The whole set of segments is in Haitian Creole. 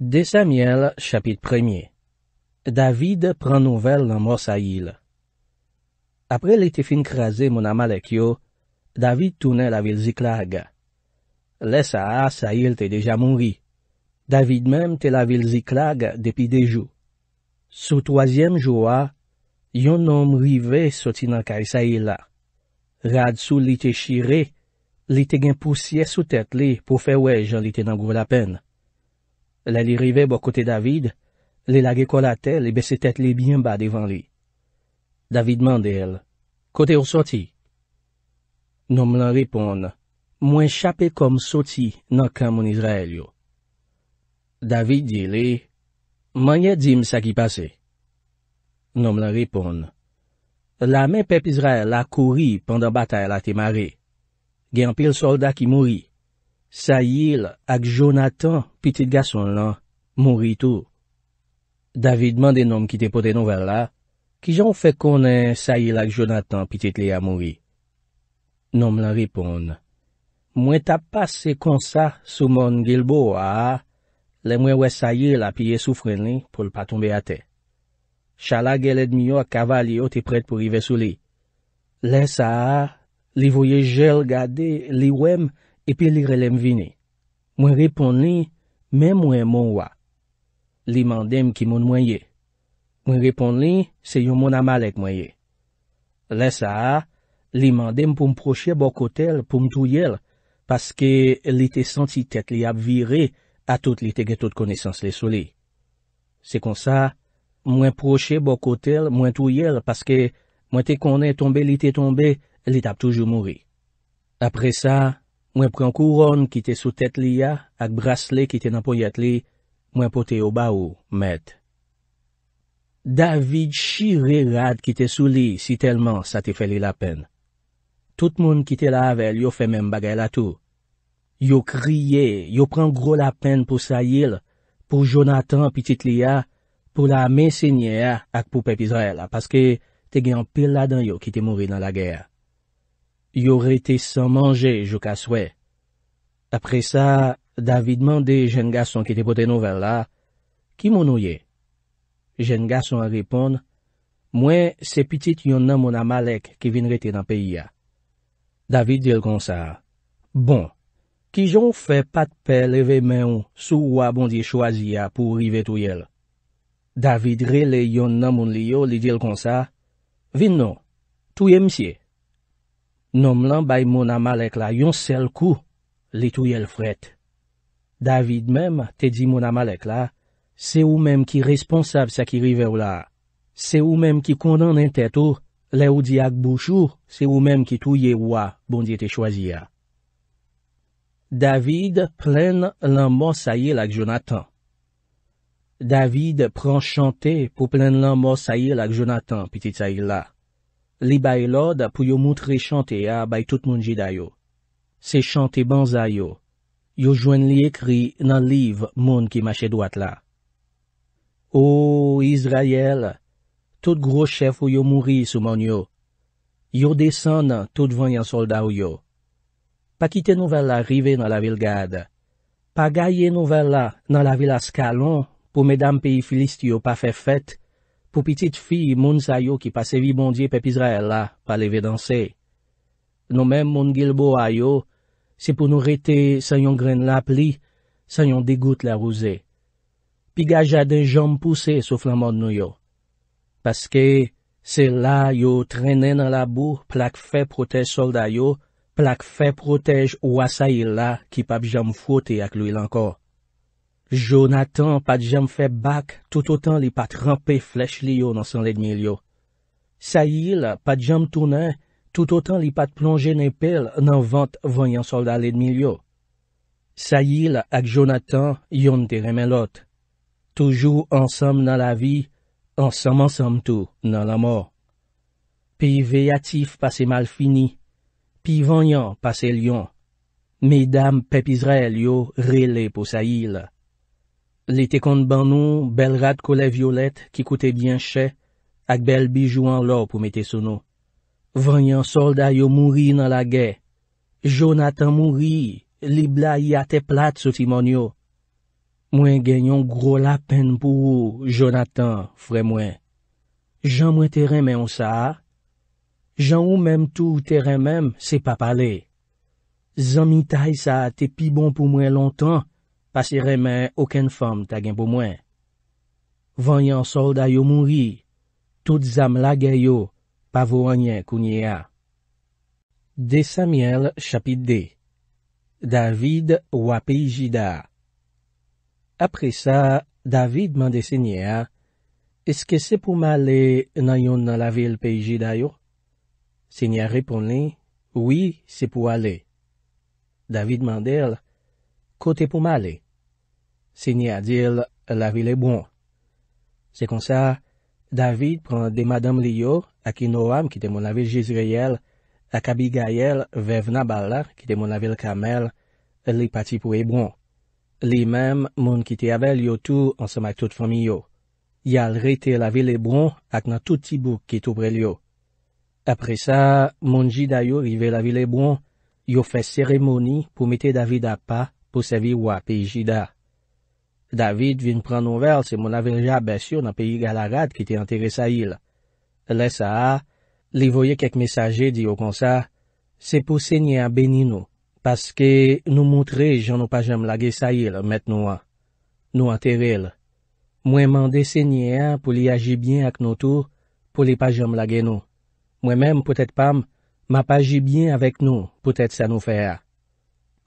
Desamiel chapit premye David pran nouvel nan mor Sayil Apre li te fin kreze moun amalek yo, David toune la vil ziklag. Lesa a Sayil te deja mounri. David mem te la vil ziklag depi dejou. Sou toasyem jou a, yon nom rive soti nan kari Sayila. Rad sou li te shire, li te gen pousye sou tet li pou fewe jan li te nan gouvel apen. La li rive bo kote David, e li la ge kolate li besetet li byen ba devan li. David mande el, kote ou soti? Nom lan repon, mwen chape kom soti nan kamoun Izrael yo. David di le, manye dim sa ki pase? Nom lan repon, la men pep Izrael la kouri pandan batay la temare. Gen pil solda ki mouri. Sayil ak Jonathan, pitit gason lan, mouri tou. David mande nom ki te potenover la, ki jan fe konen Sayil ak Jonathan pitit li a mouri. Nom lan ripon, mwen tapase konsa sou mon gilbo a, ah. le mwen wè Sayil apiye soufren li pou l patombe ate. Chala gè ledmio a kaval yo te pret pou rive sou li. Lè sa a, li voye jel gade, li wèm, epi li relem vini. Mwen ripon li, men mwen moun wwa. Li mandem ki moun mwen ye. Mwen ripon li, se yon moun amal ek mwen ye. Le sa, li mandem pou mproche bokotel pou mtouyel, paske li te senti tet li ap vire a tout li te getot konesans le soli. Se kon sa, mwen proche bokotel mwen touyel, paske mwen te konen tombe li te tombe, li te ap toujou mouri. Apre sa, Mwen pren kouron ki te sou tet li ya, ak brasle ki te nanpoyat li, mwen pote yo ba ou, med. David shire rad ki te sou li, si telman sa te feli la pen. Tout moun ki te la avel, yo fe men bagay la tou. Yo kriye, yo pren gro la pen pou Sayil, pou Jonathan, pi tit li ya, pou la mense nye ya, ak pou Pep Israel, paske te gen pil la dan yo ki te mouri nan la geya. Yo rete san manje jou ka swè. Apre sa, David mande bon, jen gason ki te pote nouvel la, Ki moun ou ye? Jen gason a ripon, Mwen se pitit yon namon a Malek ki vin rete nan peyi ya. David dil kon sa, Bon, ki jon fe pat pe leve men ou sou wabon di chwazi ya pou rive tou yel. David rele yon namon li yo li dil kon sa, Vin nou, tou ye msiye. Nom lan bay moun amalek la yon sel kou, li touye l fret. David menm, te di moun amalek la, se ou menm ki responsab sa ki rive ou la. Se ou menm ki kondan entet ou, le ou di ak bouchou, se ou menm ki touye ou a, bon di te chwaziya. David plen lan moun saye lak Jonathan. David pran chante pou plen lan moun saye lak Jonathan, piti tsa il la. Li bay lòd pou yo moutre chante a bay tout moun jiday yo. Se chante banza yo. Yo jwen li ekri nan liv moun ki mache dwat la. O, Izrayel! Tout gro chef ou yo mouri sou moun yo. Yo desan tout vanyan solda ou yo. Pa kite nouvel la rive nan la vil gad. Pa gaye nouvel la nan la vil askalon pou medan peyi filist yo pa fe fet. Pou pitit fi moun sa yo ki pase vi bondye pe pizra el la, pa leve danse. Non men moun gilbo a yo, se pou nou rete sa yon gren la pli, sa yon degout la rouze. Pi gaja de jom puse sou flamon nou yo. Paske se la yo trenen nan la bou plak fe protej solda yo, plak fe protej wasa il la ki pap jom fote ak luy lankor. Jonathan pat jem feb bak tout otan li pat rampe flech li yo nan san ledmi li yo. Sayil pat jem tounen tout otan li pat plonje ne pel nan vant vanyan solda ledmi li yo. Sayil ak Jonathan yon te remen lot. Toujou ansam nan la vi, ansam ansam tou nan la mor. Pi veyatif pase mal fini, pi vanyan pase lion. Medam pepizre li yo rele pou Sayil. Li te kont ban nou bel rad kolè violèt ki koute bien chè, ak bel bijou an lò pou mete sou nou. Vanyan solda yo mouri nan la gè. Jonathan mouri, li bla yate plat sou timon yo. Mwen genyon gro la pen pou Jonathan, fre mwen. Jan mwen teren men ou sa a? Jan ou menm tou teren menm se pa pale. Zan mi tay sa a te pi bon pou mwen lontan. Asiremen, ouken fom tagen pou mwen. Vanyan sol dayo mounri, tout zam la gayo, pavou anyen kounye a. De Samiel, chapit de. David wapijida. Apre sa, David mande senye a, eske se pou male nan yon nan la vil peijida yo? Senye a repon li, oui, se pou ale. David mande el, kote pou male? Se ni a dil, la vil e bon. Se kon sa, David pran de madam li yo, ak inoam ki de mon la vil Jezreel, ak abigayel vev naballa ki de mon la vil Kamel, li pati pou e bon. Li mem, moun ki te abel yo tou ansamak tout fami yo. Yal rete la vil e bon ak nan tout tibouk ki tou prel yo. Apre sa, moun jida yo rive la vil e bon, yo fe seremoni pou mete David a pa pou sevi wap e jida. David vin pran nouvel se moun laverja besyo nan peyi galagat ki te anteres sa il. Le sa a, li voye kek mesaje di yo kon sa, se pou se nye a beni nou, paske nou montre jan nou pajam lage sa il met nou an. Nou anteril. Mwen mande se nye a pou li aji bien ak nou tou, pou li pajam lage nou. Mwen menm pou tete pam, ma paji bien avek nou pou tete sa nou fe a.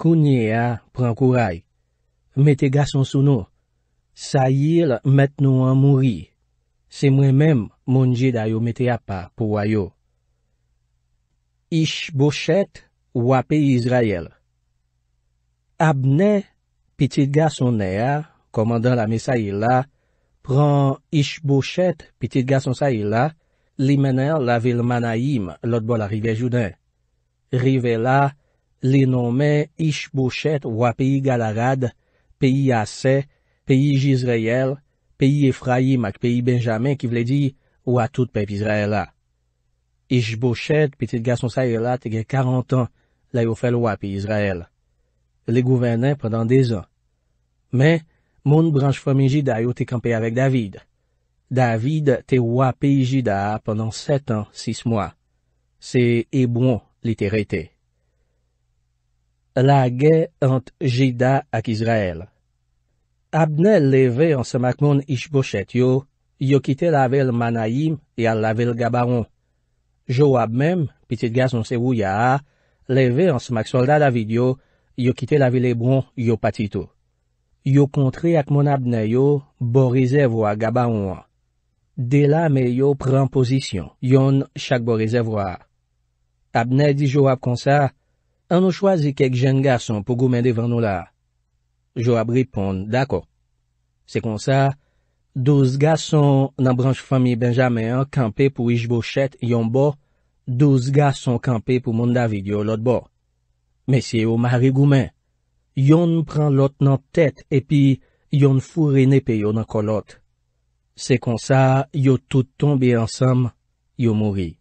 Kou nye a, pran kou ray. Mete gason sou nou. Sayil met nou an mouri. Se mwen menm mounje dayo mete apa pouwayo. Ish boshet wapi Izrayel Abne, pitit gason neyar, komandan lami Sayila, pran Ish boshet pitit gason Sayila, li mener la vilmanayim lotbo la rive joudan. Rive la, li nomen Ish boshet wapi Galarad, pi yasey, Peyi Jizrayel, peyi Efrayim ak peyi Benjamen ki vle di, wwa tout pey pizrayla. Ij bo ched, petit gason saye la te gen 40 an la yo fel wwa pizrayl. Le gouvenen prendan de zan. Men, moun branj famen jida yo te kampey avèk David. David te wwa peyi jida a prendan 7 an 6 mwa. Se e bon li te rete. La ge ant jida ak izrayl. Abne leve an semak moun ish boshet yo, yo kite lavel manayim e al lavel gabaon. Jowab mem, pitit gason se wou ya a, leve an semak soldat lavid yo, yo kite lavel ebon yo patito. Yo kontri ak moun abne yo, borizevwa gabaon. Dela me yo pren pozisyon, yon chak borizevwa. Abne di jowab konsa, an nou chwazi kek jen gason pou gou mende vannou la. Jo ap ripon, dako. Se kon sa, doz ga son nan branj fami Benjamin kampe pou ijbo chet yon bo, doz ga son kampe pou moun David yon lot bo. Mesye yo ma rigoumen, yon pran lot nan tèt epi yon furene pe yon nan kolot. Se kon sa, yo tout tombe ansam, yo mori.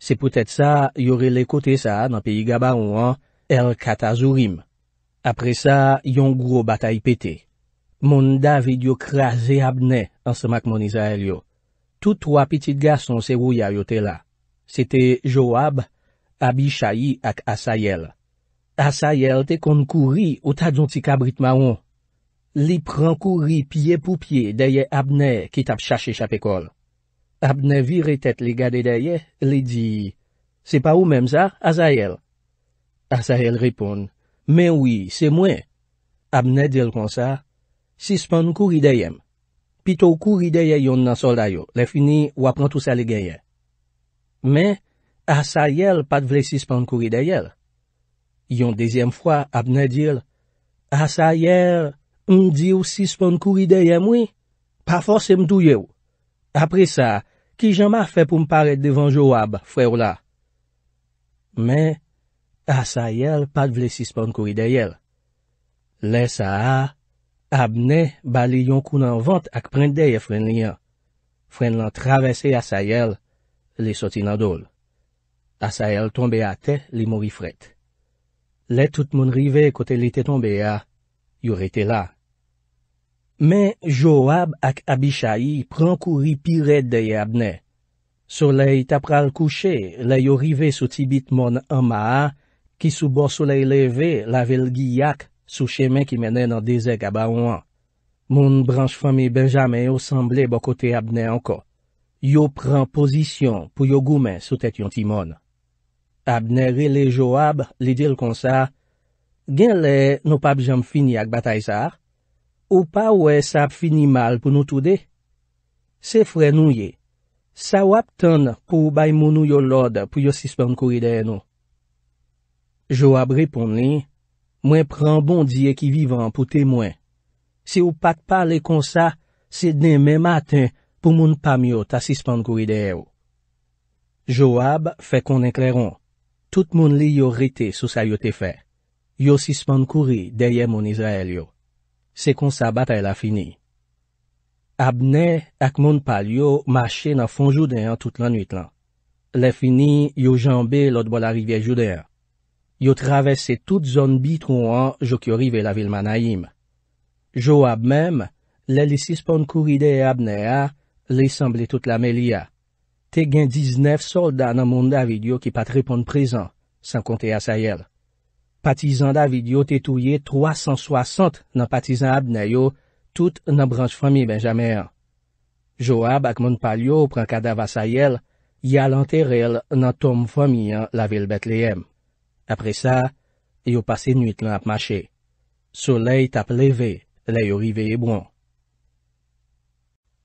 Se pwetet sa, yore lekote sa nan peyi gaba ou an, el katazurim. Apre sa, yon gro batay pete. Moun David yo kraze Abne ansemak moun Izayel yo. Tout wapetit gason se wouyayote la. Sete Joab, Abishayi ak Asayel. Asayel te kon kouri ou ta jonti kabrit maon. Li pran kouri piye pou piye deye Abne kit ap chache chap ekol. Abne vire tet li gade deye, li di, Se pa ou mem za, Azayel? Asayel repoun. Mè wè, se mwè. Abne dil kon sa, sispan kourideyèm. Pito kourideyè yon nan soldayò. Lè fini, wè prantousa lè gèyè. Mè, asayèl pat vle sispan kourideyèl. Yon dezyem fwa, abne dil, asayèl, m diw sispan kourideyèm wè. Pa fòsè mdouyèw. Apre sa, ki jama fè pou m paret devan jowab, frèw la. Mè, Asayel pat vle sispon kuri dayel. Le sa a, abne bali yon kounan vant ak prende ye fren liya. Fren lan travese asayel, li soti nadol. Asayel tombe a te, li moui fret. Le tout moun rive kote li te tombe a, yor ete la. Men, joab ak abishayi pran kuri piret daye abne. So le itap pral kouche, le yo rive soti bit moun anma a, ki sou bo soleyleve lavel giyak sou chemen ki menen nan dezek aba ouan. Moun branj fami Benjamin ou semble bokote abne anko. Yo pran pozisyon pou yo goumen sou tet yon timon. Abne relejo ab, li dil kon sa, gen le nou pap jom fini ak batay sa, ou pa ou e sa ap fini mal pou nou toude? Se fre nou ye, sa wap ton pou bay moun yo lod pou yo sispan kou ide en nou. Joab repon li, mwen pran bon diye ki vivan pou te mwen. Se ou pak pale kon sa, se den men maten pou moun pa myo ta sispan kuri deye ou. Joab fe kon enkleron. Tout moun li yo rete sou sa yo te fe. Yo sispan kuri deye moun Israel yo. Se kon sa batay la fini. Abne ak moun pal yo mache nan fon judean tout lan nwit lan. Le fini yo janbe lot bol la rivye judean. Yo travesse tout zon bitouan jok yo rive la vil manayim. Joab mem, le lisis pon kouride e abne a, li sanble tout la me li a. Te gen diznef solda nan moun Davidio ki pat repon prezan, san konte a sayel. Patizan Davidio te touye 360 nan patizan abne yo, tout nan branj fami ben jame an. Joab ak moun pal yo pran kadav a sayel, yal anter el nan tom fami an la vil bet le em. Apre sa, yo pase nuit lan ap mache. Soleil tape leve, layo rive e bon.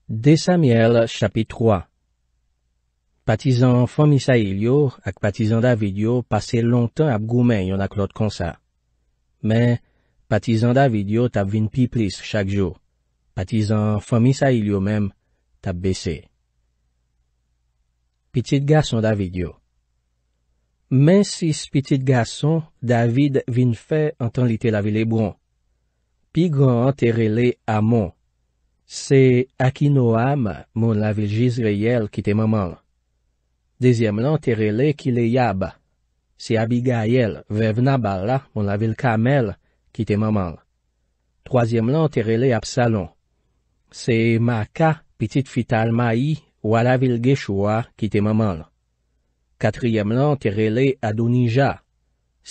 Desa miel, chapit 3 Patizan Fomisa il yo ak patizan David yo pase longtan ap goumen yon ak lot kon sa. Men, patizan David yo tape vin pi plis chak jo. Patizan Fomisa il yo men, tape bese. Petit garson David yo Men sis pitit gason, David vin fe an tan li te la vil ebron. Pi gran tere le amon. Se Akinoam, moun la vil Jizreel ki te mamal. Dezyem lan tere le Kileyab. Se Abigayel, vev Nabala, moun la vil Kamel, ki te mamal. Troasyem lan tere le Absalon. Se Maka, pitit Fitalmai, wala vil Gechoua, ki te mamal. Katriyem lan, te rele Adonija.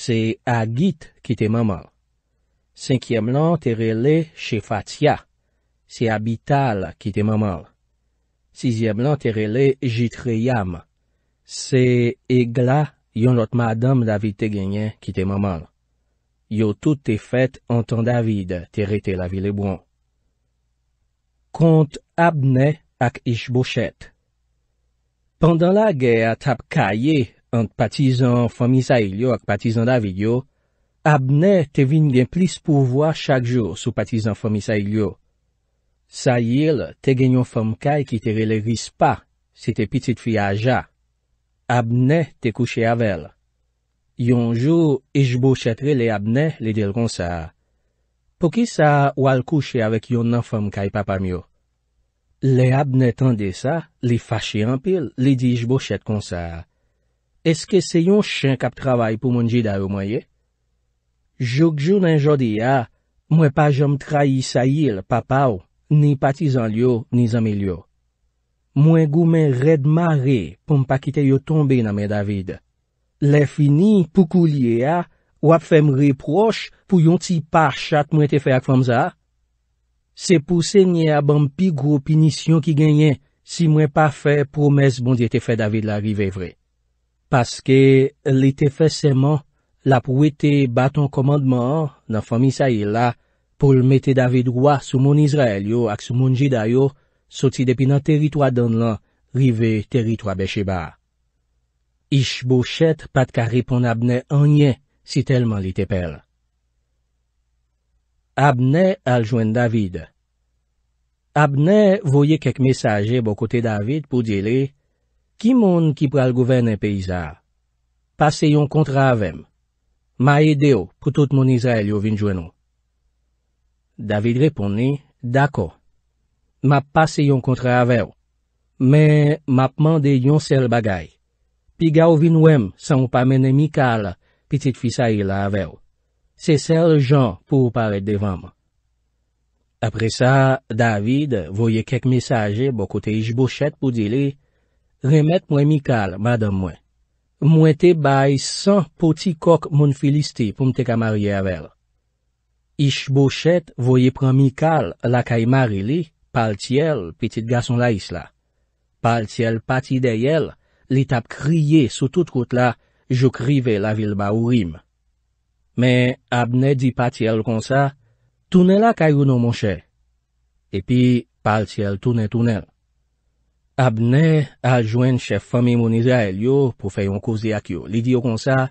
Se Agit ki te mamal. Senkyem lan, te rele Shefatia. Se Abital ki te mamal. Sizyem lan, te rele Jitreyam. Se Eglat, yon lot madam David te genyen ki te mamal. Yo tout te fet an tan David te rete la vil e bon. Kont Abne ak Ishboshet. Pendan la ge atap kaye ant patizan fomisa ilyo ak patizan david yo, abne te vin gen plis pou vwa chak jo sou patizan fomisa ilyo. Sayil te gen yon fom kay ki te rele rispa se te pitit fya aja. Abne te kouche avel. Yon jou, ich bo chetre le abne le del kon sa. Po ki sa wal kouche avek yon nan fom kay papa myo? Le ap netan de sa, li fache anpil, li di jbo chet kon sa. Eske se yon chen kap travay pou moun jida yo mwaye? Jok joun an jodi ya, mwen pa jom trai sa yil, papaw, ni pati zan liyo, ni zan mi liyo. Mwen gou men red mare pou mpa kite yo tombe nan men David. Le fini pou kou ah, liye ya, wap fem reproche pou yon ti pachat mwen te fe ak fam za? Se pou se nye aban pi gro pinisyon ki genyen, si mwen pa fe promes bon di ete fe David la rive vre. Paske li te fe seman, la pou ete baton komandman nan fami sa ye la pou l mette David wak sou moun Izrael yo ak sou moun Jidayo, sotsi depi nan teritwa dan lan rive teritwa beche ba. Ich bo chet pat ka repon abne anye si telman li te pel. Abne aljwen David. Abne voye kek mesaje bo kote David pou dile, Ki moun ki pral gouvene peyizan? Pase yon kontra avem. Ma ede yo pou tout moun Izrael yo vin jwenon. David repone, Dako. Ma pase yon kontra avew. Me ma pman de yon sel bagay. Pi gao vin wem san ou pa mene mikal pitit fisa il avew. Se sel jan pou ou paret devanman. Apre sa, David voye kek mesaje bo kote ij bouchet pou dile, remet mwen Mikal, badan mwen. Mwen te bay san poti kok moun filiste pou mte kamarye avel. Ij bouchet voye pran Mikal la kaymari li, pal tiel, pitit gason la isla. Pal tiel pati dey el, li tap kriye sou tout kout la, jou krive la vil ba ou rim. Men, ab ne di pati el kon sa, toune la kayou nou monshe. Epi, pati el toune, toune el. Ab ne aljwen chef fami mouniza el yo pou feyon kouzi ak yo. Li di yo kon sa,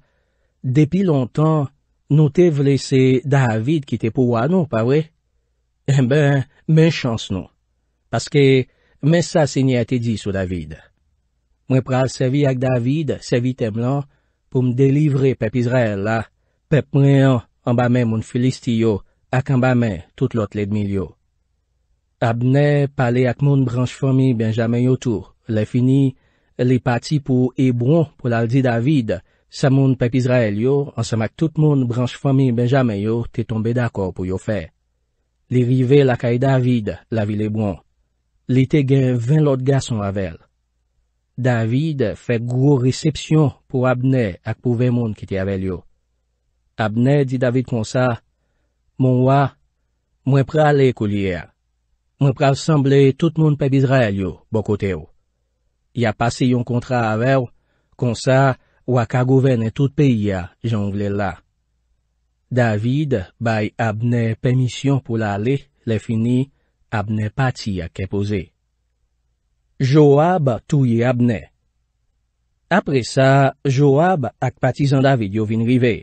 depi lontan nou te vlese David ki te pouwa nou, pa we? E ben, men chans nou. Paske, men sa se ni ate di sou David. Mwen pral sevi ak David, sevi tem lan, pou mdelivre pep Israel la, pep mreyan anbame moun filisti yo ak anbame tout lot ledmi yo. Abne pale ak moun branj fomi benjame yo tour, le fini, le pati pou e bron pou lal di David sa moun pep Israel yo ansam ak tout moun branj fomi benjame yo te tombe d'akor pou yo fe. Li rive lakay David la vil e bron. Li te gen vèn lot gason avel. David fe gro resepsyon pou abne ak pou ve moun ki te avel yo. Abne di David konsa, moun wak, mwen pre ale kou liye. Mwen pre asemble tout moun peb Izrael yo bokote yo. Ya pase yon kontra avew, konsa wak a gouvene tout peyi ya, jongle la. David bay abne pemisyon pou la ale, le fini, abne pati ya kepoze. Joab touye abne. Apre sa, Joab ak pati zan David yo vinrivey.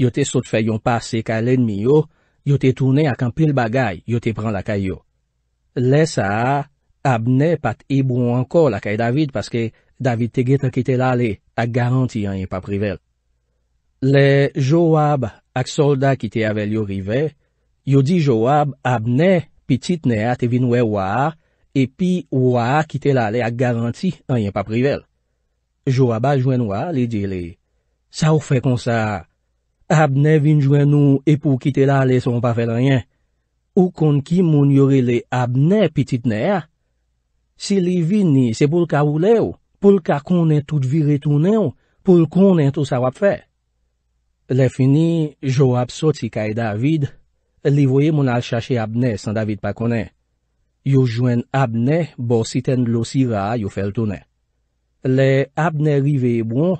yo te sot fè yon pa se ka len mi yo, yo te toune ak an pil bagay, yo te pran lakay yo. Le sa, abne pat i brou anko lakay David, paske David te get akite lale, ak garanti yon yon pa privel. Le jo wab ak solda kite avèl yo rive, yo di jo wab abne pitit ne at evin wè waa, epi waa kite lale ak garanti yon yon pa privel. Jo wab ajwen wale, li di le, sa ou fè kon sa a, Abne vin jwen nou e pou kite la leson pa fel reyen. Ou kon ki moun yore le abne pitit ner? Si li vin ni, se pou lka ou le ou, pou lka konen tout vir etounen ou, pou lka konen tout sa wap fe. Le fini, jo ap soti kay David. Li voye moun al chache abne san David pa konen. Yo jwen abne bo siten glosira yo fel tonen. Le abne riveye bon.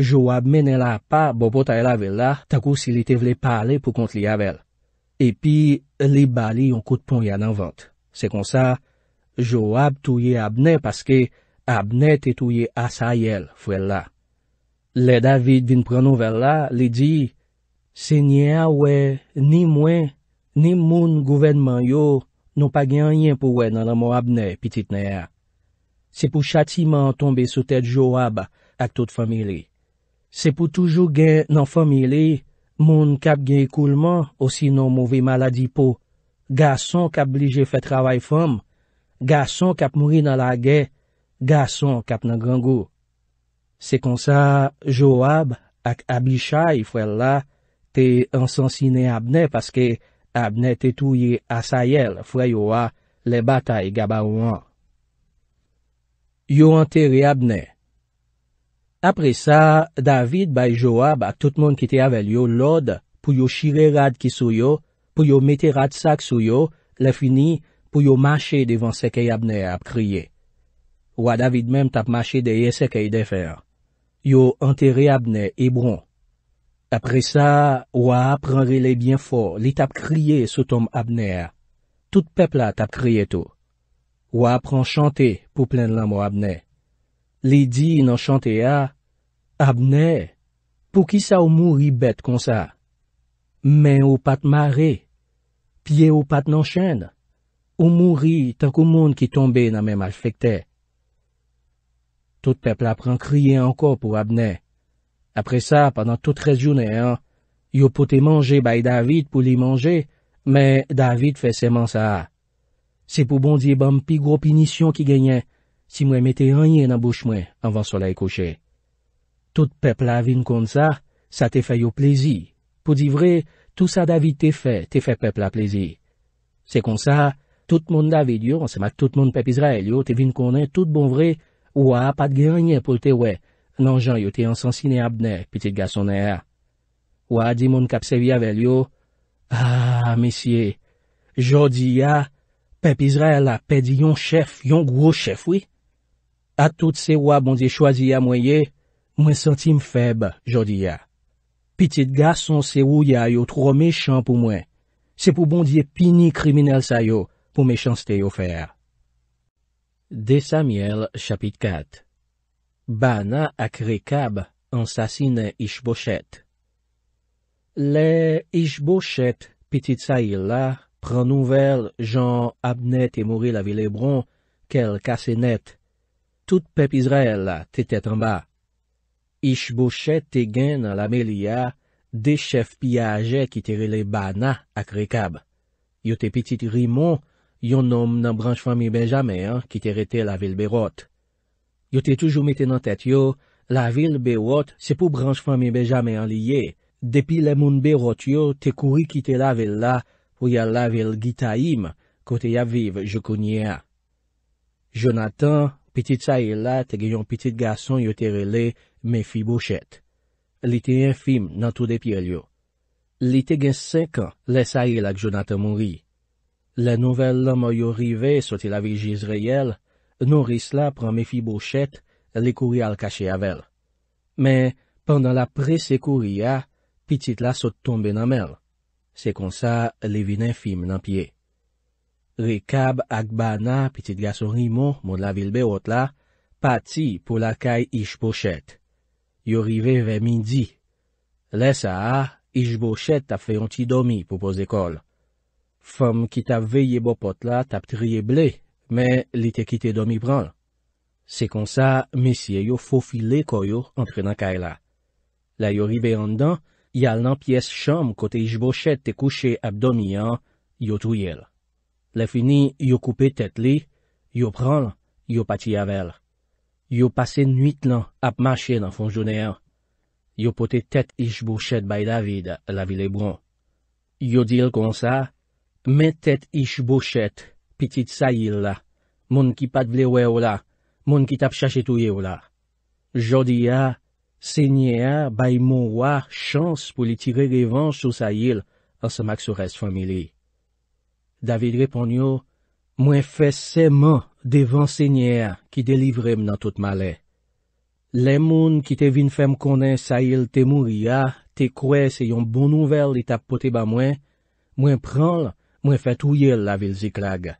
Joab menen la pa bo pot ay e la vel la takou si li te vle pale pou kont li ya vel. Epi, li bali yon kout pon yan nan vante. Se kon sa, Joab touye abne paske abne te touye asayel fwe la. Le David vin pranon vel la, li di, Se nye a we ni mwen, ni moun gouvenman yo, non pa gen yon pou we nan la mou abne, pitit ne a. Se pou chati man tombe sou tete Joab ak tout famili. Se pou toujou gen nan fom ili, moun kap gen ekouman osi nan mouvè maladi pou. Gason kap blije fè travay fom, gason kap mouri nan la gen, gason kap nan grangou. Se konsa, jo ab ak abishay fwe la te ansansine abne paske abne te touye asayel fwe yo a le batay gabawan. Yo anteri abne. Apre sa, David bay Joab ak tout moun ki te avel yo lod pou yo shire rad ki sou yo, pou yo mete rad sak sou yo, le fini pou yo mache devan sekeye abne ap kriye. Wa David menm tap mache deye sekeye de fer. Yo enteri abne ebron. Apre sa, wa ap renre le bien for, li tap kriye sou tom abne a. Tout pepla tap kriye tou. Wa ap ren chante pou plen lam ou abne a. Li di nan chante a, Abne, pou ki sa ou mouri bet kon sa? Men ou pat mare, piye ou pat nan chen, ou mouri tank ou moun ki tombe nan men mal fekte. Tout pepl apren kriye anko pou Abne. Apre sa, padan tout rejounen, yo pote manje bay David pou li manje, men David fese man sa. Se pou bondye bom pi gropi nisyon ki genyen, si mwen mette anye nan bouch mwen anvan solei koche. Tout pepla vin kon sa, sa te fe yo plezi. Po di vre, tout sa davi te fe, te fe pepla plezi. Se kon sa, tout moun davi diyo, ansema tout moun pep Israel yo, te vin konen tout bon vre, oua pat genye pou te we, nan jan yo te ansansine abne, pitit gasoner. Oua di moun kapsevi aven yo, a, ah, mesye, jodi ya, pep Israel la pedi yon chef, yon gwo chef wey, A tout sewa bondye chwazi ya mwenye, mwen sentim feb jodi ya. Pitit gason se wou ya yo tro mechan pou mwen. Se pou bondye pini kriminal sayo pou mechans te yo fer. Desamiel chapit kat. Bana akre kab ansasine ishboshet. Le ishboshet pitit sayil la pran nouvel jan abnet e mori la vile bron kel kase net. tout pep Izrael la, te tet an ba. Ich bouchè te gen nan la me li ya, de chef piya aje ki te rile bana ak rekab. Yo te petit rimon, yon nom nan branj fami benjame an, ki te rete la vil berot. Yo te toujou meten nan tet yo, la vil berot, se pou branj fami benjame an li ye, depi le moun berot yo, te kouri kite la vil la, ou ya la vil Gitaim, kote ya vive, je kounye a. Jonathan, Petit saye la te gen yon petit gason yo terele, me fi bouchet. Li te enfim nan tou depye li yo. Li te gen senk an, le saye la kjonata mounri. Le nouvel loman yo rive, soti la vijiz reyel, nouris la pran me fi bouchet, li kouri al kache avel. Men, pandan la pre se kouri ya, petit la sot tombe nan mel. Se kon sa, li vin enfim nan pie. Rekab ak bana pitit gaso rimon moun la vilbe ot la, pati pou la kay Ijbochet. Yorive ve midi. Lesa a, Ijbochet tap fe yonti domi pou poz ekol. Fom ki tap veye bo pot la tap triye ble, men li te kite domi pran. Se konsa, mesye yo fofile koyo antre nan kay la. La yorive yon dan, yal nan pies chanm kote Ijbochet te kouche ap domi an, yo tuyel. Le fini, yo koupe tet li, yo pran, yo pati avèl. Yo pase nuit lan ap mache nan fon jounè an. Yo pote tet ish bouchèt bay David la vilè bon. Yo dil kon sa, me tet ish bouchèt pitit sa yil la, moun ki pat vle wè ou la, moun ki tap chache touye ou la. Jodi a, sènyè a bay mou wa chans pou li tire revans sou sa yil as maxou res famili. David reponyo, mwen fè seman de vansenyea ki delivrem nan tout male. Le moun ki te vin fèm konen sa il te mouri ya, te kwe se yon bon nouvel li tapote ba mwen, mwen pranl, mwen fè touye la vil ziklag.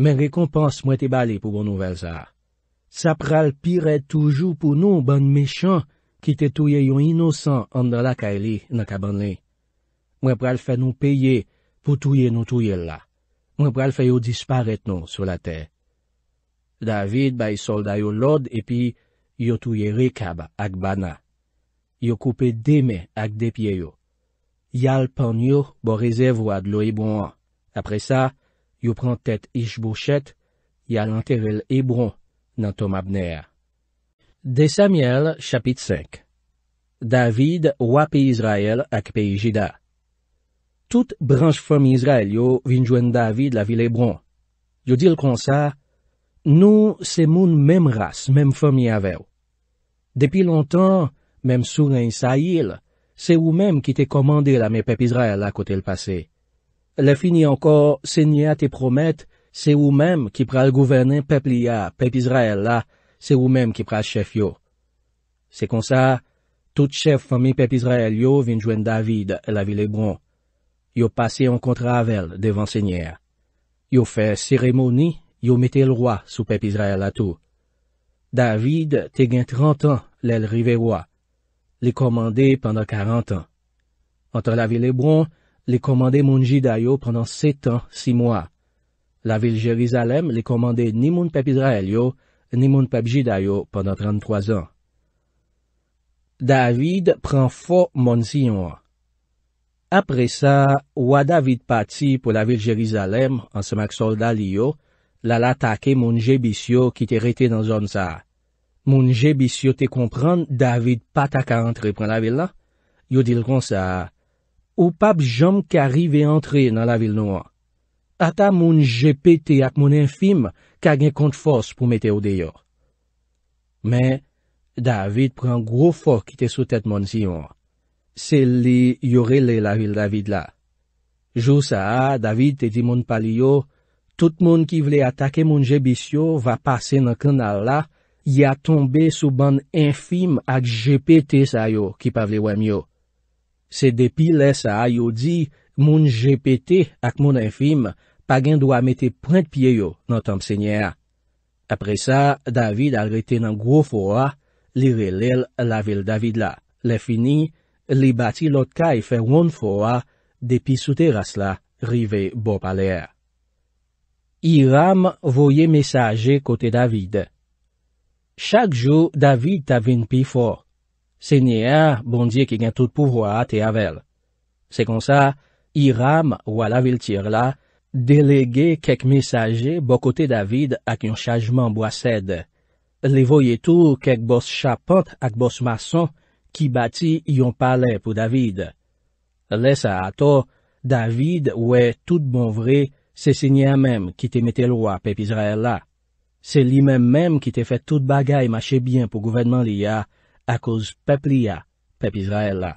Men rekompans mwen te bale pou bon nouvel za. Sa pral pire toujou pou nou ban mechan ki te touye yon inosan an da la kaeri nan kabane. Mwen pral fè nou peye Poutouye nou touye la. Mwen pral fay yo disparet nou sou la te. David bay solday yo lod epi, yo touye rekab ak bana. Yo koupe deme ak depye yo. Yal pan yo bo rezerv wad lo ebron. Apre sa, yo pran tet ish bouchet, yal anter el ebron nan tom abner. De Samuel chapit 5 David wapi Izrael ak peyijida. « Toute branche famille Israël yo joindre David la ville. Je Yo dil ça, nous nou se même race même famille fami depuis Depuis longtemps même même Saïl, c'est ou même qui te commandé la me Israël Israël côté kote Le fini encore, se nye a te promet, c'est ou même qui pral gouverne peuple ya pep Israël là c'est ou même qui pral chef yo. C'est comme ça, tout chef famille pep Israel yo David la ville. Hébron. Yo passé en contrat devant Seigneur. Yo fait cérémonie, yo mettez le roi sous peuple Israël à tout. David te gagné 30 ans, l'el rive roi. Les commandé pendant quarante ans. Entre la ville Hébron, les commandé mon Jidaïo pendant sept ans, six mois. La ville Jérusalem les commandé ni mon peuple Israël ni mon peuple Jidaïo pendant trente-trois ans. David prend fort mon Sion. Apre sa, wad David pati pou la vil Jerizalem an semak solda li yo, lal atake moun jebisyo ki te rete nan zon sa. Moun jebisyo te kompran David pataka antre pran la vil la. Yo dil kon sa, ou pap jom ki arrive antre nan la vil noua. Ata moun jebite ak moun enfim kage kont fos pou mete ou deyo. Men, David pran gro fok ki te sotet moun si yoa. se li yorele la vil David la. Jou sa a, David te di moun pali yo, tout moun ki vle atake moun jebis yo va pase nan kenal la, ya tombe sou ban infim ak jepete sa yo ki pavle wèm yo. Se depi le sa a yo di, moun jepete ak moun infim, pagin dwa mette prant pie yo nan tom sènyè a. Apre sa, David al rete nan gro fo a, li relele la vil David la. Le fini, li bati lot ka e fe won fo a depi sou teras la rive bo palea. Iram voye mesaje kote David Chak jou David ta ven pi fo. Se ne a, bondye ki gen tout pouvo a te avel. Se kon sa, Iram wala vil tir la, delege kek mesaje bo kote David ak yon chajman bo ased. Li voye tou kek bos chapant ak bos mason ki bati yon pale pou David. Lesa ato, David we tout bon vre, se sinye a mem ki te mette lwa pep Israel la. Se li mem mem ki te fet tout bagay machebyen pou gouvernement li ya, akouz pep li ya, pep Israel la.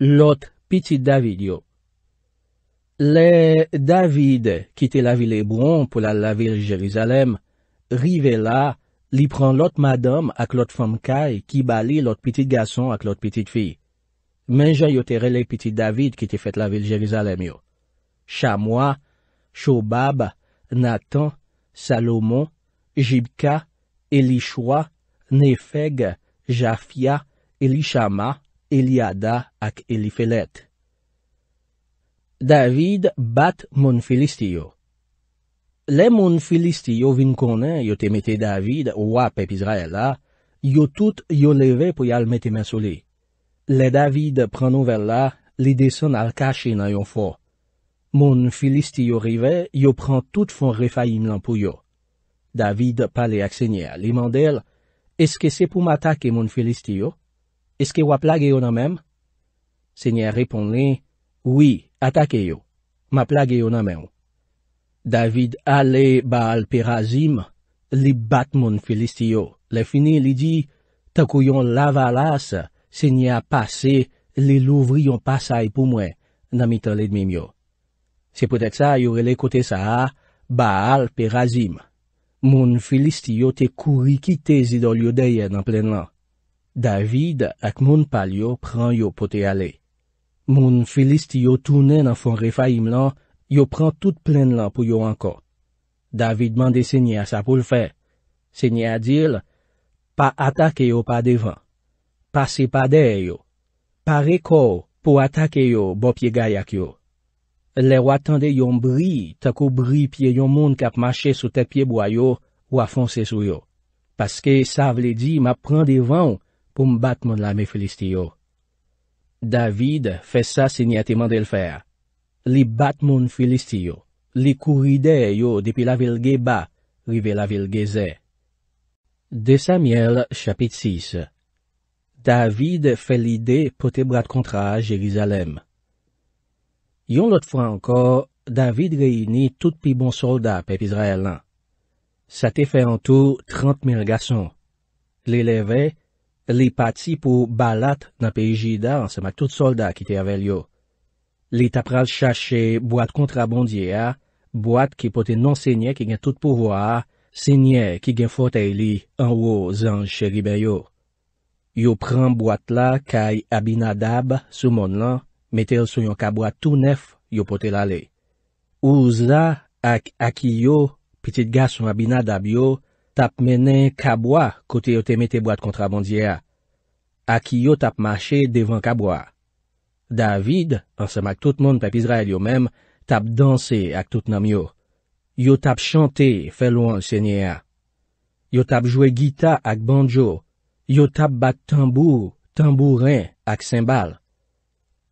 Lot, piti David yo. Le David ki te lavi le bron pou la lavi Jerizalem, rive la, Li pran lot madam ak lot fomkay ki bali lot pitit gason ak lot pitit fi. Menja yotere le pitit David ki te fet la vil Jerizalem yo. Shamwa, Shobab, Nathan, Salomon, Jibka, Elishwa, Nefeg, Jafia, Elishama, Eliada ak Elifelet. David bat moun Filistiyo. Le moun filisti yo vin konen, yo te mette David, wap ep Israel la, yo tout yo leve pou yal mette mensole. Le David pran nouvel la, li desen al kache nan yon fo. Moun filisti yo rive, yo pran tout fon refayim lan pou yo. David pale ak senye, li mandel, eske se pou m'atake moun filisti yo? Eske wap lage yon amem? Senye repon li, oui, atake yo, ma plage yon amem ou. David ale Baal pe Razim li bat moun Filistiyo. Le fini li di, Takoyon lavalas se nye a pase li louvri yon pasay pou mwen, namit anle dmim yo. Se pwetek sa, yore le kote sa a, Baal pe Razim. Moun Filistiyo te kouri kite zidol yo deye nan plen lan. David ak moun pal yo pran yo pote ale. Moun Filistiyo tounen an fon refayim lan, Yo pran tout plen lan pou yo anko. David mande se nye a sa pou l fè. Se nye a dil, pa atake yo pa devan. Pase pa deyo. Pa reko pou atake yo bo pie gayak yo. Le ou atande yon bri tako bri pie yon moun kap mache sou tek pie boyo ou a fonse sou yo. Paske sa vle di ma pran devan pou mbat moun la me felisti yo. David fè sa se nye a teman del fè a. Li bat moun filistiyo, li kouride yo depi la vilge ba, rive la vilge zè. De Samiel, chapit 6 David fè l'ide pote brad kontra Jerizalem. Yon lot fwa anko, David reyini tout pi bon soldat pep Izrael lan. Sa te fè an tou 30 mil gason. Li leve, li pati pou balat na pejida an sema tout soldat ki te avèl yo. Li tap ral chache boat kontra bondye a, boat ki pote nan sènyè ki gen tout pouvo a, sènyè ki gen fote li an wò zan chè ribe yo. Yo pran boat la kay abinadab sou mon lan, metel sou yon kabwa tou nef yo pote lale. Ouza ak akiyo, pitit gason abinadab yo, tap menen kabwa kote yo temete boat kontra bondye a. Akyo tap mache devan kabwa. David, ansem ak tout moun pep Izrael yo mèm, tap danse ak tout nam yo. Yo tap chante felouan se nye a. Yo tap jwe gita ak banjo. Yo tap bat tambou, tambouren ak sembal.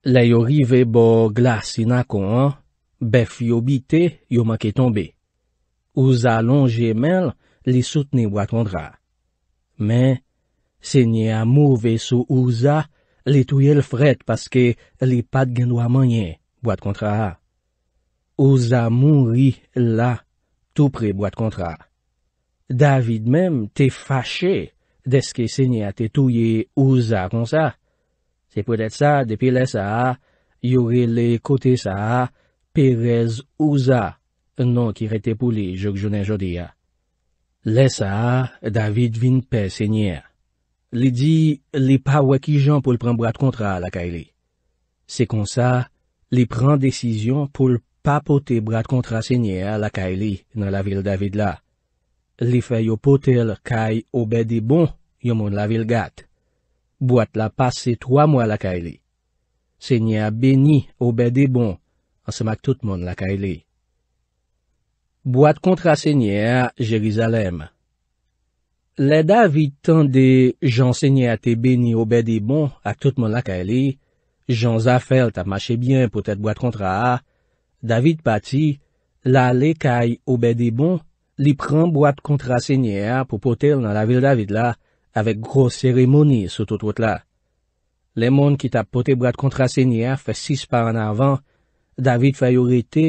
Le yo rive bo glas ina kon an, bef yo bite yo manke tombe. Ouza lon jemel li soutne wakondra. Men, se nye a mouve sou ouza, Li touye l fred paske li pad gen do a manye, bwa t kontra a. Oza moun ri la, tou pre bwa t kontra a. David menm te fache deske senye a te touye Oza kon sa. Se pou det sa, depi lesa a, yore le kote sa a, perez Oza, nan ki rete pou li, jok jounen jodi a. Lesa a, David vin pe senye a. Li di li pa wakijan pou li pren brad kontra lakay li. Se kon sa, li pren desizyon pou li pa pote brad kontra se nye a lakay li nan la vil David la. Li fe yo pote lakay oube de bon yon moun la vil gat. Boat la pase 3 mwa lakay li. Se nye a beni oube de bon ansan mak tout moun lakay li. Boat kontra se nye a Jerizalem. Le David tan de Jean Seigneur te beni oube de bon ak tout mon lakay li, Jean Zafel tap mache bien pou tete boit kontra a, David pati, la le kay oube de bon, li pren boit kontra Seigneur pou pote l nan la vil David la, avek gros seremoni sou tout wot la. Le mon ki tap pote boit kontra Seigneur fe sis par an avan, David fayorite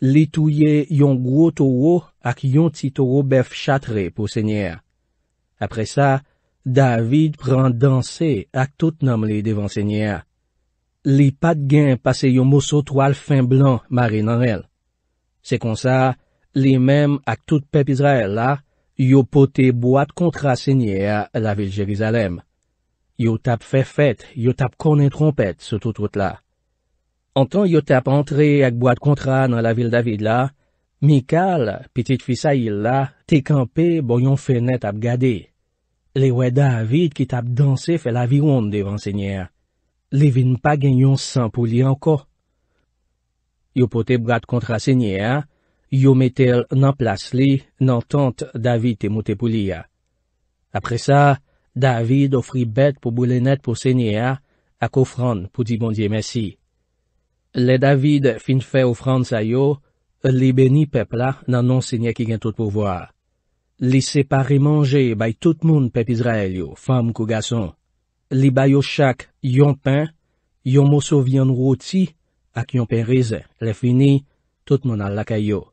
li touye yon gro towo ak yon ti towo bef chatre pou Seigneur. apre sa, David pran danse ak tout nanm li devan senye a. Li pat gen pase yo mousso toal fin blan marin an el. Se kon sa, li men ak tout pep Israel la, yo pote boad kontra senye a la vil Jerizalem. Yo tap fefet, yo tap konen trompet se tout wot la. Antan yo tap antre ak boad kontra nan la vil David la, Mikal, pitit fisayil la, te kampe bo yon fenet ap gadey. Le wè David ki tap danse fè la viwonde devan sènyè. Li vin pa genyon san pou li anko. Yo pote brad kontra sènyè, yo metèl nan plas li nan tante David te moutè pou li ya. Apre sa, David ofri bet pou boulenet pou sènyè, ak ofran pou di bondye mesi. Le David fin fè ofran sa yo, li beni pepla nan non sènyè ki gen tout pou vwa. Li separe manje bay tout moun pep Izrael yo, fam kou gason. Li bay yo chak yon pen, yon mousso vyan woti ak yon pen reze, le fini, tout moun al lakay yo.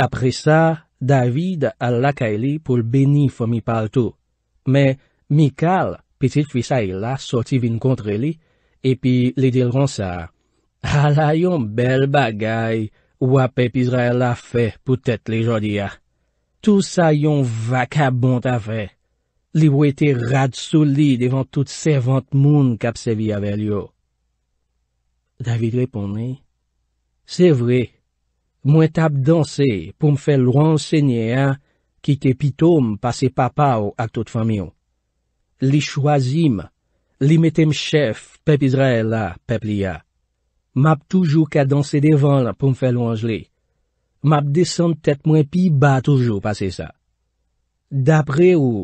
Apre sa, David al lakay li pou lbeni fò mi pal tou. Me, mi kal, petil fisa il e la, soti vin kontre li, epi li dil ronsa. Ala yon bel bagay, wap pep Izrael la fe pou tèt li jodi ya. Tous a yon vakabont avè. Li wè te rad sou li devan tout servant moun kap sebi avè li yo. David reponè. Se vre, mwen tap danse pou m fè lwansenye an ki te pitoum pase papa ou ak tout famyon. Li chwazim, li metem chef pep Izrael la pep li ya. Map toujou ka danse devan pou m fè lwansenye an. Mab desan tet mwen pi ba toujou pase sa. Dapre ou,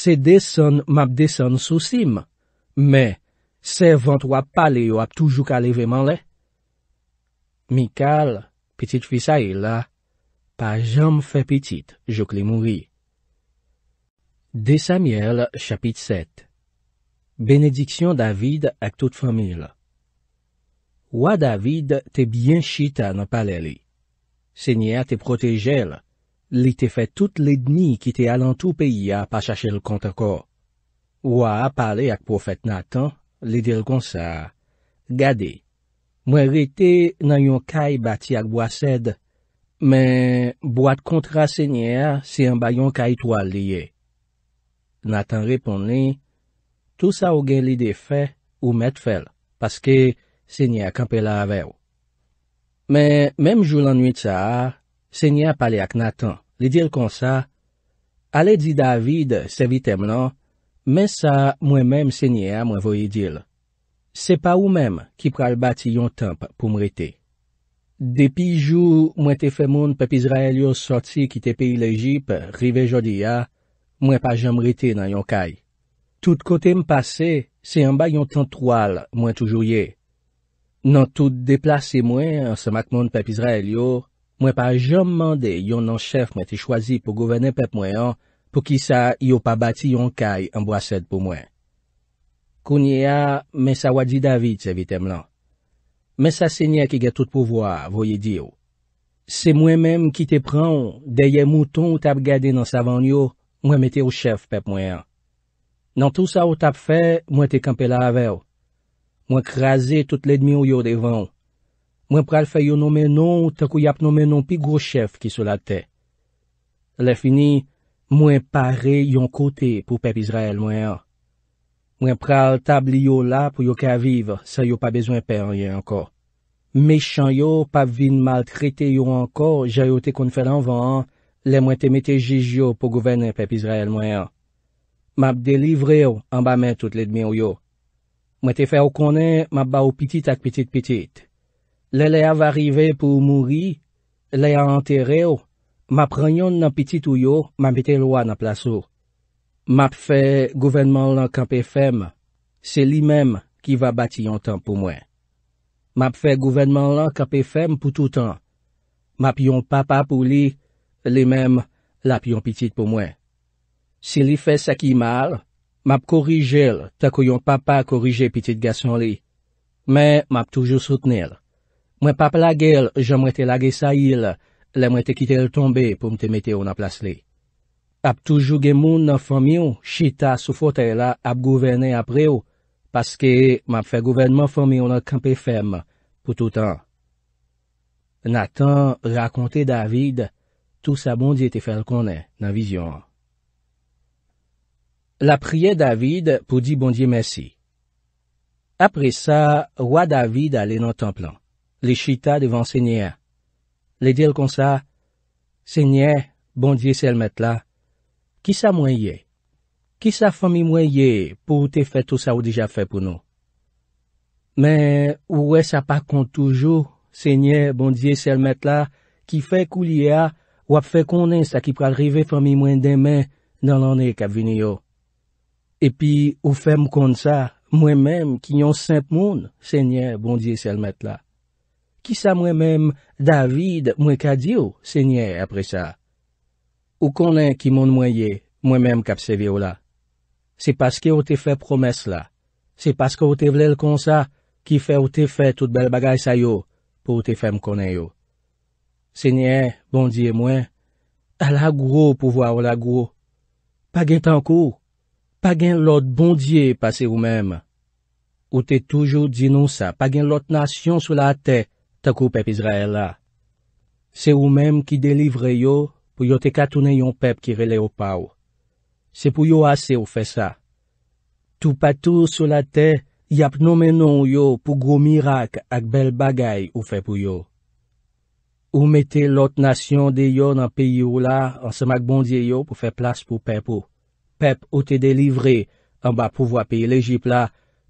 se desan mab desan sou sim, me, se vant wap pale yo ap toujou ka leveman le? Mikal, petit fisa e la, pa jom fe petit, jok li mouri. Desamiel, chapit 7 Benediksyon David ak tout famil. Wa David te byen chitan pale li. Señer te protejel, li te fet tout le dni ki te alantou peyi a pa chache l kontakor. Ou a apale ak profet Nathan, li dil kon sa, Gade, mwen rete nan yon kay bati ak boased, men boat kontra señer se yon bayon kay toal liye. Nathan repone, Tou sa ou gen li de fe ou met fel, paske señer kampe la avew. Men, menm jou lan nwit sa a, se nye a pale ak natan, li dil kon sa, ale di David se vitem nan, men sa mwen menm se nye a mwen voye dil. Se pa ou menm ki pral bati yon temp pou mwete. Depi jou mwen te fe moun pepi Israel yo soti kite pi l'Egypte rive jodi a, ah, mwen pa jan mwete nan yon kay. Tout kote mw pase, se yon ba yon tentwal mwen toujou ye. Nan tout deplase mwen an semak moun pep Israel yo, mwen pa jom mande yon nan chef mwen te chwazi pou gouverne pep mwen an pou ki sa yon pa bati yon kay an boaset pou mwen. Kounye a, mwen sa wadi David se vitem lan. Mwen sa se nye ki ge tout pouvwa, voye diyo. Se mwen menm ki te pran, deye mouton ou tap gade nan sa van yo, mwen mette ou chef pep mwen an. Nan tout sa ou tap fe, mwen te kampe la aveyo. Mwen krasi tout ledmi ou yo devan. Mwen pral fay yo nomen non nou takou yap nomen nou pi gwo chef ki sou la te. Le fini, mwen pare yon kote pou pep Israel mwen an. Mwen pral tabli yo la pou yo ka vive, se yo pa bezwen per yon anko. Meshan yo, pap vin mal krete yo anko, jayote kon fè lanvan an, le mwen temete jij yo pou gouvene pep Israel mwen an. Map delivre yo, amba men tout ledmi ou yo. Mwen te fè ou konen, mwen ba ou pitit ak pitit pitit. Le le ava rive pou mouri, le a anterè ou, mwen prenyon nan pitit ou yo, mwen pite lwa nan plasou. Mwen fè gouvernement lan kap efem, se li menm ki va bati yon tan pou mwen. Mwen fè gouvernement lan kap efem pou toutan. Mwen piyon papa pou li, li menm la piyon pitit pou mwen. Se li fè seki mal, M ap korijel tako yon papa korijel pitit gason li. Men, m ap toujou soutenil. Mwen papa lage l, jom mwete lage sa il, l mwete kite l tombe pou mte mete ou na plas li. Ap toujou gen moun nan fomiyon, chita sou fote la ap gouvene ap re ou, paske m ap fe gouvene man fomiyon nan kampe fem pou toutan. Natan, rakonte David, tou sa bondye te fel konen nan vizyon an. La priye David pou di bondye mersi. Apre sa, wwa David ale nan templan. Li chita devan sènyè. Li dil kon sa, sènyè, bondye selmet la. Ki sa mwenye? Ki sa fè mi mwenye pou ou te fè tout sa ou dija fè pou nou? Men, ou wè sa pa kontoujou, sènyè, bondye selmet la, ki fè kou liye a wap fè konen sa ki pral rive fè mi mwen demen nan lanè kap vini yo. Epi ou fèm kon sa, mwen menm ki yon semp moun, se nye bondye selmet la. Ki sa mwen menm David mwen ka diyo, se nye apre sa. Ou konen ki moun mwenye, mwen menm kapsevi yo la. Se paske ou te fè promes la. Se paske ou te vlel kon sa, ki fè ou te fè tout bel bagay sa yo, pou ou te fèm konen yo. Se nye, bondye mwen, ala gwo pou vwa o la gwo. Pag en tanko ou. Pa gen lot bondye pa se ou mem. Ou te toujou di nou sa, pa gen lot nasyon sou la ate, takou pep Izrael la. Se ou mem ki delivre yo, pou yo te katounen yon pep ki rele ou pa ou. Se pou yo ase ou fe sa. Tou patou sou la ate, yap nou menon yo pou gwo mirak ak bel bagay ou fe pou yo. Ou mete lot nasyon de yo nan peyi ou la ansamak bondye yo pou fe plas pou pep ou. pep ou te delivre an ba pou wap peye lejipla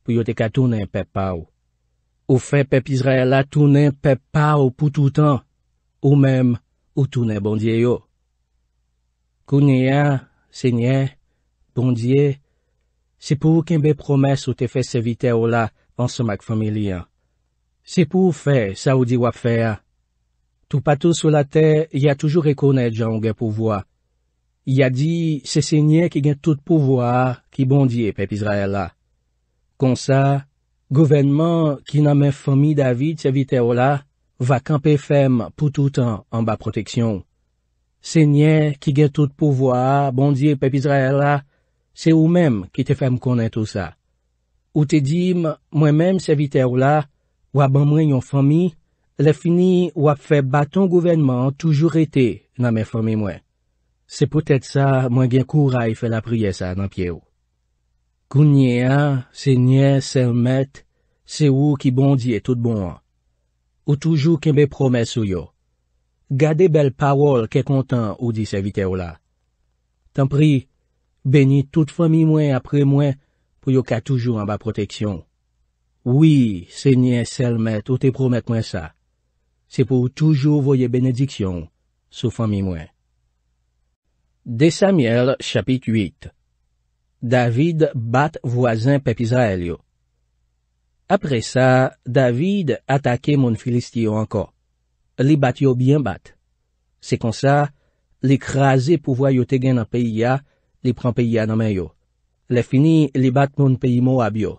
pou yo te katounen pep pa ou. Ou fe pep Israel la tounen pep pa ou pou toutan, ou menm ou tounen bondye yo. Kounen, senyen, bondye, se pou ou kenbe promes ou te fe sevite ou la ansan mak familien. Se pou ou fe sa ou di wap fe a. Tou patou sou la te, ya toujou rekonen jan ou gen pou wap. Ya di, se se nye ki gen tout pouvoar ki bondye pep Izraela. Kon sa, gouvenman ki nan men fomi David se vite ou la, va kampe fem pou toutan an ba proteksyon. Se nye ki gen tout pouvoar bondye pep Izraela, se ou menm ki te fem konen tout sa. Ou te di, mwen menm se vite ou la, wap ban mwen yon fomi, le fini wap fe baton gouvenman toujou rete nan men fomi mwen. Se pou tèt sa, mwen gen kou ray fè la priye sa nan pie ou. Koun nye a, se nye selmet, se ou ki bondi e tout bon an. Ou toujou ke mbe promet sou yo. Gade bel pawol ke kontan ou di se vite ou la. Tan pri, beni tout fami mwen apre mwen pou yo ka toujou an ba proteksyon. Oui, se nye selmet, ou te promet mwen sa. Se pou toujou voye benediksyon, sou fami mwen. Desamiel chapit 8 David bat vwazen pepizrael yo. Apre sa, David atake moun filistiyo anko. Li bat yo byen bat. Se konsa, li krasi pou vwa yo te gen nan peyi ya, li pran peyi ya nanmen yo. Li fini, li bat moun peyi mou abyo.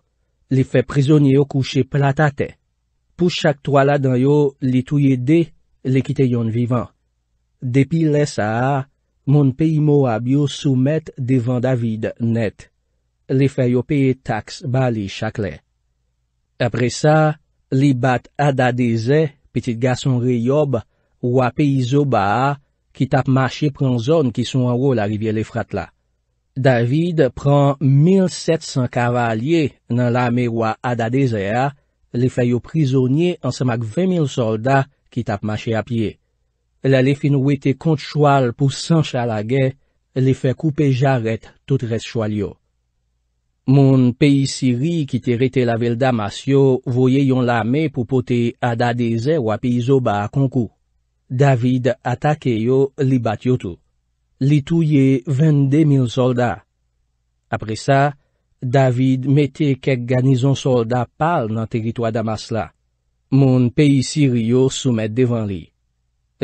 Li fe prizonye yo kouche platate. Pou chak toala dan yo, li touye de, li kite yon vivan. Depi le sa a, moun pey mo a byo soumet devan David net. Li fè yo peye taks ba li chakle. Apre sa, li bat Adadeze, petit gason reyob, wap pey zo ba a, ki tap mache pren zon ki son an ro la rivye le frat la. David pren 1700 kavalyen nan la me wap Adadeze a, li fè yo prizonye ansamak 20 000 solda ki tap mache apye. La le fin wete kont chwal pou san chalage, le fe koupe jaret tout res chwal yo. Moun peyi siri ki te rete la vel damas yo voye yon lame pou pote adadeze wapiz oba akonku. David atake yo li bat yo tou. Li touye 22 mil solda. Apre sa, David mete kek ganizon solda pal nan teritoa damas la. Moun peyi siri yo soumet devan li.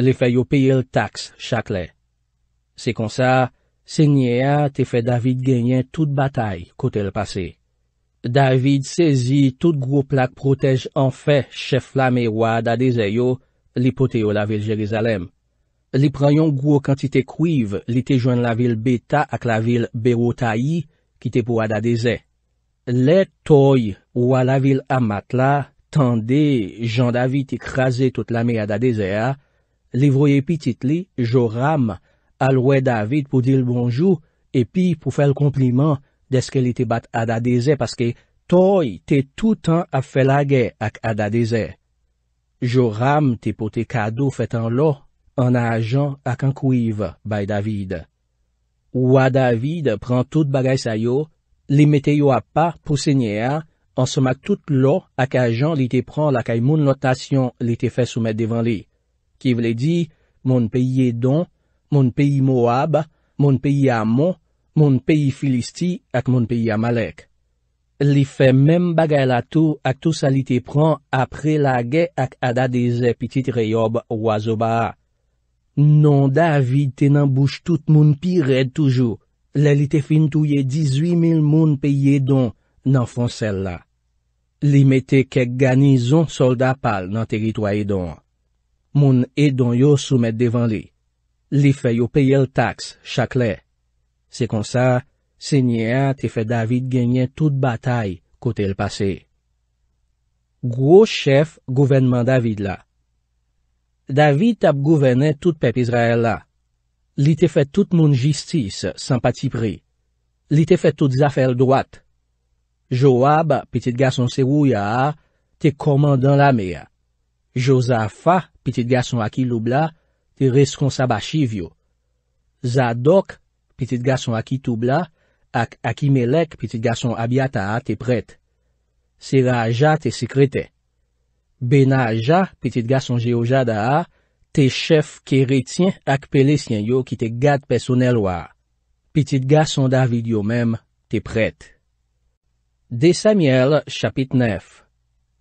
Li fè yo pèye l taks chak lè. Se kon sa, se nye a te fè David genyen tout batay kote l pase. David sezi tout gro plak protej an fè che flamè wad adeze yo, li pote yo la vil Jerizalem. Li pran yon gro kantite kuiv li te jwen la vil Beta ak la vil Bewotayi, ki te pou adadese. Le toy wala vil Amatla, tende Jean David ekraze tout lamè adadese a, Livroy epi titli, Joram alwe David pou dil bonjou epi pou fel kompliment deske li te bat adadeze paske toy te toutan ap felage ak adadeze. Joram te pote kado fetan lo an ajan ak an kuiv bay David. Ouwa David pran tout bagay sayo, li mete yo ap pa pou senye a, ansoma tout lo ak ajan li te pran lakay moun notasyon li te fe soumet devan li. Ki vle di, moun peyi Edon, moun peyi Moab, moun peyi Amon, moun peyi Filisti ak moun peyi Amalek. Li fe men bagay la tou ak tou sa li te pran apre la ge ak ada de ze pitit reyob wazo ba. Non David te nan bouche tout moun pi red toujou. Le li te fin touye 18 mil moun peyi Edon nan fon sel la. Li mete kek gani zon solda pal nan teritway Edon. moun e don yo soumet devan li. Li fe yo peye l taks chak le. Se konsa, se nye a te fe David genye tout batay kote l pase. Gwo chef gouvenman David la. David ap gouvene tout pep Izrael la. Li te fe tout moun jistis san pati pri. Li te fe tout zafel dwat. Jo ab, pitit gason se wou ya a, te koman dan la me a. Jo zafa, pitit gason aki loubla, te reskon sa bashi vyo. Zadok, pitit gason aki toubla, ak akimelek, pitit gason abyata a te pret. Seraja te sekrete. Benaja, pitit gason jeoja da a, te chef keretien ak pelesyen yo ki te gad pesonel wa. Pitit gason David yo mem, te pret. Desamiel, chapit nef.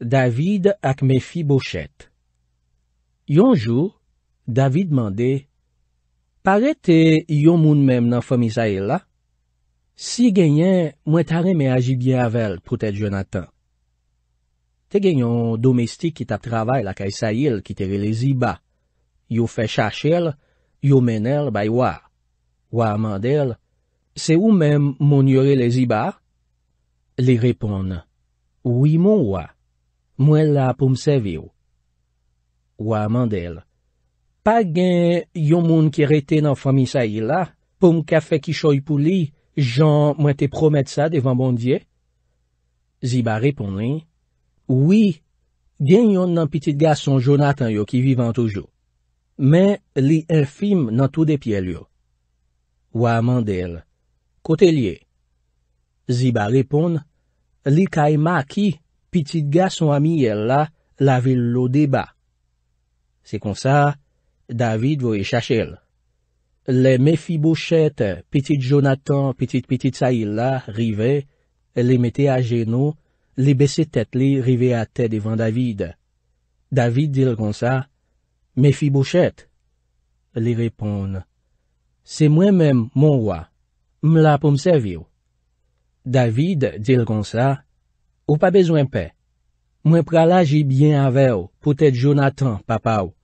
David ak mefi boshet. Yonjou, David mande, Pare te yon moun menm nan fomi sa il la? Si genyen, mwen tare me aji bie avel, pwote Jonathan. Te genyon domestik ki tap travay la kaj sa il ki tere le ziba. Yo fe chache el, yo menel bay wa. Wa mandel, se ou menm moun yore le ziba? Li repon, Ou imon wa, mwen la pou msevi ou. Ouwa mandel, pa gen yon moun ki rete nan famisa yi la, poum kafe ki choy pou li, jan mwen te promet sa devan bondye? Ziba repon li, ouwi, gen yon nan pitit gas son Jonathan yo ki vivan toujou, men li elfim nan tou depye li yo. Ouwa mandel, kote liye? Ziba repon, li kay ma ki pitit gas son ami yi la la vil lo deba. Se kon sa, David voye chache l. Le me fi bouchet, Petit Jonathan, Petit Petit Saïla, Rive, le mette a geno, Le besetet li, Rive a te devan David. David dil kon sa, Me fi bouchet. Li repon, Se mwen men moun wwa, M la pou msevi ou. David dil kon sa, Ou pa bezwen pe. Mwen prala ji byen ave ou, Poutet Jonathan, papa ou.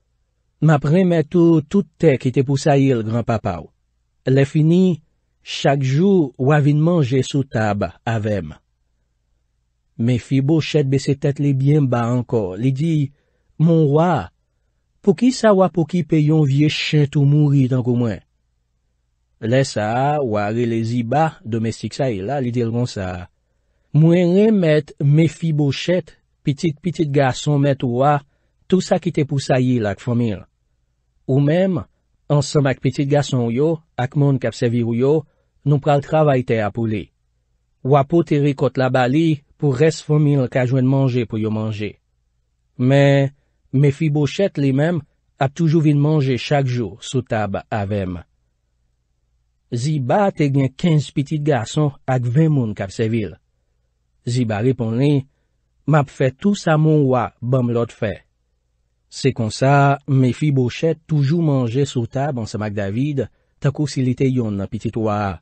Map remet ou tout te ki te pou sayil gran papa ou. Le fini, chak jou wavine manje sou tab avem. Me fi bo chet be se tet li byen ba anko. Li di, moun waa, pou ki sa wapou ki pe yon vie chet ou mouri tan kou mwen? Le sa, ware le zi ba, domestik sayil la, li dir kon sa. Mwen remet me fi bo chet, pitit pitit ga son met wwa, tout sa ki te pou sayil ak fomil. Ou mèm, ansèm ak piti gason yo, ak moun kapsevi yo, nou pral travay te apou li. Wapou teri kot laba li pou res fomil ka jwen manje pou yo manje. Mè, mè fi bouchet li mèm ap toujou vin manje chak jou sou tab avèm. Ziba te gen kens piti gason ak vè moun kapsevil. Ziba repon li, map fè tou sa moun wap bom lot fè. Se kon sa, me fi boshet toujou manje sou tab ansemak David, tako si li te yon nan piti to a.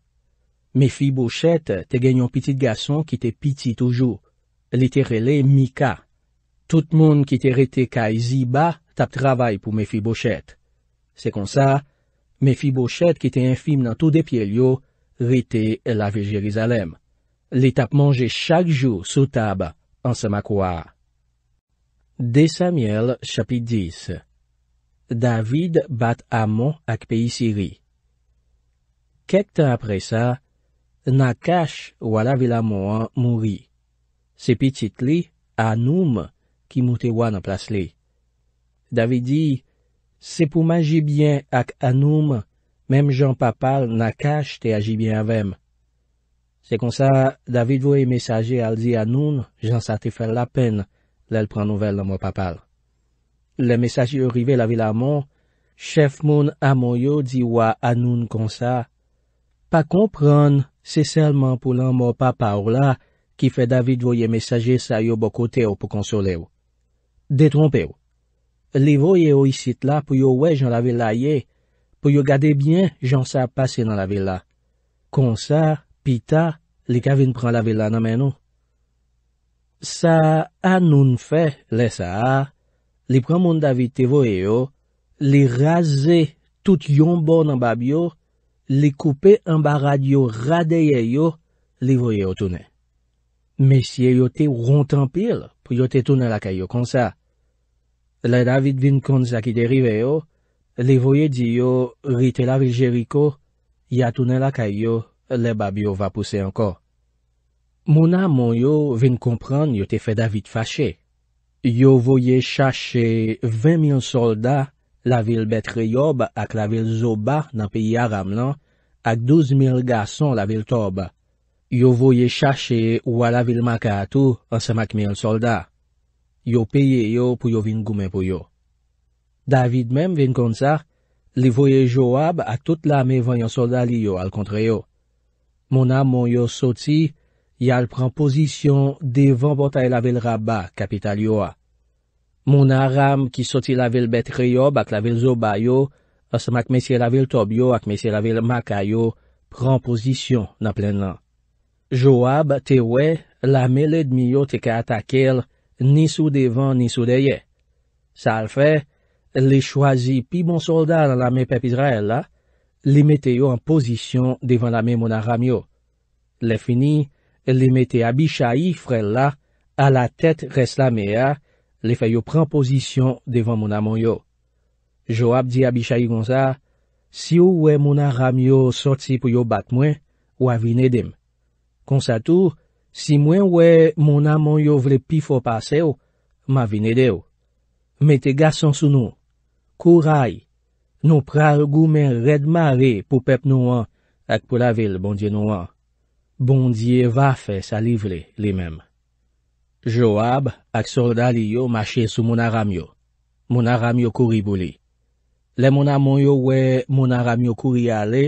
Me fi boshet te genyon piti gason ki te piti toujou. Li te rele mi ka. Tout moun ki te rete ka izi ba, tap travay pou me fi boshet. Se kon sa, me fi boshet ki te infim nan tou depye li yo, rete la vil Jerizalem. Li tap manje chak jou sou tab ansemak wak. Desamiel chapi 10 David bat amon ak peyi siri. Kek tan apre sa, nakash wala vilamon mouri. Se pitit li, anoum ki mouti wana plas li. David di, se pou manji byen ak anoum, mem jan papal nakash te aji byen avem. Se konsa, David voye mesaje al di anoun, jan sa te fèl la penne, lèl pran nouvel nan mò papal. Le mesaj yo rive la vila moun, chef moun a moun yo diwa anoun konsa. Pa kompran, se selman pou lan mò papa ou la, ki fe David voye mesajer sa yo bokote ou pou konsole ou. Detrompe ou. Li voye yo isit la pou yo wej nan la vila ye, pou yo gade bien jan sa pase nan la vila. Konsa, pita, li kavin pran la vila nan men nou. Sa anoun fe le sa a, li pran moun David te voye yo, li raze tout yon bon an bab yo, li koupe an barad yo radeye yo, li voye yo tounen. Mesye yo te rontan pil pou yo te tounen la kayo konsa. Le David vin konsa ki derive yo, li voye di yo rite la vilje viko, ya tounen la kayo, le bab yo va pousse anko. Moun am moun yo ven kompren yo te fe David fache. Yo voye chache 20.000 solda la vil Bet-Riob ak la vil Zoba nan peyi Aram lan, ak 12.000 gason la vil Tob. Yo voye chache wala vil Makatu an semak 1.000 solda. Yo peye yo pou yo vin goumen pou yo. David men ven kon sa, li voye jo ab ak tout la me 20.000 solda li yo al kontre yo. Moun am moun yo soti, yal pran pozisyon devan bota e la vil rabba kapital yo a. Moun aram ki soti la vil bet kriyo bak la vil zobay yo, asma ak mesye la vil tobyo ak mesye la vil maka yo, pran pozisyon nan plen lan. Joab te we, la me led miyo te ka atakel, ni sou devan ni sou deye. Sa al fe, li chwazi pi bon soldan la me pep Izrael la, li mete yo an pozisyon devan la me moun aram yo. Le fini, Li mette Abishayi frella a la tèt reslamè ya, li fè yo pranpozisyon devan moun amon yo. Jo ap di Abishayi gonsa, si ou we moun aram yo sotsi pou yo bat mwen, wavine dem. Konsa tou, si mwen we moun amon yo vle pi fò pase yo, mavine de yo. Mete gason sou nou, kou ray, nou pral gou men red mare pou pep nou an ak pou la vil bondye nou an. Bondye va fe saliv li, li mem. Joab ak soldali yo mache sou moun aram yo. Moun aram yo kouri bou li. Le moun aram yo we moun aram yo kouri ale,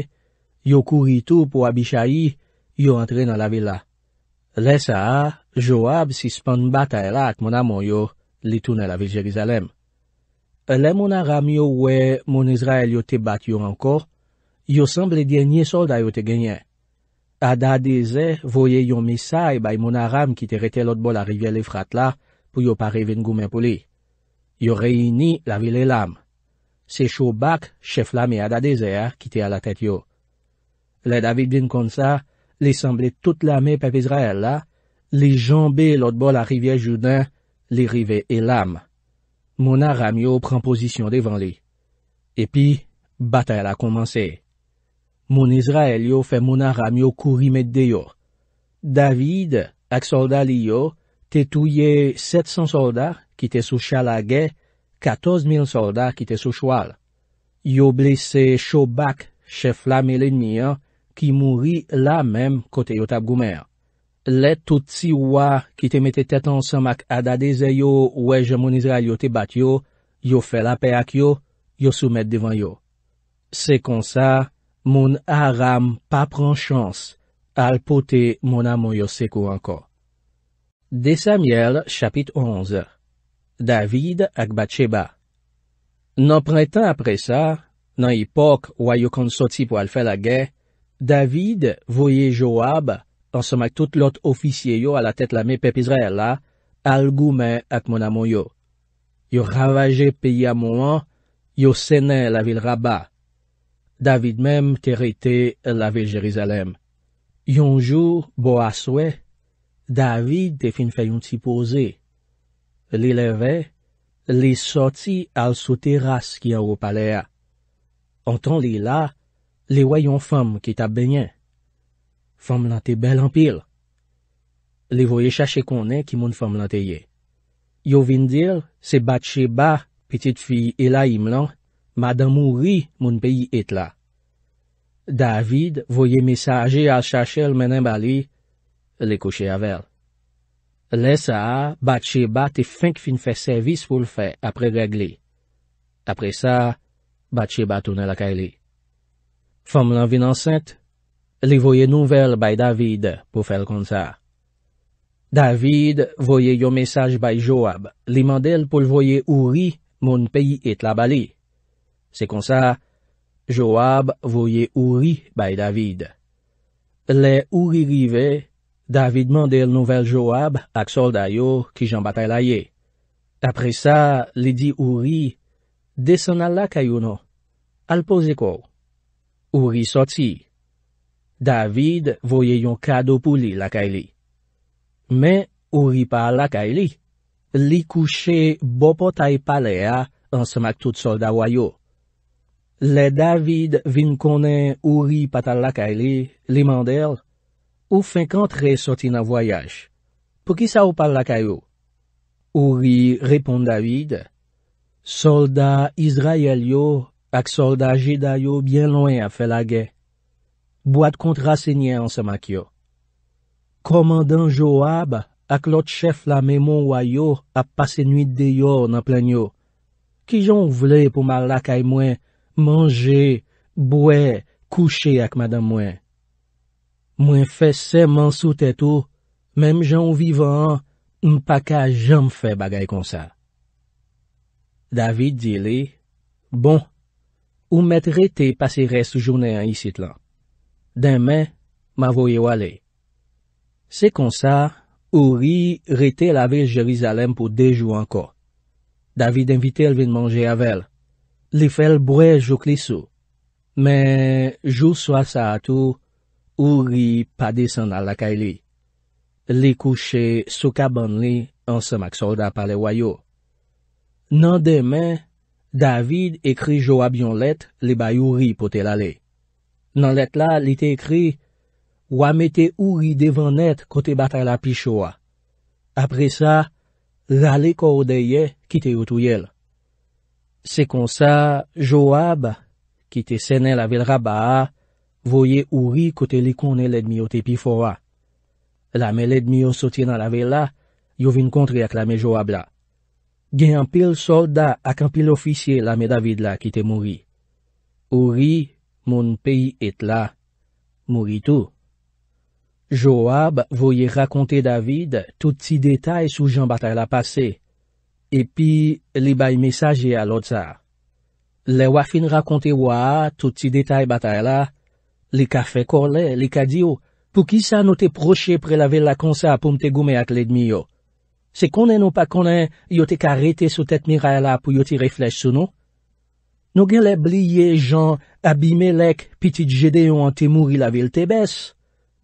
yo kouri tou pou abishayi, yo entre nan la vila. Le sa, Joab si span batay la ak moun aram yo, li toune la vil Jerizalem. Le moun aram yo we moun Izrael yo te bat yo ankor, yo semb le denye solda yo te genyen. Adadeze voye yon misay bay Mona Ram kite rete lot bol a rivye le frat la pou yo pare vin goumen pou li. Yo reyini la vil e lam. Se chou bak, chef la mi adadeze a kite a la tet yo. Le David vin kon sa, li semble tout la mi pepe Israel la, li jombe lot bol a rivye juden, li rive e lam. Mona Ram yo pren posisyon devan li. E pi, batel a komanse. Moun Izrael yo fe moun aram yo kou rimet de yo. David ak solda li yo, te touye 700 solda ki te sou chalage, 14000 solda ki te sou chwal. Yo blise Chobak, chef la Melenia, ki mouri la menm kote yo tabgoumer. Le toutsi wwa ki te mette tet ansan mak adadeze yo, wej moun Izrael yo te bat yo, yo fe la pe ak yo, yo soumet devan yo. Se kon sa, moun aram pa pran chans al pote moun amoyosekou ankon. Desamiel, chapit 11 David ak Batsheba Nan prentan apre sa, nan ipok way yo konsoti pou al fel agen, David voye jo ab, ansamak tout lot ofisye yo alatet la me pepizre la, algoumen ak moun amoyou. Yo ravaje piya mouan, yo senen la vil rabba, David mem kere te lave Jerizalem. Yonjou, bo aswe, David te fin fayon ti pose. Li leve, li soti al sou teras ki an wop alea. Antan li la, li woy yon fom ki ta benyen. Fom lan te bel anpil. Li voye chache konen ki moun fom lan te ye. Yo vin dir, se bat che ba, petite fi ila im lan, Madan mou ri moun peyi et la. David voye mesaje al chache l menen bali, le kouche avel. Le sa, bat che bat e fink fin fe servis pou l fe apre regli. Apre sa, bat che bat ou nel akay li. Fom lan vin ansent, li voye nouvel bay David pou fel kon sa. David voye yo mesaje bay Joab, li mandel pou l voye ou ri moun peyi et la bali. Se kon sa, Joab voye ouri bay David. Le ouri rive, David mande l nouvel Joab ak solda yo ki jan batay la ye. Apre sa, li di ouri, desan non? al la kayouno. Al pose kou. Ouri soti. David voye yon kado pou li la kay li. Me, ouri pa la kay li. Li kouche bopo tay palea ansmak tout solda wayo. Le David vin konen ouri patal lakay li, li mandel, ou fin kantre soti nan voyaj. Pou ki sa ou pal lakay yo? Ouri repon David, solda Izrael yo ak solda Jeday yo bien loen a felage. Boat kontrasenye ansa mak yo. Komandan Joab ak lot chef la memon wayo ap pase nwit de yo nan plen yo. Ki jon vle pou mal lakay mwen Mange, bwe, kouche ak madam mwen. Mwen fe seman sou tetou, menm jan ou vivan, mpa ka janm fe bagay konsa. David dile, Bon, ou mèt rete pasire sou jounen an isit lan. Demen, ma voye wale. Se konsa, ou ri rete lave Jerizalem pou dejou anko. David invite elve mange avel. Li fel brej jou kli sou. Men, jou swa sa atou, ou ri pa desan al lakay li. Li kouche sou kaban li an se mak solda pale wayo. Nan demen, David ekri jou a bion let li bay ou ri pote lale. Nan let la, li te ekri, wame te ou ri devan net kote batal api chowa. Apre sa, lale kou deye kite ou tuyel. Sekonsa, Joab, ki te sene la vel rabba a, voye ouri kote likone ledmi yo tepifora. Lame ledmi yo soti nan la vel la, yo vin kontre ak lame Joab la. Gen anpil solda ak anpil ofisye lame David la ki te mouri. Ouri, moun peyi et la. Mouri tou. Joab voye rakonte David touti detay sou jan batay la pasey. epi li bay mesaje alot sa. Le wafin rakonte waa, touti detay batay la, li ka fe korle, li ka diyo, pou ki sa nou te proche pre la vil la konsa pou mte gome ak ledmi yo. Se konen ou pa konen, yo te ka rete sou tet miray la pou yo ti reflej suno. Nou gen le bliye jan abime lek pitit jede yo an te mouri la vil te bes.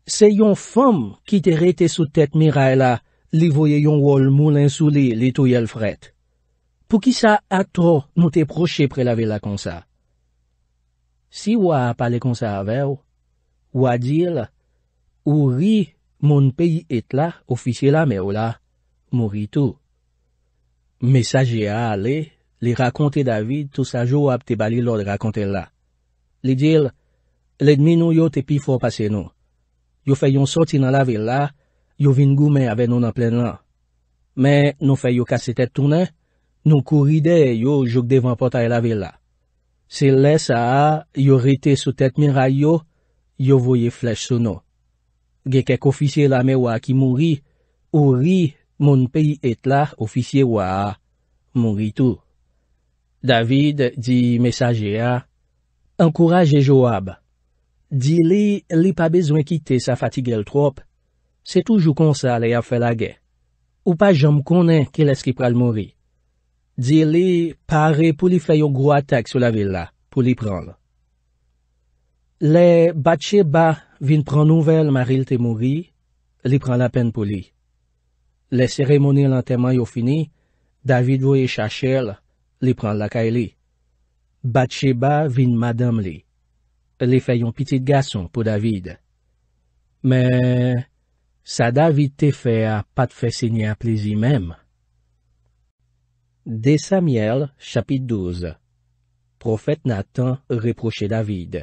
Se yon fom ki te rete sou tet miray la Li voye yon wol moun linsou li, li tou yel fret. Pou ki sa atro nou te proche pre la vil la konsa? Si wap pale konsa avew, wadil, ou ri moun peyi et la ofisye la me w la, mou ri tou. Mesaje a ale, li rakonte David tou sa jo ap te bali lor de rakonte la. Li dil, le dminou yo te pi fwo pase nou. Yo fayon soti nan la vil la, Yo vin gou men ave nou nan plen lan. Men nou fe yo kase tet tounen, nou kouri de yo jok devan potay la ve la. Se le sa a, yo rete sou tet mi ray yo, yo voye flesh sou nou. Ge kek ofisye la men wak ki mouri, ou ri, moun peyi et la ofisye wak a, mouri tou. David di mesaje a, Enkourage e jo ab. Di li, li pa bezwen kite sa fatigel trop, Se toujou konsa le ya fe lage. Ou pa jom konen ke les ki pral mori. Di li pare pou li fayon gwa tek sou la villa pou li pran. Le bache ba vin pran nouvel maril te mori, li pran la pen pou li. Le seremoni lanteman yo fini, David voye chache l, li pran la ka e li. Bache ba vin madam li. Li fayon pitit gason pou David. Men... Sa David te fè a pat fè sènyen plizi mèm. De Samiel, chapit 12 Profet Nathan reproche David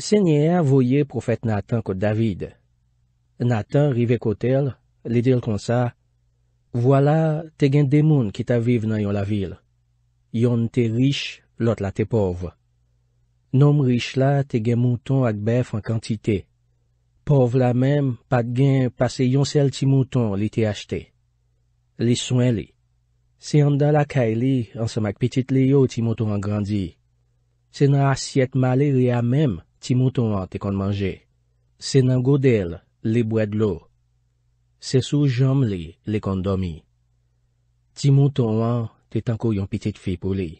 Sènyen voye profet Nathan kote David. Nathan rive kote l, li dil kon sa, «Voila, te gen demoun ki ta vive nan yon la vil. Yon te riche lot la te pov. Nom riche la te gen mouton ak bef an kantite. Pov la mem, pat gen pase yon sel ti mouton li te achete. Li soen li. Se yon dal la kae li, ansa mak pitit li yo ti mouton an grandi. Se nan asyet male li a mem, ti mouton an te kon manje. Se nan godel, li bwad lo. Se sou jom li, li kon domi. Ti mouton an, te tanko yon pitit fi pou li.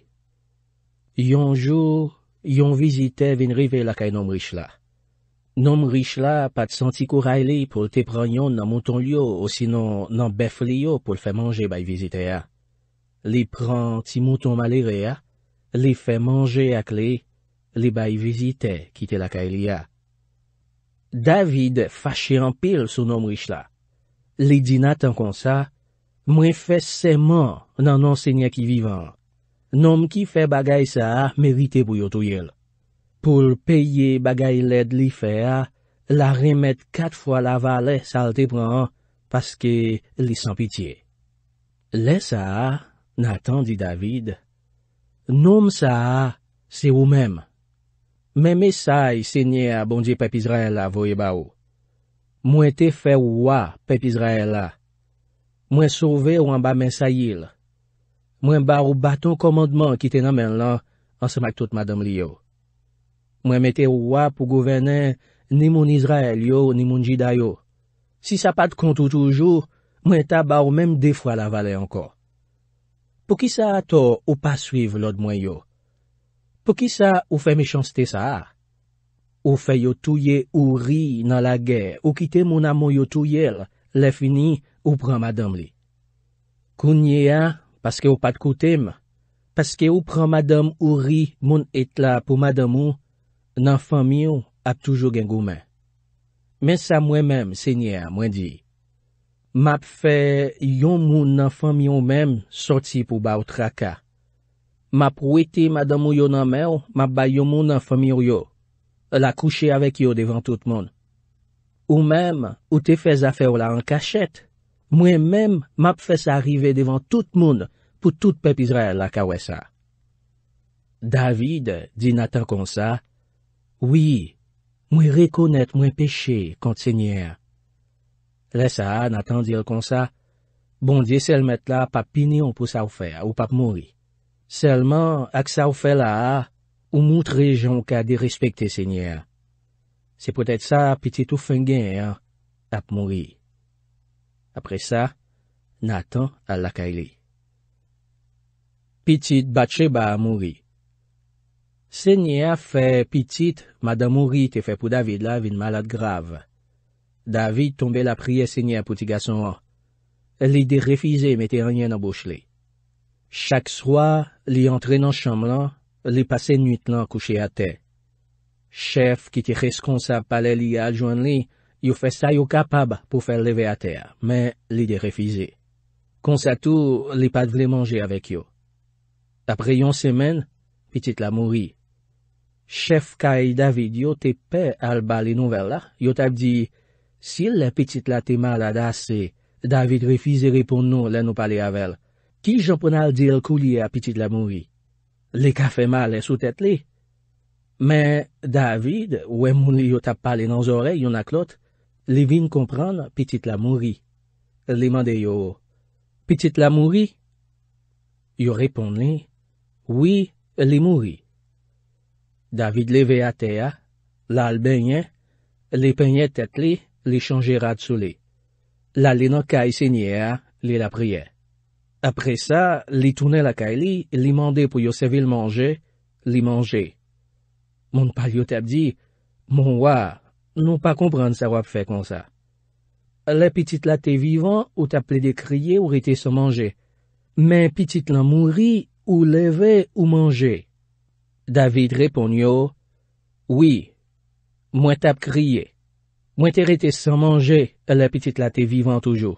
Yon jor, yon vizite vin rive la kae nom riche la. Nom Richla pat santi kou ray li pou te pran yon nan mouton li yo ou sinon nan bef li yo pou l fè manje bay vizite ya. Li pran ti mouton malere ya, li fè manje ak li, li bay vizite ki te laka el ya. David fache an pil sou nom Richla. Li dina tankon sa, mwen fè seman nan ansegna ki vivan. Nom ki fè bagay sa a merite pou yo tuyel. Poul peye bagay led li fè a, la remet kat fwa la valè sal te pran, paske li san pitiè. Le sa a, natan di David, noum sa a, se ou mèm. Mèm e sa y e se nye a bondye pep Israel avoye ba ou. Mwen te fè ou wa pep Israel la. Mwen souve ou an ba men sa yil. Mwen ba ou baton komandman ki te nan men lan, an se mak tout madam li yo. Mwen mette ouwa pou gouverne ni moun Izrael yo, ni moun Jidayo. Si sa pat kontou toujou, mwen taba ou menm defwa la vale ankon. Po ki sa ato ou pa suiv lode mwen yo? Po ki sa ou fe me chanste sa a? Ou fe yo touye ou ri nan la gè, ou kite moun amon yo touye lè fini ou pran madame li. Koun ye a, paske ou pat koutem, paske ou pran madame ou ri moun etla pou madame ou, nanfan miyo ap toujou gen goumen. Men sa mwen menm, se nye, mwen di, map fe yon moun nanfan miyo menm sorti pou ba ou traka. Map wete madan mou yo nanmen, map ba yon moun nanfan miyo yo, la kouche avek yo devan tout moun. Ou menm, ou te fese afe ou la an kachet, mwen menm map fese arive devan tout moun pou tout pepizre la kawesa. David di natan kon sa, Oui, moui rekounet moui peche kont se nyer. Lè sa, natan dir kon sa, bondye selmet la pap pinyon pou sa oufer ou pap moui. Selman ak sa oufer la, ou mout rejon ka de respekte se nyer. Se pwet et sa, pitit ou fengen, tap moui. Apre sa, natan al lakaile. Pitit batche ba moui. Sènyè fè pitit, mada mouri te fè pou Davide la vin malade grav. Davide tombe la priye sènyè pouti gason an. Li de refize mette anyen an bouch li. Chak swa li antre nan chanm lan, li pase nuit lan kouche a te. Chef ki te reskonsa pale li adjouan li, yo fè sa yo kapab pou fè leve a te, men li de refize. Konsa tou, li pat vle manje avèk yo. Apre yon semen, pitit la mouri. Chef kay David yote pe al ba li nouvel la, yot ap di, Si le petit la te mal adase, David refize repon nou le nou pale avel. Ki jampon al di el kou li e a petit la mouri? Le ka fe mal e sou tet li. Me David, we moun li yot ap pale nan zore, yon ak lot, li vin kompran petit la mouri. Li mande yo, petit la mouri? Yo repon li, oui, li mouri. David leve ate a, la albenye, le penye tet li, li chanje rad sou li. La lena kaye se nye a, li la priye. Apre sa, li toune la kaye li, li mande pou yo se vil manje, li manje. Moun pal yo te ap di, moun waa, nou pa kompran sa wap fe kon sa. Le pitit la te vivan ou te ap ple de kriye ou rete se manje. Men pitit la mouri ou leve ou manje. David repon yo, Oui, mwen te ap kriye. Mwen te rete se manje, le pitit la te vivan toujou.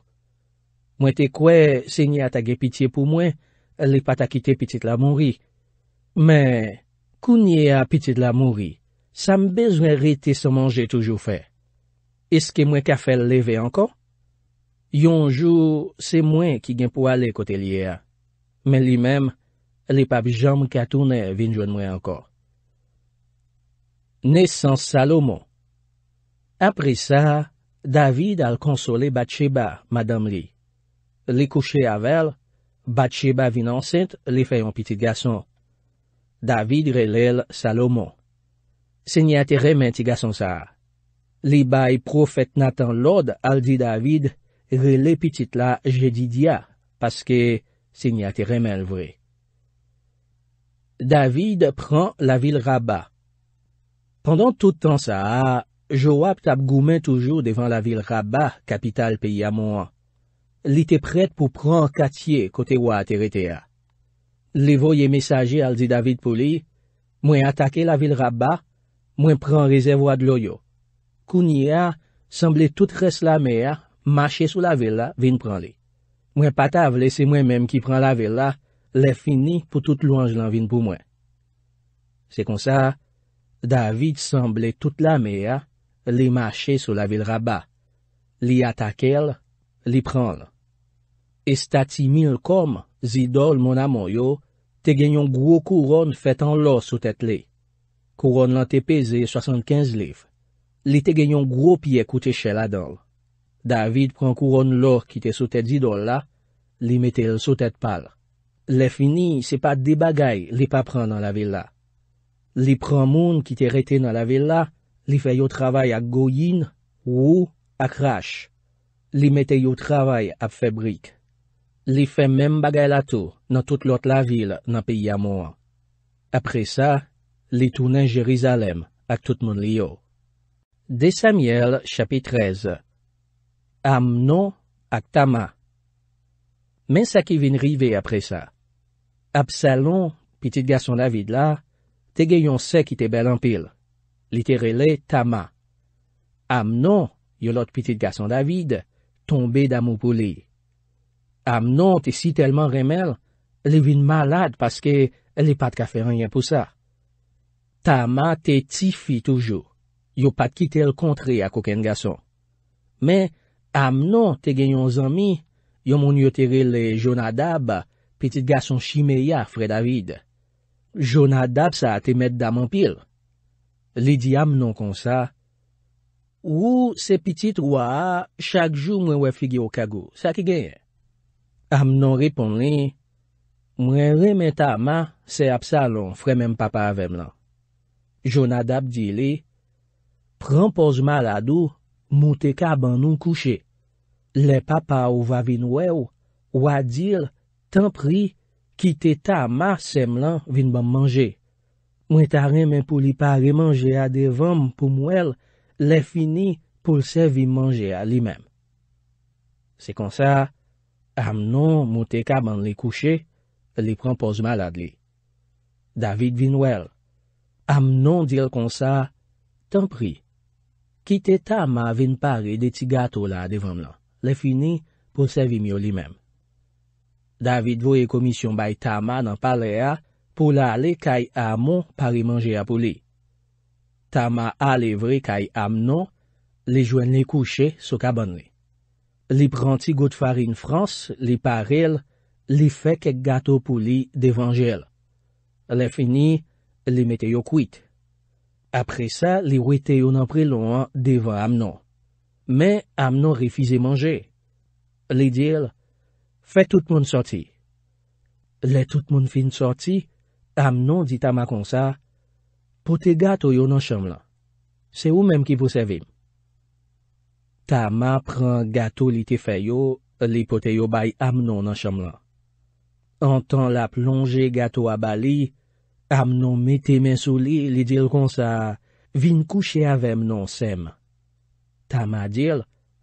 Mwen te kwe, se nye atage piti pou mwen, le pat akite pitit la mounri. Men, kou nye a pitit la mounri, sa mbezwen rete se manje toujou fe. Eske mwen ka fel leve ankon? Yon jou, se mwen ki gen pou ale kote liye a. Men li mem, Li pab jom katounen vin joun mwen ankon. Nesan Salomon Apre sa, David al konsole Batsheba, madame li. Li kouche aval, Batsheba vin ansent li fayon pitit gason. David re lel Salomon. Se nye atere men ti gason sa. Li bay profet Nathan Lord al di David, re le pitit la je di dia, paske se nye atere men l vwey. David pran la vil Rabba. Pendon tout tan sa, jo wap tab goumen toujou devan la vil Rabba, kapital peyi a moun. Li te pret pou pran katiye kote wate rete a. Li voye mesaje al di David pou li, mwen atake la vil Rabba, mwen pran rezerv wad loyo. Kouni a, semble tout res la mer, mache sou la vil la, vin pran li. Mwen patav le se mwen menm ki pran la vil la, Le fini pou tout louange lan vin pou mwen. Se kon sa, David semble tout la mea li mache sou la vil raba. Li atakel, li pranl. E stati mil kom, zidol mon amon yo, te genyon gwo kouron fet an lor sou tet le. Kouron lan te peze 75 liv. Li te genyon gwo pie koute chel adanl. David pran kouron lor ki te sou tet zidol la, li metel sou tet palr. Le fini, se pa de bagay li pa pran nan la villa. Li pran moun ki te rete nan la villa, li fe yo travay ak goyin, wou, ak rash. Li mete yo travay ap febrik. Li fe men bagay la tou nan tout lout la vil nan piya moun. Apre sa, li tounen Jerizalem ak tout moun li yo. De Samuel, chapit 13 Amnon ak Tama Men sa ki vin rive apre sa. Absalon, piti gason David la, te genyon se ki te bel anpil. Li terele Tama. Amnon, yo lot piti gason David, tombe damou pou li. Amnon te si telman remel, li vin malad paske li pat ka fe ranyen pou sa. Tama te tifi toujou. Yo pat kite l kontre akoken gason. Me, amnon te genyon zami, yo moun yo terele Jona Dabba, Petit gason chimeya, fred David. Jona dap sa te met dam an pil. Li di am non konsa. Ou se petit waa, chak jou mwen we figi o kago, sakige? Am non ripon li. Mwen remeta ama, se ap sa lon, fred menm papa avem lan. Jona dap di li. Pran poz mal adou, mwote ka ban nou kouche. Le papa ou wavin wew, wadil, Tampri, ki te ta ma sem lan vin ban manje. Mwen tarren men pou li pare manje a devan pou mwen, le fini pou se vi manje a li men. Se kon sa, amnon mwote ka ban li kouche, li pran posman la li. David vin wel. Amnon dir kon sa, tampri, ki te ta ma vin pare de ti gato la devan lan, le fini pou se vi mwen li men. David voye komisyon bay Tama nan palea pou la ale kaj amon pari manje apou li. Tama ale vre kaj amnon, li jwen li kouche souk abon li. Li pranti gout farin frans, li parel, li fek ek gato pou li devan jel. Le fini, li mete yo kwit. Apre sa, li wete yo nan pre lon devan amnon. Me, amnon refize manje. Li dil, Fè tout moun soti. Le tout moun fin soti, amnon di tama kon sa, pote gato yo nan chanm lan. Se ou menm ki pou seve. Tama pran gato li te feyo, li pote yo bay amnon nan chanm lan. Antan la plonje gato a bali, amnon mete men sou li li dil kon sa, vin kouche avem nan sem. Tama dil,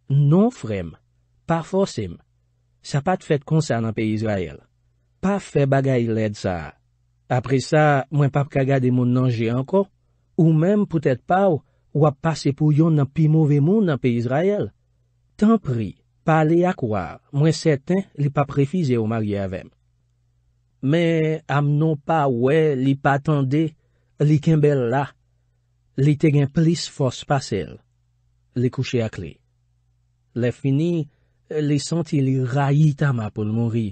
non frem, pa fosem, Sa pa te fet konsan nan pey Izraël. Pa fe bagay led sa. Apre sa, mwen pap kagade moun nanje anko. Ou mèm pou tèt pa ou, wap pase pou yon nan pi mouvè moun nan pey Izraël. Tan pri, pale akwa, mwen seten li pap refize ou magye avèm. Mè, amnon pa wè li patande, li kembèl la. Li te gen plis fos pasel. Li kouche akli. Li fini. li senti li rayi ta ma pou l'mouri.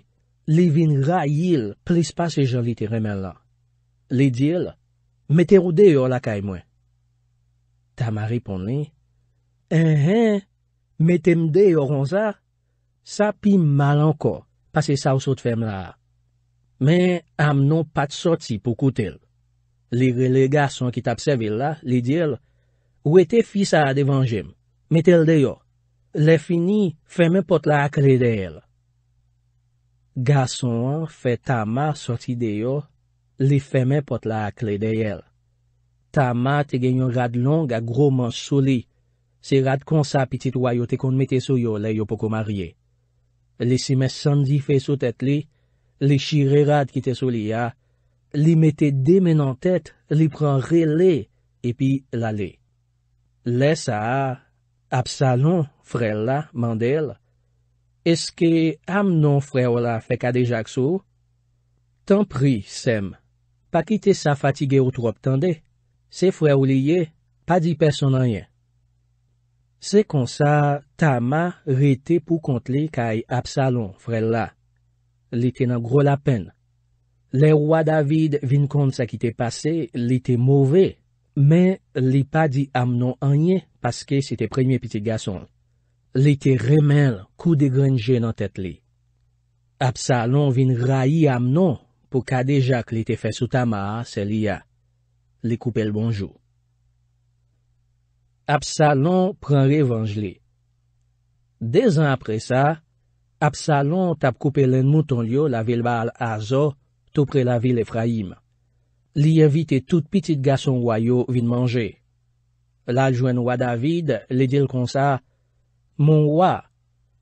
Li vin rayil plis pa se jan li te remen la. Li di el, me te ou de yo la kay mwen. Ta ma ripon li, enhen, me tem de yo ronza. Sa pi mal anko pase sa ou sot fem la. Men, am non pat soti pou koutel. Li relega son ki tabsevil la, li di el, ou e te fis a devan jem, me tel de yo. Lè fini, fèmè pot la ak lè de yèl. Gason fè tama soti de yo, li fèmè pot la ak lè de yèl. Tama te genyon rad longa gro man sou li, se rad konsa pitit wayo te kon metè sou yo le yo poko marye. Li simè sandi fè sou tet li, li shirè rad kitè sou li ya, li metè demè nan tet, li pran re le, epi la le. Le sa a, Apsalon, frella, mandel, eske amnon frella fekade jakso? Tanpri, sem, pa kite sa fatige ou troptande, se freliye, pa di personanyen. Se konsa, tama rete pou kontli kaj Apsalon, frella. Li te nan gro la pen. Le wadavid vin kont sa kite pase, li te move. Men li pa di amnon anye, paske si te premiye piti gason. Li te remen kou de grenje nan tet li. Absalon vin rayi amnon pou ka deja ki li te fesouta ma se li ya. Li koupe l bonjou. Absalon pren revanj li. Dez an apre sa, Absalon tap koupe len mouton liyo la vil bal azo tou pre la vil Efraim. Li evite tout pitit gason wayo vin manje. Laljwen wadavid li dil konsa, Mon wwa,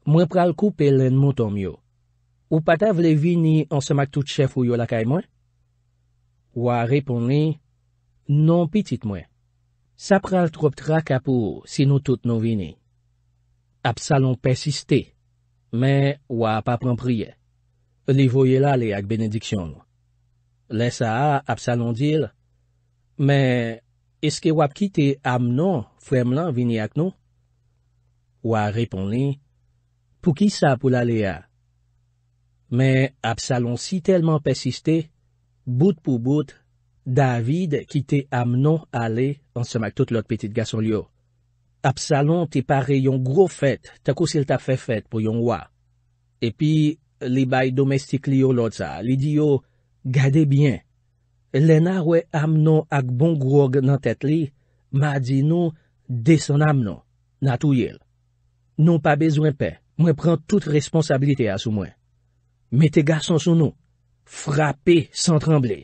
mwen pral koupe len mouton myo. Ou patav le vini ansamak tout chef wyo lakay mwen? Wwa reponi, Non pitit mwen. Sa pral trop tra kapou sinou tout nou vini. Apsalon pesiste. Men wwa pa pran priye. Li voyela li ak benediksyon wwa. Lè sa a, Absalon dil, Mè, eske wap ki te amnon fwèm lan vini ak nou? Wè a repon li, Pou ki sa pou lalè a? Mè, Absalon si telman pesiste, Bout pou bout, David ki te amnon ale ansamak tout lòt petit gason li yo. Absalon te pare yon gro fèt, tako sil ta fè fèt pou yon wè. Epi, li bay domestik li yo lòt sa, li di yo, Gade byen, lè na wè amnon ak bon gwoge nan tèt li, ma di nou deson amnon, na tou yel. Non pa bezwen pe, mwen pren tout responsabilite asou mwen. Mète gason sou nou, frape san tremble.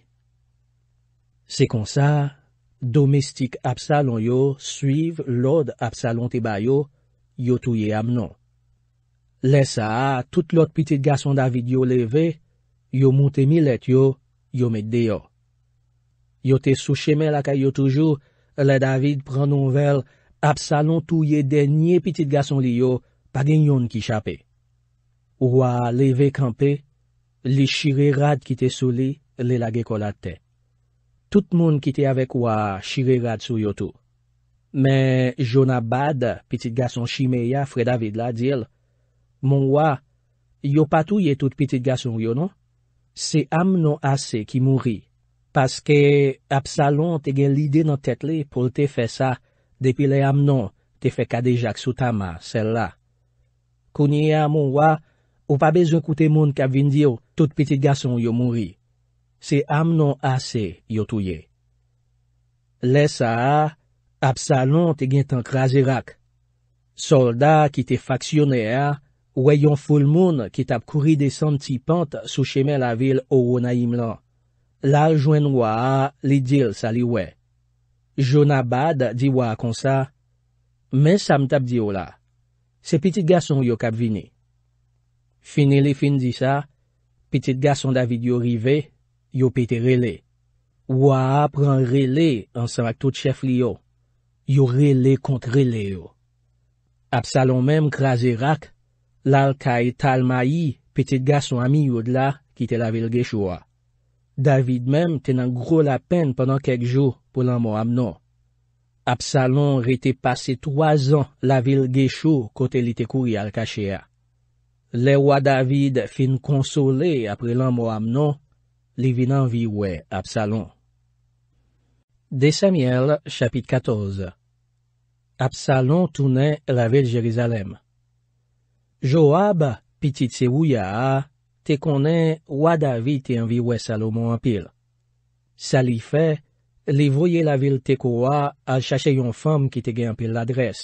Se kon sa, domestik apsalon yo, suiv lode apsalon te bayo, yo tou ye amnon. Lè sa, tout lot piti gason David yo leve, yo moun temi let yo, yo met deyo. Yo te sou cheme la ka yo toujou, le David pran nouvel, apsa non touye denye pitit gason li yo, pa gen yon ki chapè. Ouwa le ve kampe, li shire rad kite sou li, le lage kolat te. Tout moun kite avek ouwa shire rad sou yo tou. Men, jona bad, pitit gason chime ya, fred David la, dil, moun wwa, yo patouye tout pitit gason yo, non? Se amnon ase ki mouri, paske apsalon te gen lide nan tetle pou te fe sa, depi le amnon te fe kade jak sou tama, sel la. Kounye a moun wa, ou pa bezon koute moun kabvind yo, tout petit gason yo mouri. Se amnon ase yo touye. Le sa, apsalon te gen tank razerak. Solda ki te faksyonè a, Wè yon foul moun ki tap kouri desan ti pante sou cheme la vil ou ou na im lan. La jwen waa li dil sa li wè. Jou na bad di waa kon sa. Men sa m tap di yo la. Se pitit gason yo kap vini. Fini li fin di sa. Pitit gason David yo rive. Yo piti rele. Waa pran rele ansan ak tout chef li yo. Yo rele kont rele yo. Apsa lon menm krasi rak. Lalka et Talmai, petite ga son ami yod la, kite la vil gecho a. David menm ten an gro la pen penan kek jo pou lan mo amnon. Absalon rete pase toazan la vil gecho kote li te kouri al kache a. Le wwa David fin konsole apre lan mo amnon, li vinan viwe Absalon. De Samiel, chapit 14 Absalon toune la vil Jerizalem. Jo ab, pitit se wou ya a, te konen wad avi te anvi wè Salomon anpil. Salifè, li voye la vil te ko wad al chache yon fam ki te gen anpil ladres.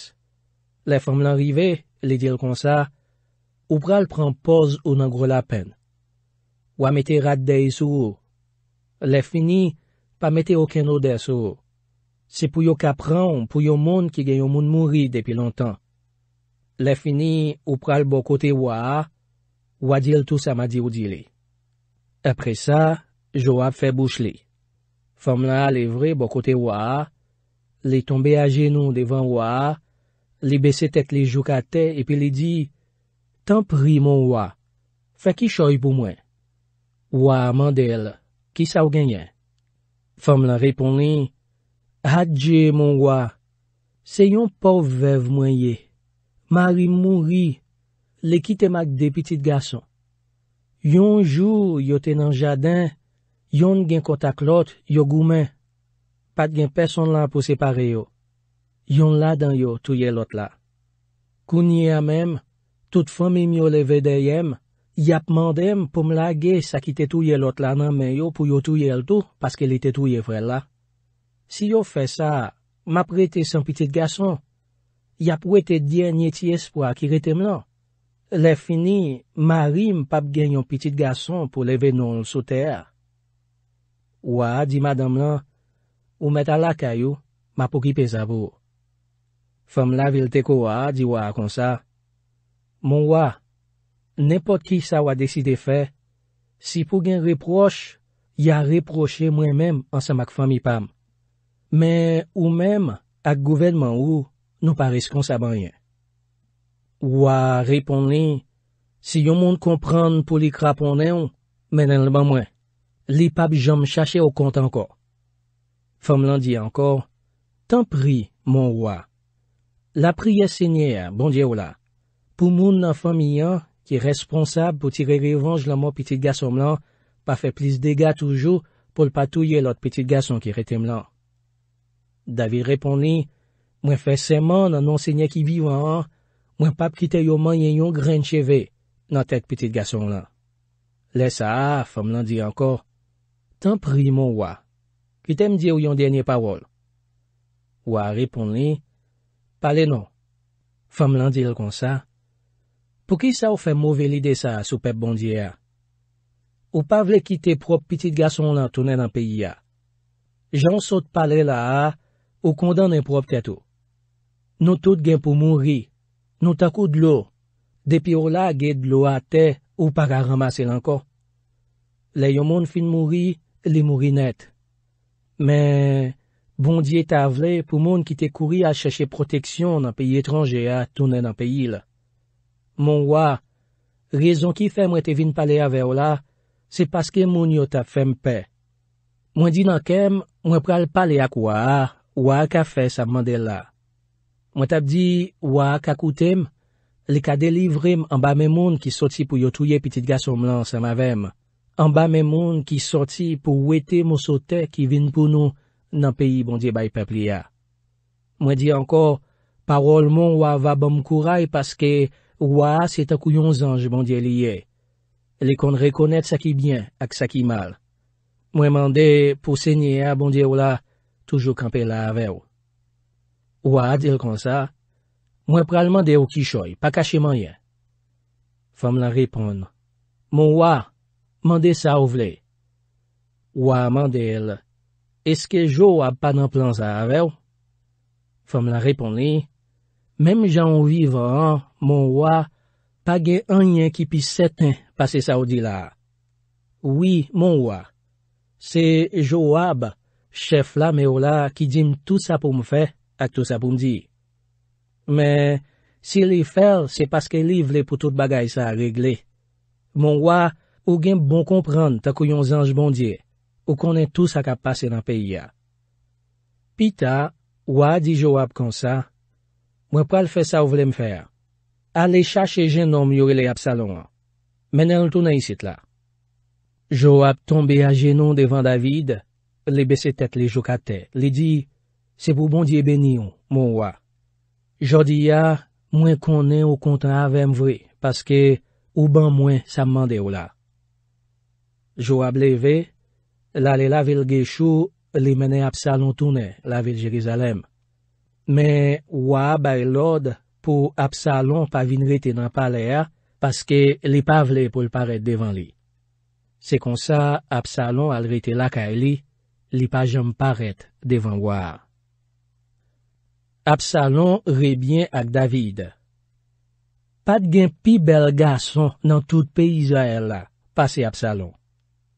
Le fam lanrive, li dil konsa, ou pral pran poz ou nan grou la pen. Wame te rad dey sou ou. Le fini, pa mete oken ou dey sou ou. Se pou yo kapran, pou yo moun ki gen yon moun mouri depi lontan. Le fini ou pral bo kote waa, wadil tou sa madi ou dile. Epre sa, Joab fe bouch li. Fem la le vre bo kote waa, li tombe a genou devan waa, li bese tek li jou kate, epi li di, «Tan pri mon waa, fe ki choy pou mwen?» Waa mandel, ki sa ou genyen? Fem la reponi, «Hadje mon waa, se yon pov vev mwen ye». Ma ri mou ri, le kite mak de pitit gason. Yon jou yote nan jadin, yon gen kontak lot, yo goumen. Pat gen person lan pou separe yo. Yon la dan yo touye lot la. Kounye amem, tout fomim yo leve deyem, yap mandem pou mla ge sakite touye lot lan nan men yo pou yo touye el tou, paske li te touye vrel la. Si yo fe sa, ma prete san pitit gason, ya pou ete diyen yeti espoa ki rete mlan. Le fini, ma rim pap gen yon pitit gason pou leve non sou ter. Ouwa, di madan mlan, ou met ala kayou, ma pou ki pe zavou. Fem la vil teko ouwa, di ouwa akonsa. Mon ouwa, nepot ki sa wad eside fe, si pou gen reproche, ya reproche mwen men ansa mak famy pam. Men ou men ak gouvenman ou, nou pa reskon sa banyen. Ouwa, repon li, si yon moun kompran pou li krapon neon, menen l ban mwen, li pap jom chache ou kont ankor. Femlan di ankor, tan pri, moun ouwa. La pri ya sinye a, bon diye ou la, pou moun nan fom iyan, ki responsab pou tire revanj la moun pitit gason mlan, pa fe plis dega toujou, pou l patouye lot pitit gason ki rete mlan. Davi repon li, Mwen fè seman nan nonsenye ki vivan an, mwen pap kite yo man yen yon gren cheve nan tek pitit gason lan. Lè sa a, fèm lan di ankor, tan pri moun wè, ki tem di ou yon denye parol. Wè a ripon li, pale non. Fèm lan di lakon sa. Pou ki sa ou fèm mouveli de sa sou pep bondi e a? Ou pa vle kite prop pitit gason lan tounen an peyi a? Jan sot pale la a ou kondan en prop tetou. Nou tout gen pou moun ri, nou takou dlou, depi ou la gen dlou a te ou para ramase lanko. Le yon moun fin moun ri, li moun ri net. Men, bon di etavle pou moun ki te kouri a chache proteksyon nan peyi etranje a tonen nan peyi la. Mon waa, rezon ki fe mwen te vin pale a ve ou la, se paske moun yo ta fem pe. Mwen di nan kem, mwen pral pale ak waa, waa ka fe sa mande la. Mwen tap di, wak akoutem, li ka delivrim anba men moun ki soti pou yo touye pitit gasom lan sa mavem. Anba men moun ki soti pou wetem ou sote ki vin pou nou nan peyi bondye bay pepli ya. Mwen di ankor, parol moun wak va bom kouray paske wak si takou yon zanj bondye li ye. Li kon rekonet sa ki byen ak sa ki mal. Mwen mande pou se nye ya bondye wala toujou kampe la avew. Ouwa, dil kon sa, mwen pral mande ou kishoy, pa kache man yen. Fom la repon, mwen waa, mande sa ou vle. Ouwa, mande el, eske jo wab pa nan plan sa avew? Fom la repon li, mwen jen wiv an, mwen waa, pa gen an yen ki pi seten pase sa ou di la. Ouwi, mwen waa, se jo wab, chef la me ou la ki dim tout sa pou mwen fey, ak tout sa pou mdi. Men, si li fer, se paske li vle pou tout bagay sa a regle. Mon waa, ou gen bon kompran takou yon zanj bondye, ou konen tout sa kap pase nan peyi ya. Pita, waa di Joab konsa, mwen pral fe sa ou vle mfer. Ale chache jenom yore le apsalon an. Menen loutou nan yisit la. Joab tombe a jenom devan David, li beset et li jokate, li di, Se pou bon diye ben yon, moun wwa. Jodi ya, mwen konen ou kontan avem vwe, paske ou ban mwen sa mman de ou la. Jwa ble ve, lale la vil gechou, li mene Absalon toune, la vil Jerizalem. Me wwa bay lode pou Absalon pa vin rete nan pale ya, paske li pa vle pou l paret devan li. Se konsa, Absalon al rete laka e li, li pa jom paret devan wwa a. Absalon, Rébien ak David Pat gen pi belga son nan tout pi Israel la, pase Absalon.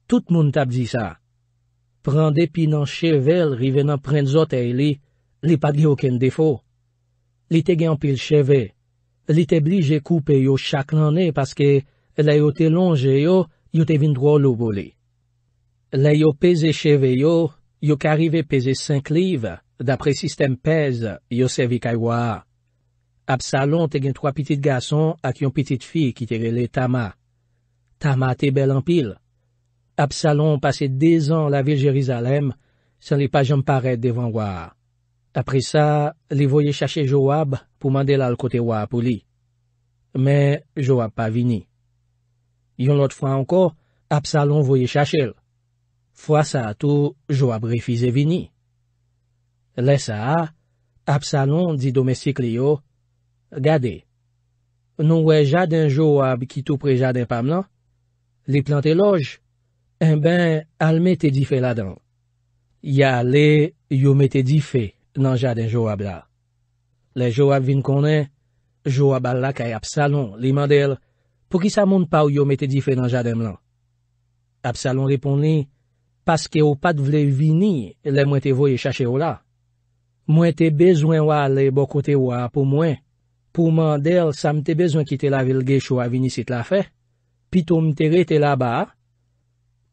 Tout moun tab di sa. Prande pi nan chevel rive nan pren zote e li, li pat gen oken defo. Li te gen pi l cheve. Li te bli je koupe yo chak lan e paske la yo te longe yo, yo te vin drou lo boli. La yo peze cheve yo, yo karive peze 5 liv. Dapre sistem pez, yo se vi kay waa. Absalon te gen troa pitit gason ak yon pitit fi ki te rele Tama. Tama te bel an pil. Absalon pase dez an la vil Jerizalem, san li pa jom paret devan waa. Apre sa, li voye chache Joab pou mande la l kote waa pou li. Me, Joab pa vini. Yon lot fwa anko, Absalon voye chache l. Fwa sa to, Joab refize vini. Lesa, Absalon di domesik li yo, gade, nou we jaden joab ki tou pre jaden pam lan, li plante loj, en ben al metedife la dan. Ya le, yo metedife nan jaden joab la. Le joab vin konen, joab al la kaya Absalon li mandel, pou ki sa moun pa ou yo metedife nan jaden lan. Absalon ripon li, paske ou pa dvle vini le mwete voye chache ou la. Mwen te bezwen wale bokote wwa pou mwen. Pou mandel sa mte bezwen ki te la vilge chwa vini sit la fe. Pi tou mte re te la ba.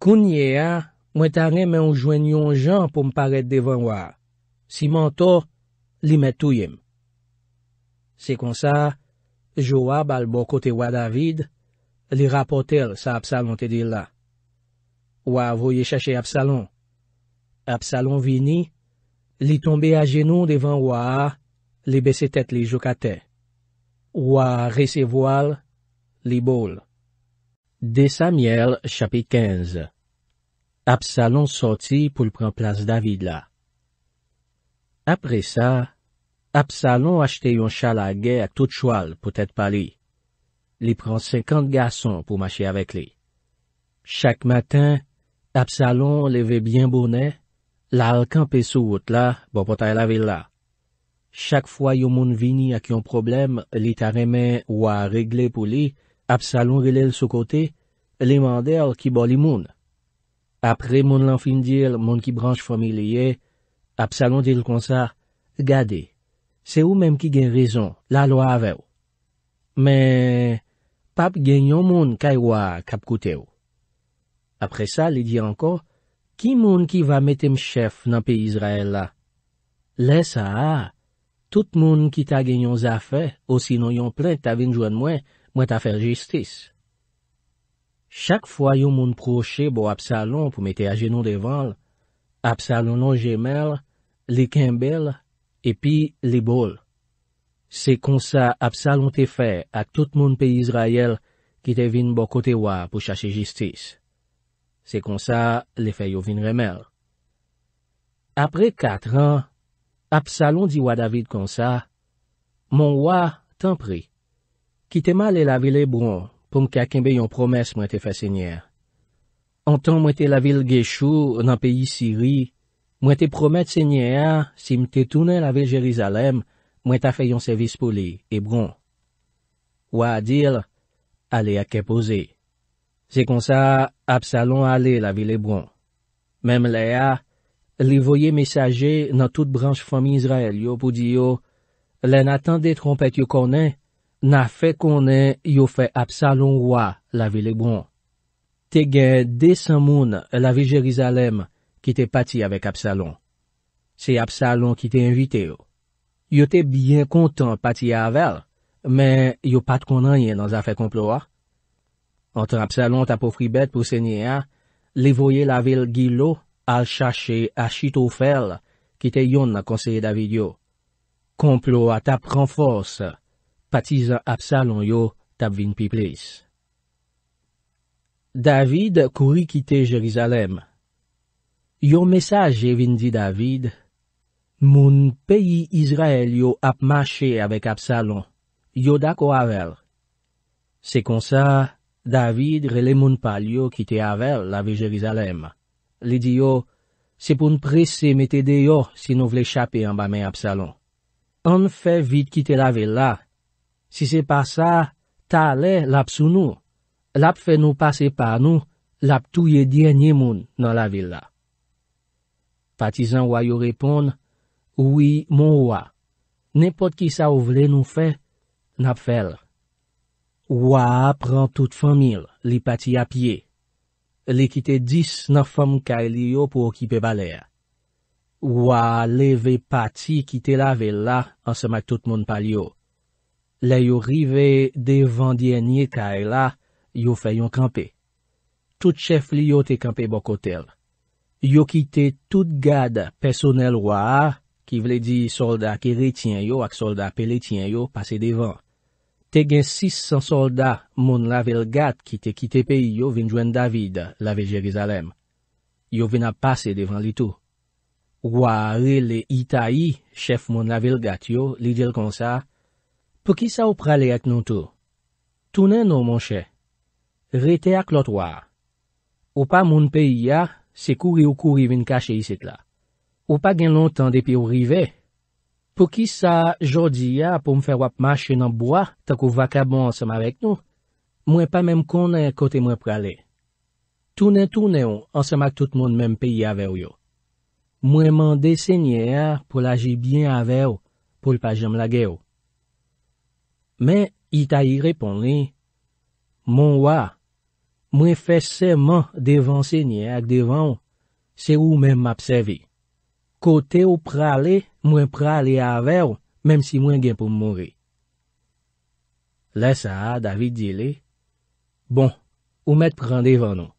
Koun ye a, mwen tare men oujwen yon jan pou mparet devan wwa. Si mwantor, li met touyem. Se konsa, jo wab al bokote wwa David, li rapote l sa Absalon te di la. Wawo ye chache Absalon. Absalon vini. Li tombe a genou devan waa, li besetet li jokate. Waa rese voal, li bol. Desa miel chapi kenz. Absalon soti pou li pren plas David la. Apre sa, Absalon achte yon chalage ak tout chwal pou tèt pali. Li pren 50 gason pou mache avek li. Chak matin, Absalon leve bien bonè. La alkan pe sou wot la, bo potay e la vil la. Chak fwa yon moun vini ak yon problem, li tar eme wa regle pou li, ap salon vilel sou kote, li mandel ki boli moun. Apre moun lan fin dil, moun ki branj fomiliye, ap salon dil konsa, gade, se ou menm ki gen rezon, la lo avew. Me, pap gen yon moun kai wa kap koutew. Apre sa, li di anko, Ki moun ki va metem chef nan pi Izrael la? Le sa a, tout moun ki ta gen yon zafe, o sino yon ple, ta vin jwen mwen, mwen ta fer jistis. Chak fwa yon moun proche bo Absalon pou mete ajenon devan, Absalon non jemel, li Kembel, epi li Bol. Se konsa Absalon te fe ak tout moun pi Izrael ki te vin bo kote wa pou chache jistis. se konsa le fè yo vin remèl. Apre katran, apsalon di wadavid konsa, moun waa tanpri. Kitema e le la vil e bron, pou mkakimbe yon promes mwen te fè sènyè. Antan mwen te la vil Gèchou, nan peyi Siri, mwen te promet sènyè, si mte tounen la vil Jerizalem, mwen ta fè yon servis poli, e bron. Waa dil, ale a kepoze. Se konsa, Absalon ale la vil ebron. Mem le a, li voye mesaje nan tout branche fami Izrael yo pou di yo, le natan de trompet yo konen, na fe konen yo fe Absalon wwa la vil ebron. Te gen desan moun la vil Jerizalem ki te pati avek Absalon. Se Absalon ki te invite yo. Yo te bien kontan pati avel, men yo pat konen yon nan za fe konplo wwa. Antran Absalon tapo fribet pou sènyen, levoye lavel gilo al chache ashi to fel kite yon akonseye David yo. Komplo atap renfors, patizan Absalon yo tapvin pi plis. David kuri kite Jerizalem. Yo mesaj evindi David, moun peyi Izrael yo apmache avek Absalon, yo dako avel. Se konsa, David rele moun pal yo kite avel la ve Jerizalem. Li di yo, se pou n prese mette deyo si nou vle chape an ba men apsalon. An fe vide kite la ve la. Si se pa sa, ta le lap sou nou. Lap fe nou pase pa nou, lap touye djenye moun nan la ve la. Patizan wayo repon, oui moun wwa. Nenpot ki sa ou vle nou fe, nap fel. Waa pran tout fomil li pati apye. Li kite dis nan fom kae li yo pou okipe balea. Waa leve pati kite la ve la an seman tout moun pal yo. Le yo rive devan di enye kae la, yo fayon kampe. Tout chef li yo te kampe bokotel. Yo kite tout gada personel waa ki vle di solda kere tiyen yo ak solda pele tiyen yo pase devan. Te gen 600 soldat moun lavel gat ki te kite pe yo vin jwen David lave Jerizalem. Yo vina pase devan li tou. Ou a re le Itayi, chef moun lavel gat yo, li djel kon sa, pou ki sa ou prale ak nou tou? Tounen nou monshe. Rete ak lot war. Ou pa moun peyi ya, se kouri ou kouri vin kache isek la. Ou pa gen lontan depi ou rivey. Pou ki sa jodi ya pou m fè wap mache nan bwa takou vakabon ansem avèk nou, mwen pa mèm konen kote mwen pralè. Tounen-tounen ansem ak tout moun mèm peyi avèw yo. Mwen mande sènyè ya pou l'aje byen avèw pou l'pajam lageyo. Men, ita yi repon li, mwen wa, mwen fè sèman devan sènyè ak devan, se ou mèm apsevi. Kote ou pralè, mwen pra li a avew, menm si mwen gen pou moun ri. Le sa, David di li, bon, ou met prende van nou.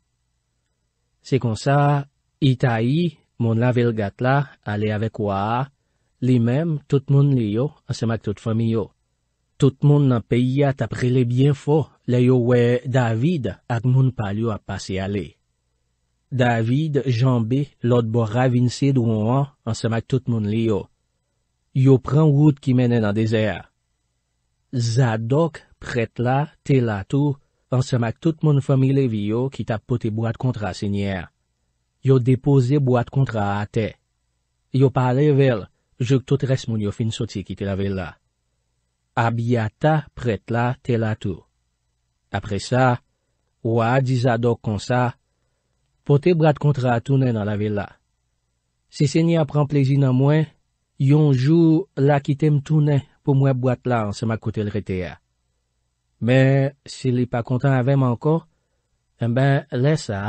Se kon sa, itayi, moun lavel gat la, ale avek waa, li menm, tout moun li yo, ansemak tout fomiyo. Tout moun nan peyi ya tapri li bien fo, le yo we David, ak moun pal yo ap pase ale. David, jambi, lot bo ravinsi doun ansemak tout moun li yo. Yo pran wout ki menen an dezer. Zadok, pret la, te la tou, ansamak tout moun fomile vi yo ki tap pote boat kontra, senyer. Yo depose boat kontra a te. Yo pale vel, jok tout res moun yo fin soti ki te la vel la. Ab ya ta, pret la, te la tou. Apre sa, wad di zadok kon sa, pote boat kontra a tou nen an la vel la. Se senyer pran plezi nan mwen, yonjou la kitem tounen pou mwen boat lan sema kote l retea. Men, se li pa kontan avèm anko, en ben lesa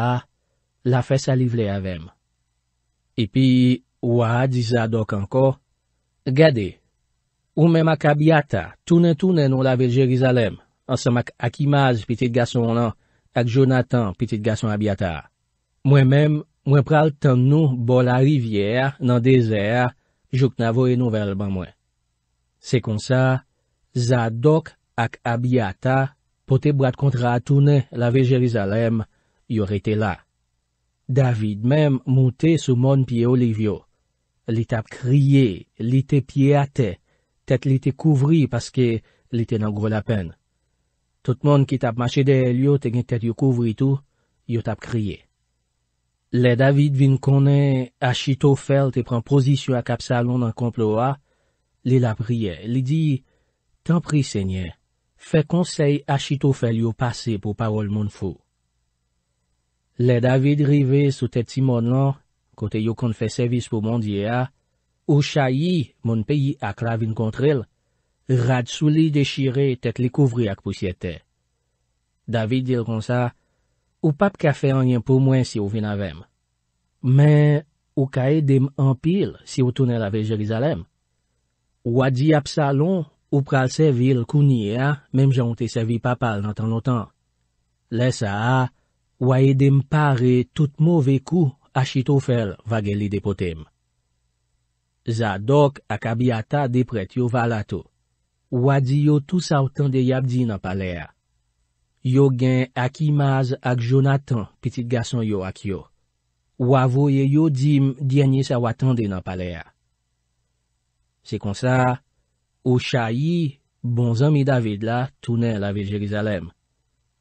la fè salivle avèm. Epi, wwa, diza dok anko, gade, ou men mak abyata tounen tounen nou la vil Jerizalem, an sema ak imaz piti gason lan, ak Jonathan piti gason abyata. Mwen men, mwen pral tan nou bo la rivyè nan dezèr, Jouk na voye nouvel ban mwen. Sekon sa, Zadok ak Abiatta pote brad kontra atounen lave Jerizalem, yor ete la. David menm moute sou mon pye olivyo. Li tap kriye, li te pye ate, tet li te kouvri paske li te nan gwo la pen. Tot mon ki tap machede el yo te gen tet yo kouvri tou, yo tap kriye. Le David vin kone Achitofel te pren posisyon ak apsalon nan komplo a, li la priye. Li di, Tan pri se nye, fe konsey Achitofel yo pase pou parol moun fo. Le David rive sou te timon lan, kote yo konfe sevis pou moun diye a, ou chayi moun peyi ak la vin kontril, rad sou li dechire tek li kouvri ak pousyete. David dil kon sa, Ou pap ka fe anyen pou mwen si ou vinavem. Men, ou ka edem anpil si ou tounel ave Jerizalem. Ou adi apsa lon, ou pral sevil kouni e a, menm jan ou te sevi papal nan tan notan. Lesa a, ou a edem pare tout mouve kou a chito fel vage li depotem. Za dok akabiyata depret yo valato. Ou adi yo tout sa utan de yabdi nan pale a. Yo gen ak imaz ak Jonathan, pitit gason yo ak yo. Ou avoye yo dim dianye sa watande nan palea. Se kon sa, ou chayi, bon zami David la, tounen la vele Jerizalem.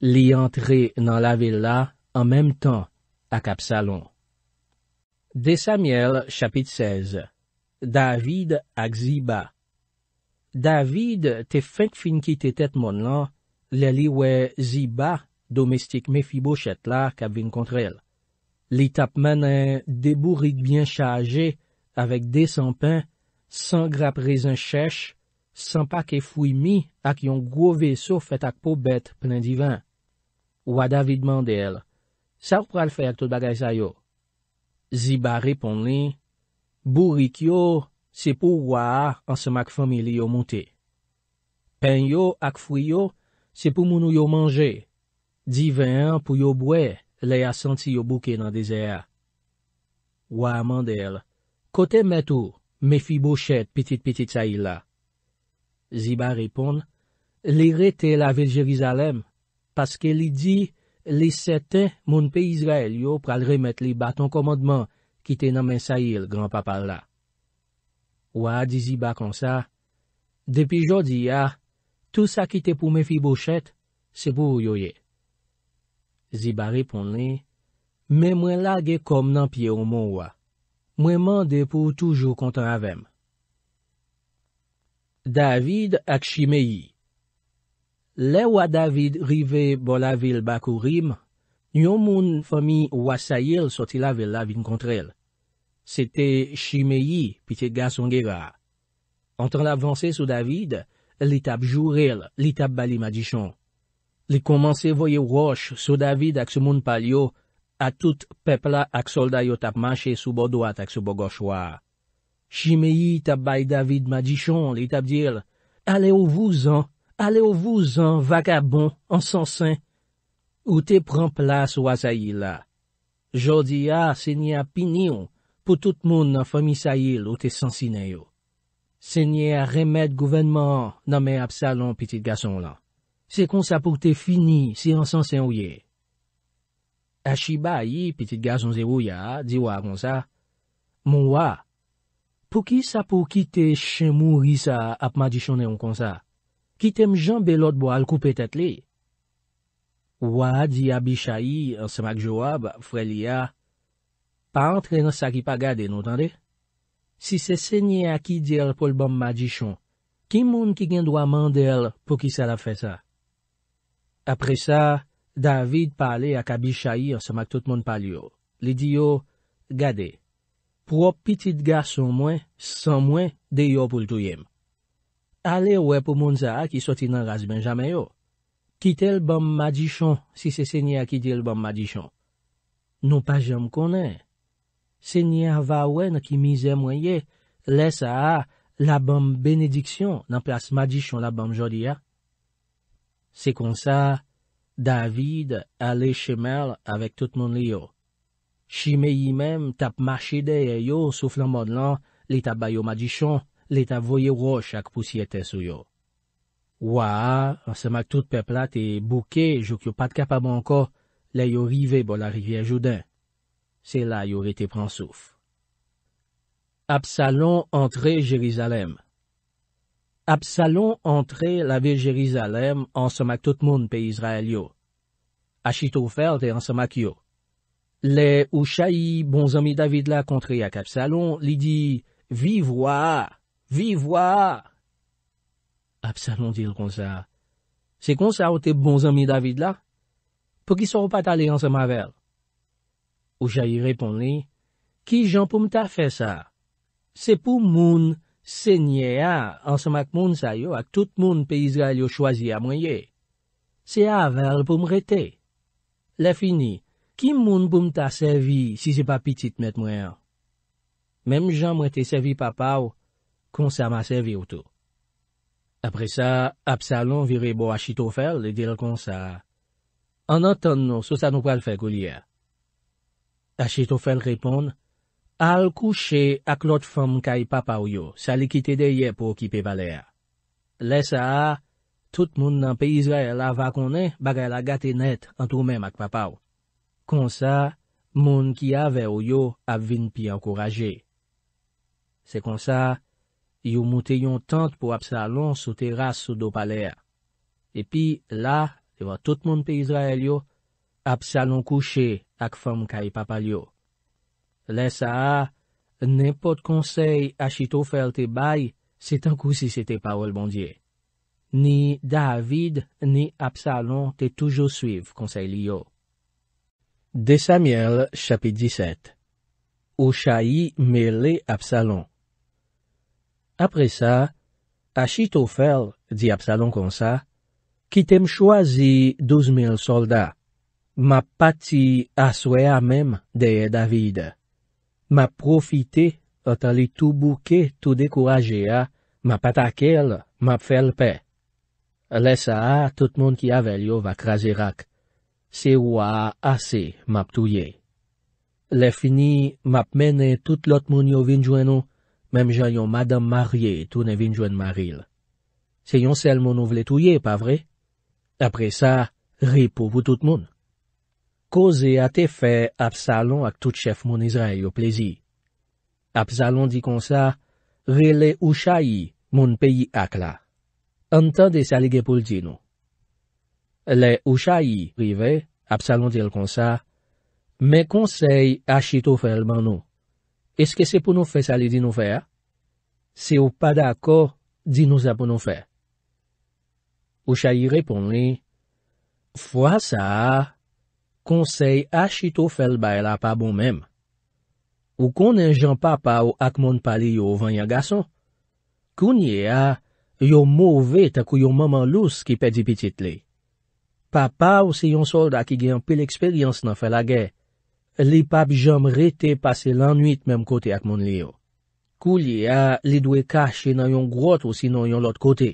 Li antre nan la vele la, an menm tan, ak apsalon. Desamiel, chapit 16 David ak Ziba David te feng fin ki te tet mon lan, Lè li wè zi ba domestik me fi bo chet la kap vin kontrel. Li tap menen de bourik byen chaje avèk de san pen, san grap rezen chèche, san pa ke fwi mi ak yon gwo ve so fet ak pou bet plen divan. Wada vi dman de el. Sa w pral fè ak tout bagay sa yo? Zi ba repon li. Bourik yo se pou waa an semak fomi li yo monte. Pen yo ak fwi yo, se pou mounou yo manje, di ven an pou yo bwe, le a senti yo bouke nan dese a. Ou a mandel, kote met ou, me fi bouchet, pitit-pitit sa il la. Ziba repon, li rete la vil Jerizalem, paske li di, li sete moun pe Israel yo pral remet li baton komodman ki te nanmen sa il, gran papal la. Ou a dizi ba kon sa, depi jodi a, tou sa ki te pou me fi bouchet, se pou yoye. Zi bari pon li, me mwen la ge kom nan piye ou moun wwa. Mwen mande pou toujou kontan avem. David ak Chimeyi Le wwa David rive bol avil bakou rim, nyon moun fomi wwa sayel soti la vel la vin kontrel. Sete Chimeyi pite gason ge ga. Antan la vansi sou David, Li tap jurel, li tap bali madjishon. Li komanse voye wosh sou David ak se moun pal yo, a tout pepla ak solday yo tap mache sou bo doat ak se bo gochwa. Chi meyi tap bay David madjishon, li tap dil, ale ou vouzan, ale ou vouzan, vakabon, ansansan, ou te pran plas wazayi la. Jodi ya, se ni apinion, pou tout moun fomisayil ou te sansine yo. Se nye remet gouvenman nan men ap sa lon pitit gason lan. Se kon sa pou te fini si ansan sen ou ye. Ashi ba yi pitit gason zerou ya, di wak kon sa. Mon wak, pou ki sa pou kite shenmou risa ap ma di chone yon kon sa? Kite m jan belot bo al koupe tet li. Wak di abishayi ansan mak jo wab fre li ya. Pa antre nan sa ki pa gade nou tande. Si se sènyè a ki dèl pou l'bom madjichon, ki moun ki gen dwa mandèl pou ki sa la fè sa? Apre sa, David pale ak abishayi an sa mak tout moun pale yo. Li di yo, gade, pou wop pitit ga son mwen, son mwen, de yo pou l'tuyem. Ale wè pou moun za a ki soti nan raz ben jame yo. Ki tèl bom madjichon si se sènyè a ki dèl bom madjichon? Nou pa jèm konè. Se nye ava ouen ki mize mwenye, lese a la bam benediksyon nan plas madjishon la bam jodi a. Se kon sa, David ale shemel avek tout moun li yo. Shime yi mem tap machide yo souflan moun lan, li tap bayo madjishon, li tap voye wosh ak pousyete sou yo. Waa, se mak tout pe plat e bouke, jok yo pat kap abon anko, le yo rive bo la rivye joudan. Se la yor ete pransouf. Absalon entre Jerizalem. Absalon entre la ve Jerizalem ansomak tout moun pe Israel yo. Achito felte ansomak yo. Le ou chayi bonzomi David la kontre yak Absalon li di, Vivwa! Vivwa! Absalon dil kon sa. Se kon sa ote bonzomi David la? Pou ki sorou pat ale ansom avel? Ouja yi repon li, ki jan poum ta fe sa? Se pou moun se nye a ansamak moun sayo ak tout moun pe izra yo chwazi a mwenye. Se a aval poum rete. Le fini, ki moun poum ta sevi si se pa pitit met mwen? Mem jan mwen te sevi pa pa ou, konsa ma sevi ou tou. Apre sa, apsalon vire bo a chito fel le dire konsa. An an ton nou so sa nou pal fe goulia. Achitofel repon, al kouche ak lot fom kay papaw yo, salikite deye pou ki pe baler. Lesa a, tout moun nan pe Izrael ava konen bagay la gate net antou menm ak papaw. Konsa, moun ki ave ou yo ap vin pi ankoraje. Se konsa, yu moute yon tent pou apsa lon sou teras sou do paler. Epi la, yon va tout moun pe Izrael yo, Absalon kouche ak fom kaj papalyo. Lesa, nepot konsey ashi to fel te bay, se tankou si se te pawol bondye. Ni David ni Absalon te toujou suiv konsey liyo. Desamiel, chapit 17 Ou chayi mele Absalon Apre sa, ashi to fel, di Absalon konsa, kitem chwazi douzmil solda. M'ap pati aswe a mem deye David. M'ap profite, otali tou bouke, tou dekoraje a, m'ap patakel, m'ap felpe. Le sa a, tout moun ki a vel yo vak raze rak. Se waa ase, m'ap touye. Le fini, m'ap mene tout lot moun yo vinjwen nou, mem jayon madame marye tou ne vinjwen maril. Se yon sel moun nou vle touye, pa vre? Apre sa, ri pou pou tout moun. Koze ate fe Absalon ak tout chef moun Izrae yo plezi. Absalon di konsa, Rele Ushayi moun peyi ak la. Antande salige pou ldi nou. Le Ushayi rive, Absalon dil konsa, Me konsey ashi to felman nou. Eske se pou nou fe sali di nou fe? Se ou pa da akor, di nou sa pou nou fe. Ushayi repon li, Fwa sa a, Konsey a chito fel ba ela pa bon menm. Ou konen jan papa ou ak mon pali yo vanyan gason? Kounye a, yo mou ve takou yo maman lous ki pedi pitit li. Papa ou se yon solda ki gen pel eksperyans nan fel agè, li pap jam rete pase lan nuit menm kote ak mon li yo. Kounye a, li dwe kache nan yon grot ou sinon yon lot kote.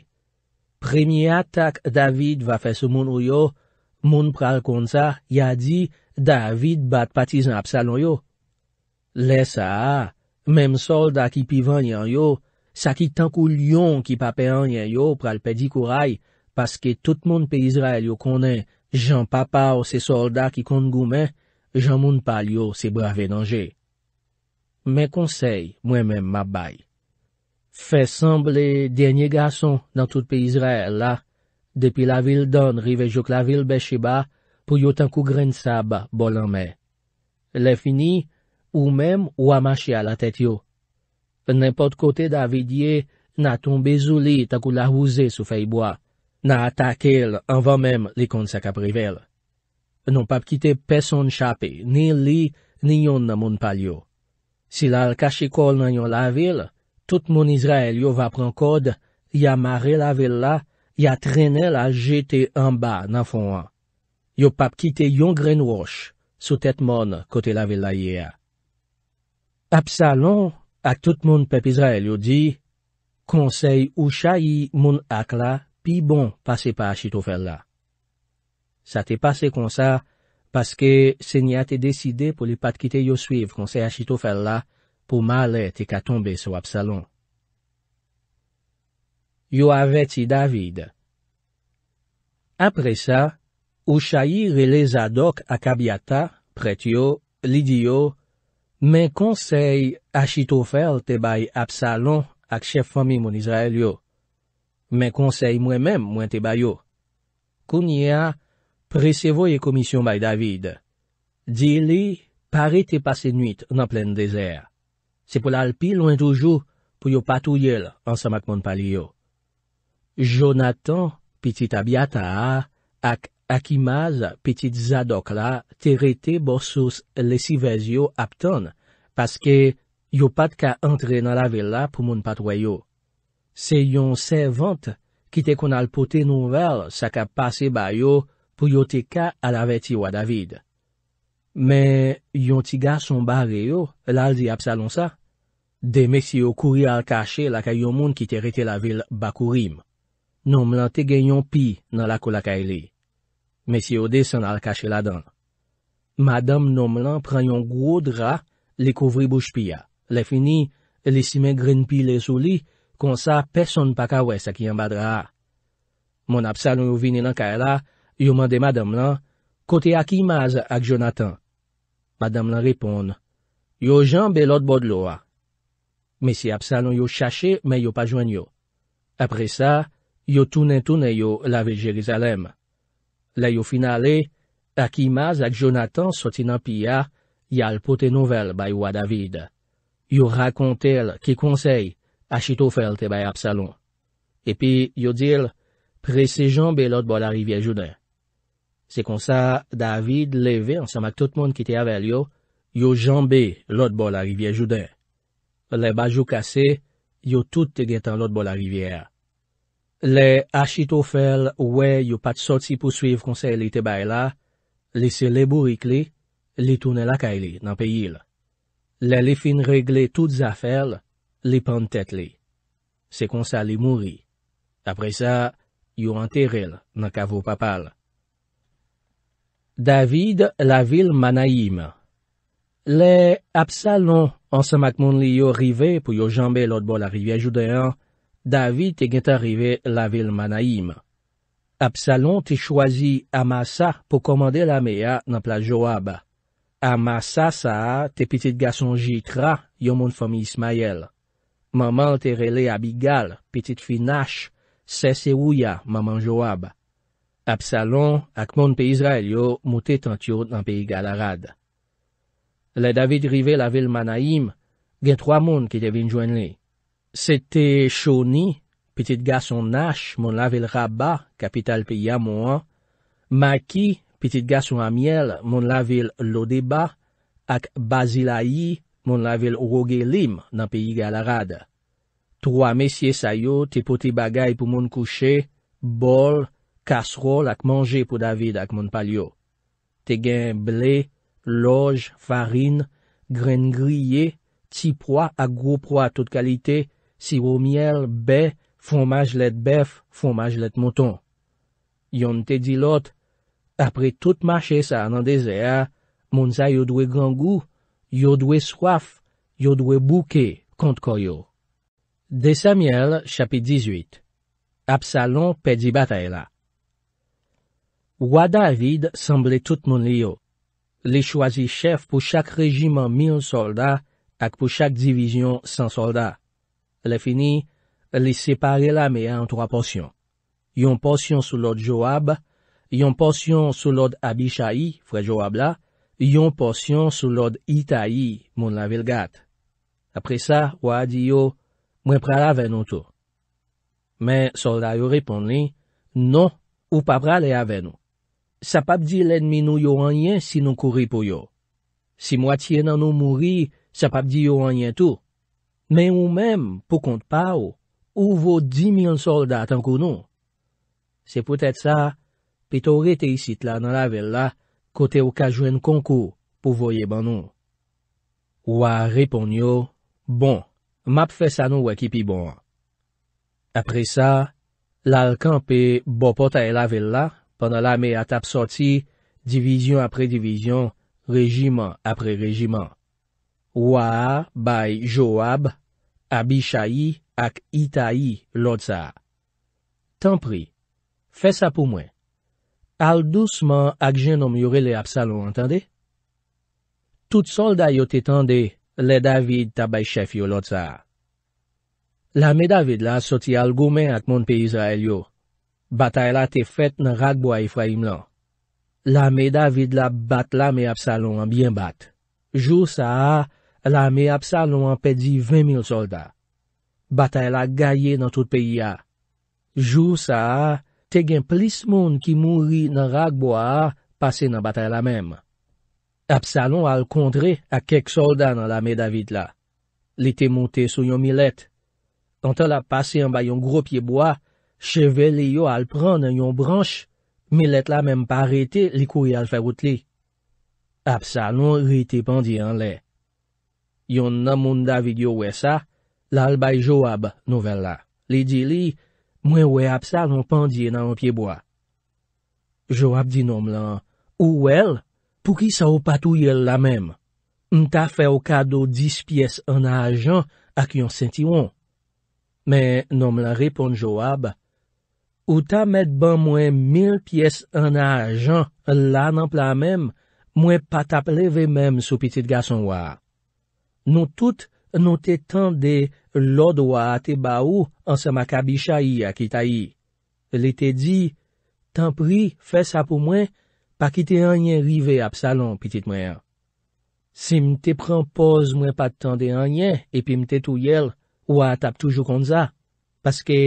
Premye atak David va fe se moun ou yo, Moun pral kon sa, ya di, David bat patizan apsalon yo. Le sa, mem solda ki pivan yan yo, sa ki tankou lyon ki papeyan yan yo pral pedi kouray, paske tout moun pe Israel yo konen, jan papa ou se solda ki kon goumen, jan moun pal yo se brave nanje. Men konsey, mwen men mabay. Fe semb le denye gason nan tout pe Israel la, depi la vil don rive jok la vil beche ba, pou yo tankou gren sab bolan me. Le fini, ou mem ou amache a la tet yo. Nenpot kote Davidye na ton bezou li tankou la ouze sou feyboa, na atakel anvan mem li konsak aprivel. Non pap kite peson chapi, ni li, ni yon nan moun pal yo. Si la al kache kol nan yon la vil, tout moun Izrael yo va pran kode ya mare la vil la Ya trenel a jete an ba nan fon an. Yo pap kite yon gren wosh sou tet mon kote la vil la ye a. Absalon ak tout moun pepizael yo di, konsey ou chayi moun ak la pi bon pase pa a chito fel la. Sa te pase kon sa, paske senya te deside pou li pat kite yo suiv konsey a chito fel la pou male te ka tombe sou Absalon. Yo aveti David. Apre sa, ou chayi relezadok ak Abiatta, pret yo, lidi yo, men konsey ashi to fel te bay Absalon ak chef fami moun Israel yo. Men konsey mwen men mwen te bay yo. Kounye a, presevoye komisyon bay David. Di li, pare te pase nwit nan plen dezer. Se pou la alpi lwen toujou, pou yo patou yel ansamak moun pali yo. Jonathan, pitit Abiataha, ak Akimaz, pitit Zadokla, te rete borsos lesi vez yo aptan, paske yo pat ka entre nan la vil la pou moun patwayo. Se yon se vant, kite kon alpote nouvel sa ka pase bayo pou yote ka alave tiwa David. Me yon tiga son bage yo, lal di apsa lon sa, de mesi yo kuri al kache la ka yon moun ki te rete la vil Bakurim. Nom lan te gen yon pi nan la kou la ka e li. Mesye o de san al kache la dan. Madame nom lan pren yon gwo dra, li kouvri bouj pi ya. Le fini, li simen gren pi le sou li, kon sa, peson pa kawes a ki yon badra. Mon ap sa lon yo vine lan ka e la, yo mande madame lan, kote a ki maz ak Jonathan? Madame lan repon, yo jan belot bod lo a. Mesye ap sa lon yo chache, men yo pa jwen yo. Apre sa, ap sa, Yo tounen-tounen yo lave Jerizalem. La yo finale, ak imaz ak Jonathan sotinan piya, yal pote nouvel bay wad David. Yo rakon tel ki konsey, achito felte bay Absalon. Epi, yo dil, presi janbe lot bol a rivye jouden. Se konsa, David leve ansamak tout moun ki te avel yo, yo janbe lot bol a rivye jouden. Le bajou kase, yo tout te getan lot bol a rivye a. Le achito fel we yo pat sotsi pou suiv konsey li te bay la, li se le burik li, li toune la kay li nan pey il. Le li fin regle tout za fel, li prende tet li. Se konsey li mouri. Apre sa, yo anteril nan kavou papal. David la vil manayim. Le apsal non ansamakmon li yo rive pou yo jambe lot bol a rive ajou deyan, David te gen te rive la vil manayim. Absalon te chwazi Amasa pou komande la mea nan plat Joab. Amasa sa te pitit gason Jitra yon moun fomi Ismayel. Maman te rele Abigal, pitit finash, se se ouya maman Joab. Absalon ak moun pe Izrael yo moutet antyon nan pe yi galarad. Le David rive la vil manayim, gen troa moun ki te vin jwen li. Se te chouni, pitit gason nash, moun lavel rabba, kapital pe yamouan, maki, pitit gason amiel, moun lavel lodeba, ak bazilayi, moun lavel ouroge lim nan pe yiga alarade. Troa mesye sayo, te poti bagay pou moun kouche, bol, kasrol, ak manje pou David ak moun palyo. Te gen ble, loj, farin, gren griye, ti proa ak gro proa tout kalite, Siwo miel, be, fomaj let bef, fomaj let mouton. Yon te di lot, apre tout mache sa nan desea, mounza yo dwe gran gou, yo dwe swaf, yo dwe bouke, kont koyo. Desa miel, chapit 18. Absalon pedi batayla. Wada avid semble tout moun liyo. Li chwazi chef pou chak rejiman mil solda ak pou chak divizyon san solda. Le fini, li separe la me an 3 porsyon. Yon porsyon sou lod Joab, yon porsyon sou lod Abishayi, fwe Joab la, yon porsyon sou lod Itayi, moun la Vilgat. Apre sa, wadi yo, mwen pra la ven nou tou. Men, solda yo repon li, non, ou pa pra le ya ven nou. Sa pap di lenminou yo anyen si nou kouri pou yo. Si mwatiye nan nou mouri, sa pap di yo anyen tou. Men ou men pou kont pa ou, ou vou di milyon soldat an kon nou. Se pou tèt sa, pi tou rete y sit la nan la vel la, kote ou ka jwen konkou pou voye ban nou. Ou a repon yo, bon, map fè sa nou wakipi bon. Apre sa, lal kan pe bo pota e la vel la, pandan la me at ap soti, divizyon apre divizyon, rejiman apre rejiman. Waa bay Joab, Abishayi ak Itayi lot sa. Tanpri, fe sa pou mwen. Al dou seman ak jen om yore le Absalom, entende? Tout sol dayo te tende, le David tabay chef yo lot sa. La me David la soti al gomen ak moun pe Israel yo. Batay la te fet nan ragbo a Efraim lan. La me David la bat la me Absalom an bien bat. Jou sa a... la me Absalon an pedi 20.000 soldat. Batae la gaye nan tout peyi a. Jou sa, te gen plis moun ki mouri nan ragbo a, pase nan batae la menm. Absalon al kondre a kek soldat nan la me David la. Li te monte sou yon milet. Ante la pase yon ba yon gro pyebo a, cheve li yo al pran nan yon branche, milet la menm parete li kouye al ferout li. Absalon ri te pandi an le. Yon nan moun david yo wè sa, lal bay Joab nouvel la. Li di li, mwen wè ap sa loun pandye nan an piyeboa. Joab di nom lan, ou wel, pou ki sa ou patou yel la mem? Nta fè ou kado 10 piyes an a ajan ak yon senti won. Me, nom lan repon Joab, ou ta met ban mwen 1000 piyes an a ajan la nan plan mem, mwen pa tap leve mem sou pitit gason wè. Nou tout nou te tan de lodo wa ate ba ou an sema kabisha i akita i. Li te di, tan pri, fe sa pou mwen, pa ki te anyen rive ap salon, pitit mwen. Se mte pran poz mwen pa tan de anyen, epi mte tou yel, wa tap toujou kond za, paske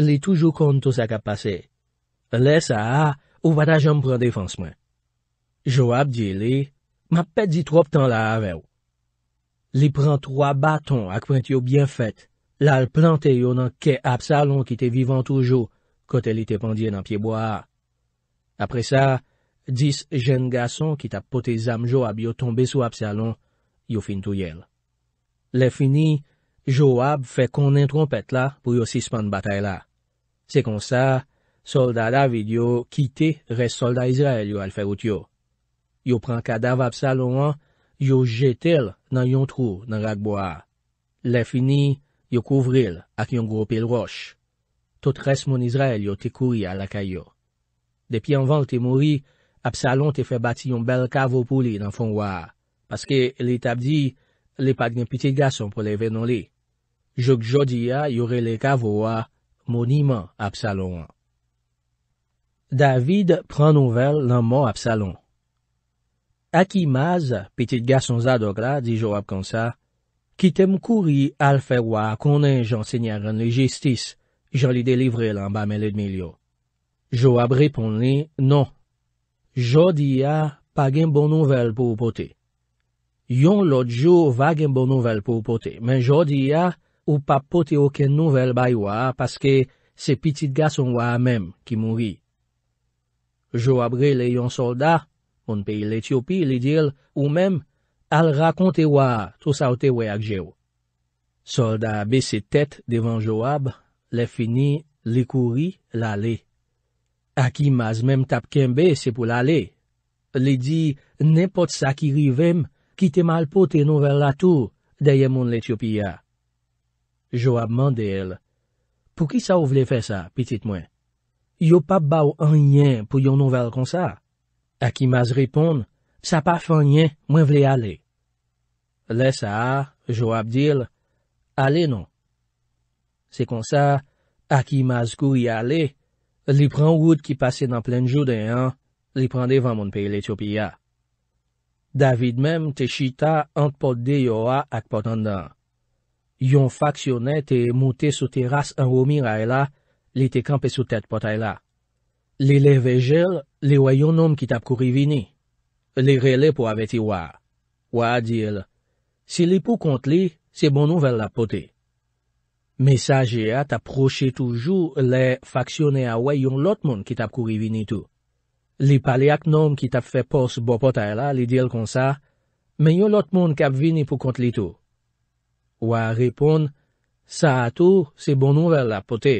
li toujou kond tou sa kap pase. Le sa a, ou vada jom pran defanse mwen. Jo ap di li, ma pet di trop tan la ave ou. li pran troa baton ak pran tiyo byen fet, lal plante yo nan ke Absalon ki te vivan toujou kote li te pandye nan pieboa a. Apre sa, dis jen gason ki tapote zam Joab yo tombe sou Absalon, yo fin touyel. Le fini, Joab fe konen trompet la pou yo sispan batay la. Se kon sa, soldat avid yo kite res soldat Israel yo al ferout yo. Yo pran kadav Absalon an Yo jetel nan yon trou nan ragbo a. Le fini, yo kouvril ak yon gropil roch. Tot res mon Israel yo te kouri a la kayo. Depi anvan te mori, Absalon te fe bati yon bel kavo pou li nan fon waa. Paske li tabdi, li pagnen piti gason pou le venon li. Jok jodi a, yore le kavo waa, mon iman Absalon. David pren nouvel nan man Absalon. Aki maz, pitit gason zador la, di jo ap konsa, ki tem kouri alferwa konen jan senyaren li jistis, jan li delivre lan ba mele d'mil yo. Jo ap repon li, non. Jo di ya, pa gen bon nouvel pou pote. Yon lot jo va gen bon nouvel pou pote, men jo di ya, ou pa pote oken nouvel baywa, paske se pitit gason wa amem ki mouri. Jo ap rele yon solda, Un peyi l'Ethiopi li dil, ou men, al rakonte wa, to saote we ak je ou. Solda be se tet devan Joab, le fini, le kouri, la le. Aki maz men tap kenbe se pou la le. Li di, nepot sa ki rivem, ki te mal poten nouvel la tou, daye moun l'Ethiopi ya. Joab mande el, pou ki sa ou vle fe sa, pitit mwen? Yo pa bau anyen pou yon nouvel kon sa. Akimaz ripon, sa pa fanyen, mwen vle ale. Le sa, Joab dil, ale non. Se kon sa, Akimaz kou y ale, li pran woud ki pase nan plen jouden an, li pran devan moun pe l'Ethiopiya. David mem te chita ant pot de yoa ak pot andan. Yon faksyonet te mouti sou teras an woumi raela, li te kampe sou tet pot aela. Li leve jel, li wè yon nom ki tap kouri vini. Li rele pou aveti wè. Wè a di el, si li pou kont li, se bon nou vel la pote. Mesajea tap proche toujou le faksyonè a wè yon lot mon ki tap kouri vini tou. Li pale ak nom ki tap fe pos bo pot a ela li di el kon sa, men yon lot mon kap vini pou kont li tou. Wè a repon, sa a tou, se bon nou vel la pote.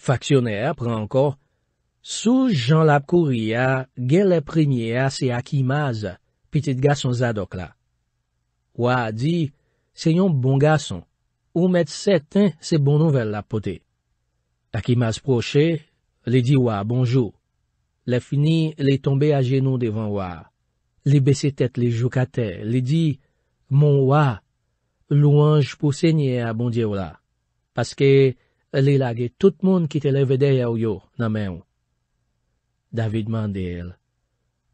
Faksyonè apre anko, Sous jan lap kouri ya, gen le premiye a se Akimaz, pitit gason zadok la. Wa a di, se yon bon gason, ou met seten se bon nouvel lap pote. Akimaz proche, li di wa, bonjou. Le fini, le tombe a jenou devan wa. Li besi tet li jokate, li di, mon wa, louanj pou se nye a bon diyo la. Paske, li la ge tout moun ki te le vede ya ou yo, nan men ou. David mande el.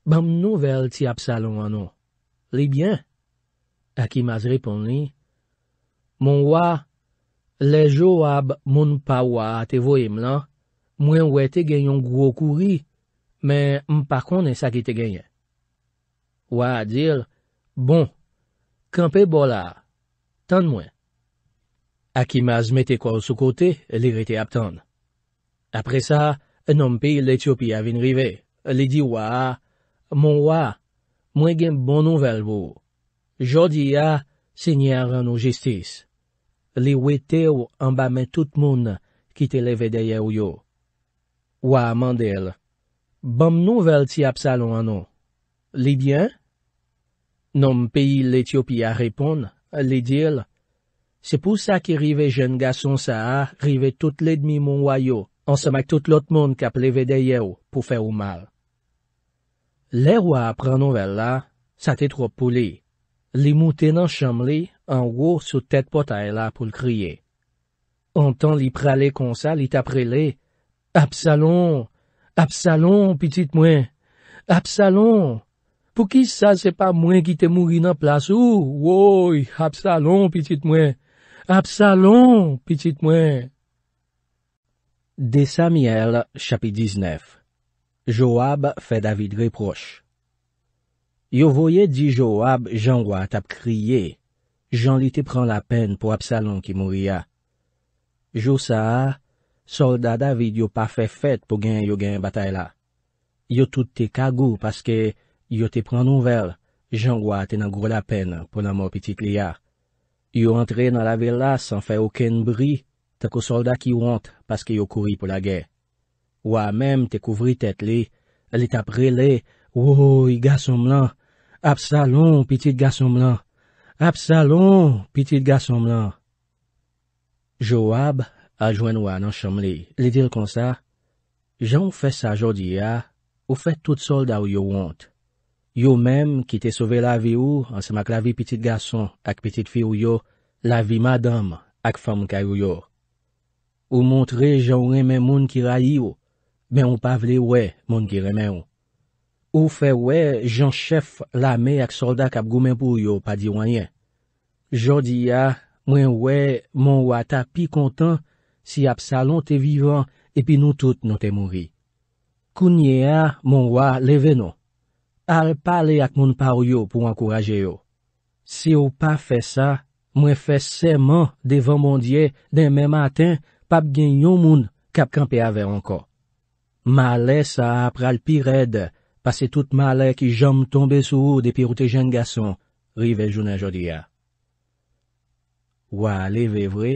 Bam nouvel ti ap salon anon. Li bien? Akimas repon li. Mon wa, le jo ab moun pawa te voye mlan, mwen wete genyon gwo kouri, men mpa konen sa ki te genyen. Wa a dir, bon, kampe bol la, tan mwen. Akimas mete kol sou kote, li rete ap tan. Apre sa, Nom pi l'Ethiopi avin rive, li di waa, Mon waa, mwen gen bon nouvel wou. Jodi ya, senyaren ou jistis. Li wete ou ambame tout moun ki te leve deye ou yo. Waa mandel, bom nouvel ti apsalon anou. Li bien? Nom pi l'Ethiopi a repon, li dil, Se pou sa ki rive jen ga son sa a rive tout le dmi moun wayo. An se mak tout lot moun kap le vedeye ou pou fe ou mal. Le wap pranon vel la, sa te trop pou li. Li mouten an chanm li an wou sou tet potay la pou l kriye. Antan li prale konsa li tapre le, Absalon, Absalon, pitit mwen, Absalon, pou ki sa se pa mwen ki te mou inan plas ou, woy, Absalon, pitit mwen, Absalon, pitit mwen. Desa Miel, Chapit 19 Joab fè David reproche Yo voye di Joab, Jean-Roy tap kriye. Jean-Li te pran la pen pou Absalon ki moriya. Jo sa, soldat David yo pa fè fèt pou gen yo gen batay la. Yo tout te kagou paske yo te pran nouvel. Jean-Roy te nan grou la pen pou nan mo piti kliya. Yo entre nan la vella san fè oken bri. tak ou soldat ki want paske yo kouri pou la gen. Ou a menm te kouvri tet li, li tapre li, woy, gasom lan, ap sa lon, pitit gasom lan, ap sa lon, pitit gasom lan. Jo wab, aljwen wan an chom li, li dir kon sa, jan ou fe sa jodi ya, ou fe tout soldat ou yo want. Yo menm ki te sove la vi ou, an se mak la vi pitit gasom ak pitit fi ou yo, la vi madam ak fam ka yo yo. Ou montre jan remen moun ki rayi yo, men ou pa vle we moun ki remen yo. Ou fe we jan chef la me ak soldak ap gomen pou yo pa di wanyen. Jodi ya, mwen we moun wata pi kontan si apsalon te vivan epi nou tout nou te mouri. Kounye ya, moun waleveno. Al pale ak moun par yo pou ankoraje yo. Si ou pa fe sa, mwen fe seman devan moun diye den men maten pap gen yon moun kapkanpe ave anko. Malè sa ap pral pi red, pase tout malè ki jom tombe sou ou depi route jen gason, rive jounen jodi ya. Wale ve vre,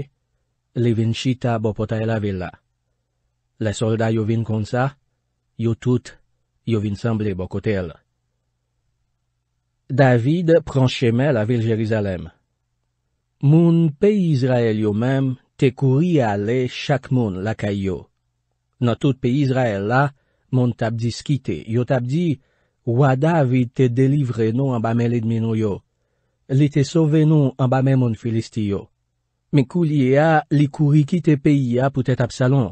le vin chita bo pota e la villa. Le solda yo vin konsa, yo tout, yo vin samble bo kotel. David pranche me la vil Jerizalem. Moun pe Yisrael yo mem, te kouri a le chak moun lakay yo. Nan tout pe Izrael la, moun tabdi skite, yo tabdi, wadavid te delivre nou anbame lidmino yo. Li te sove nou anbame moun filisti yo. Men kou liye a, li kouri kite peyi ya pou tet Absalon.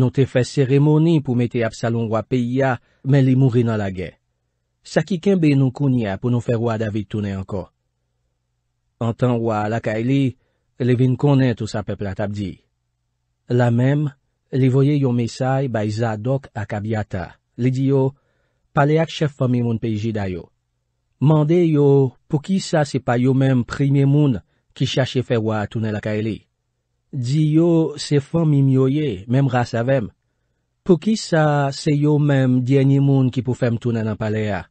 Non te fe seremoni pou mete Absalon wap peyi ya, men li mouri nan lage. Sakiken be nou kounye pou nou fer wadavid toune anko. Antan wala kaili, li vin konen tou sa peple atabdi. La mem, li voye yon mesay bay za dok akabyata. Li di yo, pale ak chef fomimoun peji dayo. Mande yo, pou ki sa se pa yon mem primimoun ki chache fewa atounen laka eli. Di yo, se fomim yoye, mem rasavem. Pou ki sa se yon mem diyenimoun ki poufem atounen an pale ya.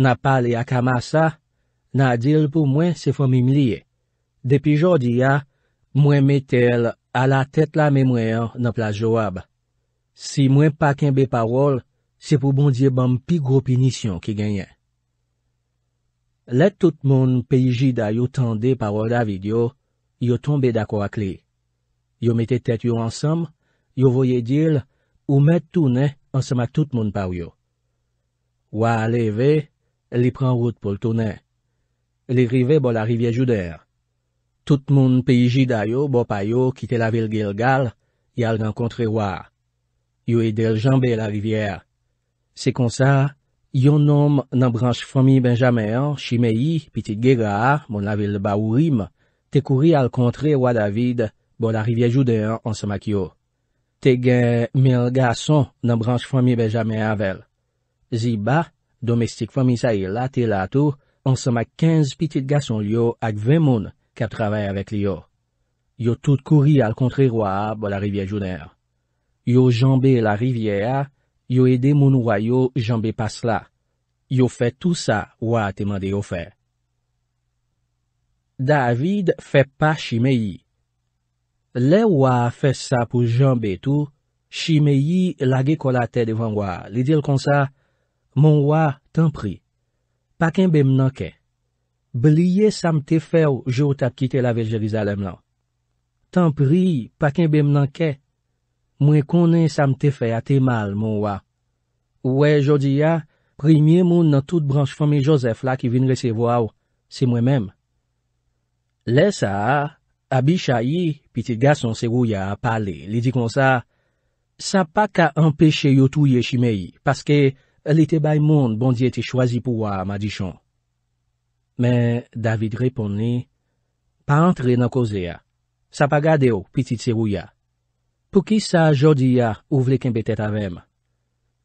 Na pale akama sa, na adil pou mwen se fomim liye. Depi jordiya, mwen metel a la tet la memwey an nan plas jowab. Si mwen pa kenbe parol, se pou bondye ban pi gro pinisyon ki genyen. Let tout moun peji da yo tende parol da video, yo tombe dako ak li. Yo mete tet yo ansam, yo voye dil, ou met toune ansam a tout moun pa wyo. Wa aleve, li pran wout pou l'toune. Li rive bol a rivye jouder. Tout moun peyi ji dayo, bo payo, ki te la vil gil gal, yal nan kontre waa. Yo e del janbe la rivyer. Se kon sa, yon nom nan branj fomi ben jame an, shimeyi, pitit gega a, moun la vil ba ou rim, te kouri al kontre waa David, bon la rivyer jude an ansamak yo. Te gen mil gason nan branj fomi ben jame anvel. Zi ba, domestik fomi sa ila, te la tou, ansamak 15 pitit gason yo ak 20 moun, Kèp travèy avèk li yo. Yo tout kouri al kontri wò a bo la rivye jounèr. Yo jambè la rivye a. Yo edè moun wò yo jambè pas la. Yo fè tout sa wò a temande yo fè. David fè pa chimè yi. Lè wò a fè sa pou jambè tou, chimè yi lage kolate devan wò. Li dil kon sa, moun wò tan pri. Paken bè mnan kè. Bliye sa mte fe ou jout ap kite la veljeriza lem lan. Tan pri, pa ken bem lan ke. Mwen konen sa mte fe ate mal, moun wè. Wè, jodi ya, primye moun nan tout branche fami Josef la ki vin resevo ou. Se mwen menm. Lè sa, abi chayi, piti gason se wou ya apale, li di kon sa, sa pa ka empèche yotou ye chimè yi, paske li te bay moun bon di ete chwazi pou wè, ma di chon. Men David repon ni, pa antre nan koze a. Sa pa gade ou, piti tse rou ya. Pou ki sa jodi a ou vle ken bete ta vem?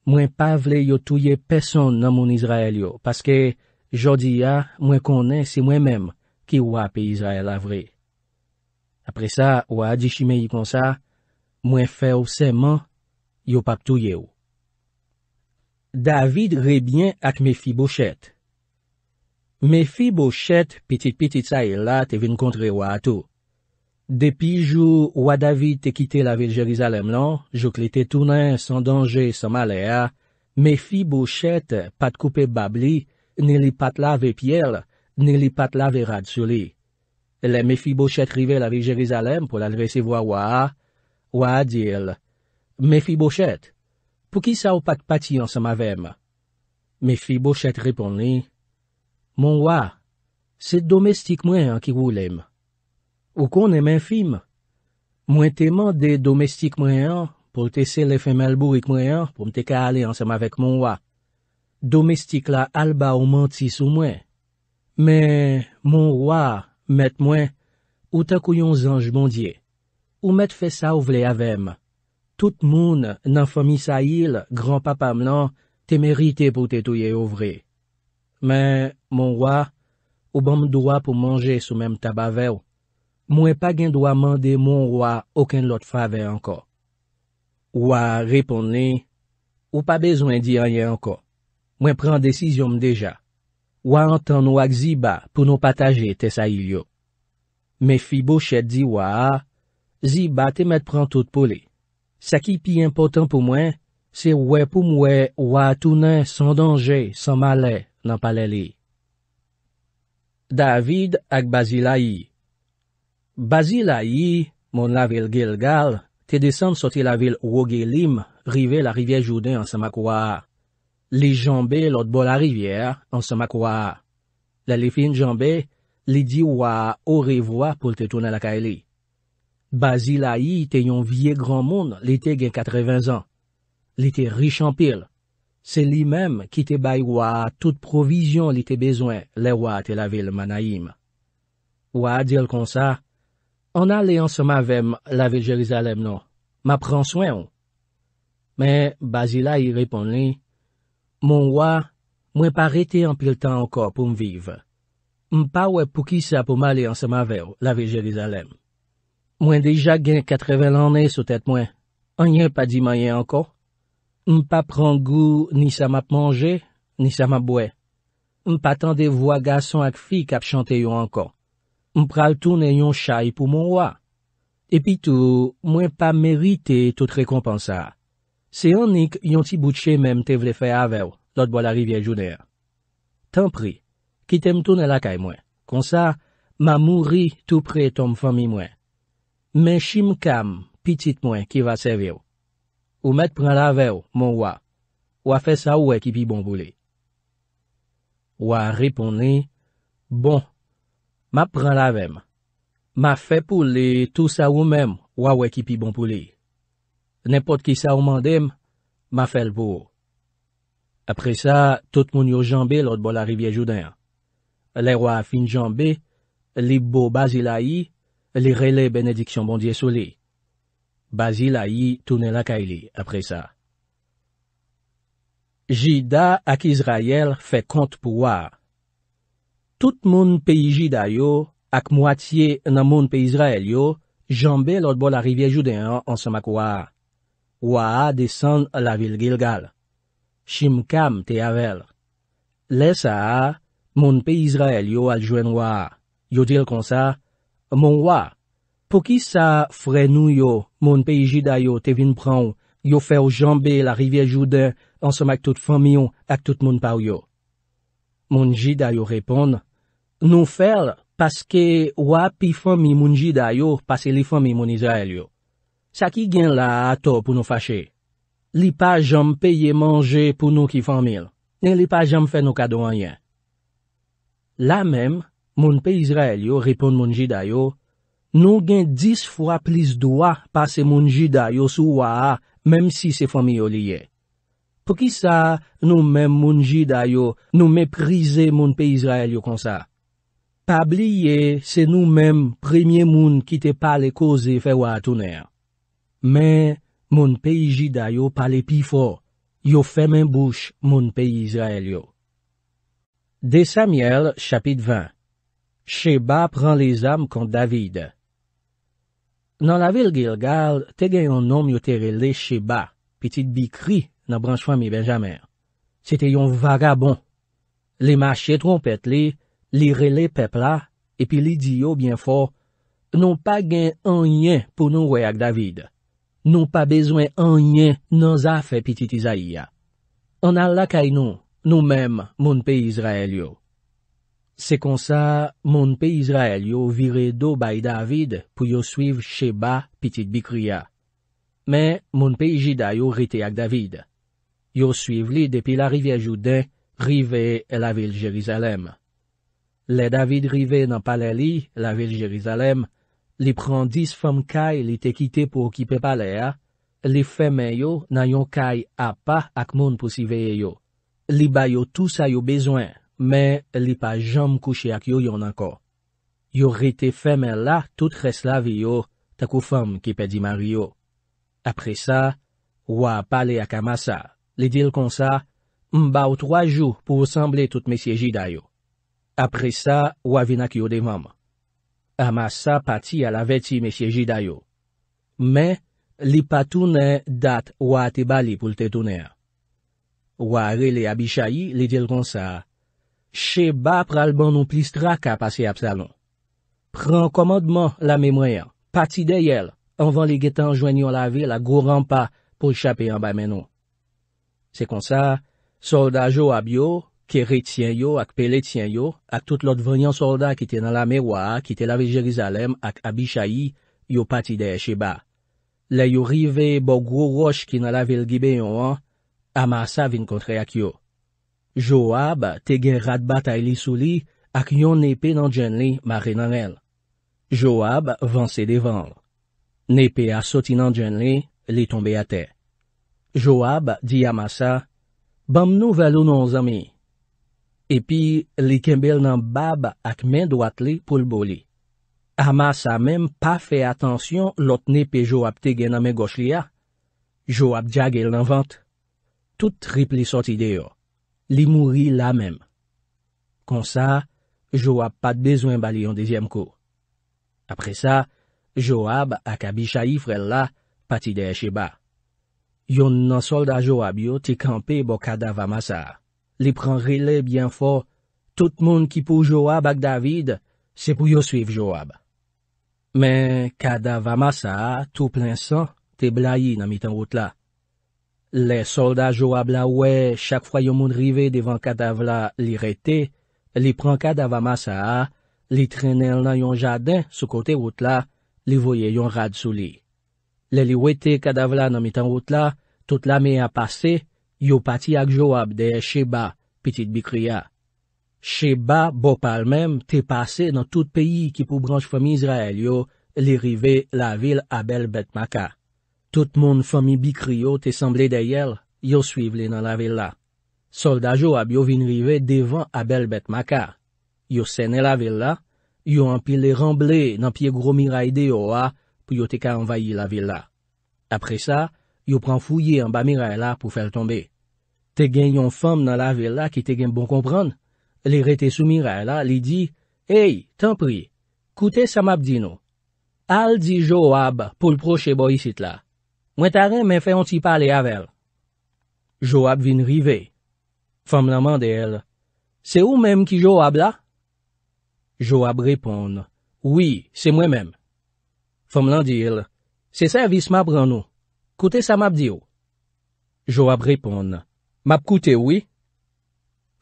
Mwen pa vle yo touye peson nan moun Israel yo, paske jodi a mwen konen si mwen mem ki ou api Israel avre. Apre sa ou a di chimeyi kon sa, mwen fe ou seman yo pap touye ou. David rebyen ak me fi bouchet. Me fi bo chet, pitit-pitit sa il e la, te vin kontre wa atou. Depi jou wadavi te kite la vil Jerizalem lan, jok li te tounen san danje san male a, me fi bo chet pat koupe bab li, ne li pat la ve pyele, ne li pat la ve rad soli. Le me fi bo chet rive la vil Jerizalem pou la leve se vwa wa a, wa a dil. Me fi bo chet, pou ki sa ou pat pati ansan ma vem? Me fi bo chet repon li, Mon wa, se domestik mwen an ki wou lem. Ou kon em enfim. Mwen teman de domestik mwen an pou te se lefem albouik mwen an pou mte ka ale ansam avek mon wa. Domestik la alba ou mantis ou mwen. Men, mon wa, met mwen, ou takou yon zanj bondye. Ou met fe sa ou vle avem. Tout moun nan fomi sa il, gran papa mlan, te merite pou te touye ouvre. Men, moun wè, ou ban mdou wè pou manje sou menm tabavew, mwen pa gen dwa mande moun wè okan lot favey anko. Wè repone, ou pa bezwen di anye anko. Mwen pren desizyon mdeja. Wè anton wè k Ziba pou nou pataje te sa il yo. Men fi bou chet di wè a, Ziba te met pran tout pou li. Sa ki pi impotant pou mwen, se wè pou mwè wè tou nan son danje, son maley. nan pale li. David ak Basilaï Basilaï, moun la vil gil gal, te desan sote la vil wogilim rive la rivye jouden an samak waa. Li jambè lot bo la rivye an samak waa. La lifin jambè, li di waa ori wwa pou te tonel a ka li. Basilaï te yon vie gran moun li te gen katreven zan. Li te richan pil, Se li menm ki te bay waa tout provizyon li te bezwen le waa te la vil manayim. Waa dil kon sa, An ale ansama vem la vil Jerizalem nou, ma pran swen ou. Oh. Men, Basila y repon li, Mon waa, mwen pa rete an pil tan anko pou m viv. M pa wè pou ki sa pou ma ale ansama vew la vil Jerizalem. Mwen deja gen 80 lanen sou tet mwen. Anye pa di mayen anko? M pa pran gou ni sa map manje, ni sa map bwe. M pa tan de vwa gason ak fi kap chante yon ankon. M pral toune yon chay pou moun wwa. Epi tou, mwen pa merite tout rekompansa. Se yon nik yon ti bouchè menm te vle fe avew, lot bo la rivye jounè. Tan pri, ki tem toune lakay mwen. Konsa, m a mouri tou pre tom fomi mwen. Men chim kam pitit mwen ki va sevew. Ou mèd pran lave ou, moun wè. Wè fè sa ou wè e ki pi bon pou lè. Wè repon lè. Bon, mè pran lave mè. Mè fè pou lè tou sa ou mèm wè wè ki pi bon pou lè. Nèpot ki sa ou mandèm, mè fè l'bo. Apre sa, tout moun yo jambè lòd bol a rivye joudè. Lè wè fin jambè, li bo bazilayi, li rele benediksyon bondye sou lè. Bazila yi tounen lakay li apre sa. Jida ak Izrayel fe kont pou waa. Tout moun peyi Jida yo ak mwatiye nan moun peyi Izrayel yo, jambel odbo la rivye judean ansamak waa. Waa desan la vil gil gal. Shim kam te avel. Lesa a, moun peyi Izrayel yo aljwen waa. Yo dil konsa, moun waa. Pou ki sa fre nou yo, moun pe i jida yo te vin pran yo fe ou janbe la rivye jude ansanm ak tout famyon ak tout moun pao yo? Moun jida yo repon, Nou fel paske wap i famy moun jida yo pase li famy moun Izrael yo. Sa ki gen la ato pou nou fache? Li pa jom peye manje pou nou ki famyon, ne li pa jom fe nou kado anyen. La men, moun pe Izrael yo repon moun jida yo, Nou gen dis fwa plis dwa pa se moun jidayo sou wa a, mem si se fwa mi yo liye. Pou ki sa, nou men moun jidayo nou meprize moun pe Israel yo kon sa. Pa bliye, se nou men premye moun ki te pale koze fe wa atouner. Men, moun pe jidayo pale pi fo, yo fe men bouch moun pe Israel yo. De Samuel, chapit 20 Sheba pran le zam kon David. Nan la vil Gilgal, te gen yon nom yo te rele Cheba, pitit bikri nan branchwa mi Benjamèr. Se te yon vagabon. Le machè trompèt li, li rele pepla, epi li diyo bien fo, non pa gen anyen pou nou we ak David. Non pa bezwen anyen nan zafè pitit Isaïa. An al la kay nou, nou menm moun pe Izrael yo. Se konsa, moun pe Israel yo vire do bay David pou yo suiv sheba pitit bikriya. Men, moun pe Ijida yo rite ak David. Yo suiv li depi la rivye jouden, rive la vil Jerizalem. Le David rive nan pale li, la vil Jerizalem, li prendis fem kay li te kite pou kipe pale a, li feme yo nan yon kay apa ak moun posiveye yo. Li bay yo tous a yo bezwen. Men, li pa jom kouche ak yo yon anko. Yo rete feme la tout resla vi yo takou feme ki pedi mar yo. Apre sa, wap pale ak amasa. Li dil kon sa, mba ou 3 jou pou usamble tout mes yeji dayo. Apre sa, wap vinak yo de mam. Amasa pati ala veti mes yeji dayo. Men, li pa toune dat wap te bali pou te toune. Wap rele abishayi li dil kon sa. Che ba pral ban nou plistra ka pase apsalon. Pran komadman la memoyan, pati de yel, anvan li getan jwen yon la vil a gwo rampa pou e chapen yon ba menon. Se kon sa, solda jo abyo, kere tsyen yo ak pele tsyen yo, ak tout lot venyon solda ki te nan la mewa, ki te la vil Jerizalem ak abishayi, yo pati de che ba. Le yo rive bo gwo roch ki nan la vil gibe yon an, ama sa vin kontre ak yo. Joab te gen rad batay li sou li ak yon nepe nan jen li ma re nan el. Joab vansi devan. Nepe asoti nan jen li, li tombe ate. Joab di Amasa, Bamb nou valou nan zami. Epi li kembel nan bab ak men doat li pou l boli. Amasa menm pa fe atensyon lot nepe joab te gen nan men goch li ya. Joab djage l nan vant. Tout tripli soti deyo. Li mouri la menm. Kon sa, Joab pa de bezwen bali yon dezyem ko. Apre sa, Joab ak a bichayi frella pati de esheba. Yon nan solda Joab yo te kampe bo Kada Vamasa. Li pran rile bien fo, tout moun ki pou Joab ak David, se pou yo suif Joab. Men Kada Vamasa tou plen san te blayi nan mitan wot la. Le soldat Joab la wè, chak fwa yon moun rive devan Kadavla li rete, li pran Kadavla masaha, li trenel nan yon jaden sou kote wot la, li voye yon rad sou li. Le li wete Kadavla nan mitan wot la, tout la me a pase, yo pati ak Joab de Sheba, pitit bikriya. Sheba, bopal mem, te pase nan tout peyi ki pou branj fomi Izrael yo, li rive la vil abel bet maka. Tout moun fomi bikri yo te sanble dayel, yo suivle nan la villa. Solda Joab yo vinrive devan a bel bet maka. Yo sene la villa, yo anpi le ramble nan piye gro mira ide yo a pou yo te ka anvayi la villa. Apre sa, yo pran fouye an ba mira e la pou fel tombe. Te gen yon fom nan la villa ki te gen bon kompran. Le rete sou mira e la, li di, Ey, tan pri, koute sa map di nou. Al di Joab pou l proche bo yisit la. Mwen taren men fe onti pale avel. Joab vin rive. Fom lan mande el. Se ou menm ki joab la? Joab repon. Oui, se mwen menm. Fom lan di el. Se servis map ran nou. Koute sa map di ou? Joab repon. Map koute oui?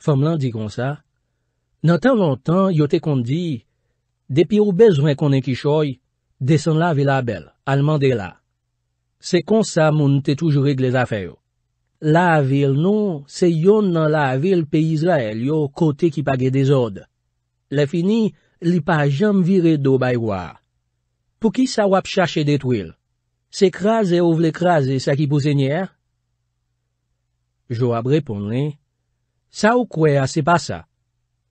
Fom lan di kon sa. Nan tan lontan, yo te kon di, depi ou bezwen konen ki choy, desen la vilabel, al mande la. Se konsa moun te toujou rig les afeyo. La vil nou, se yon nan la vil pe Israel yo kote ki page dezod. Le fini, li pa jom vire do baywa. Pou ki sa wap chache detwil? Se kraze ou vle kraze sa ki pou se nyer? Jo wap repon li. Sa ou kwe a se pasa?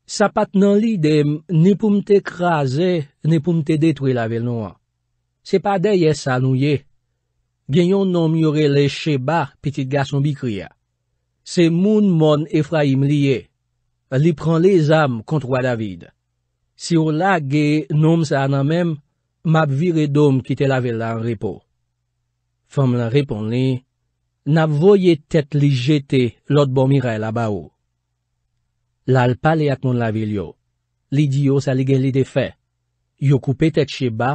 Sa pat nan li dem ne poum te kraze, ne poum te detwil la vil nou. Se pa deye sa nou ye. genyon nom yore le sheba piti gason bikriya. Se moun mon Efraim liye, li pran le zam kontro a David. Si ou la ge nom sa anan mem, map vire dom kite lavel la an repo. Fem la repon li, nap voye tet li jete lot bomire la ba ou. Lal pali ak non lavel yo. Li diyo sa li gen li defe. Yo koupe tet sheba,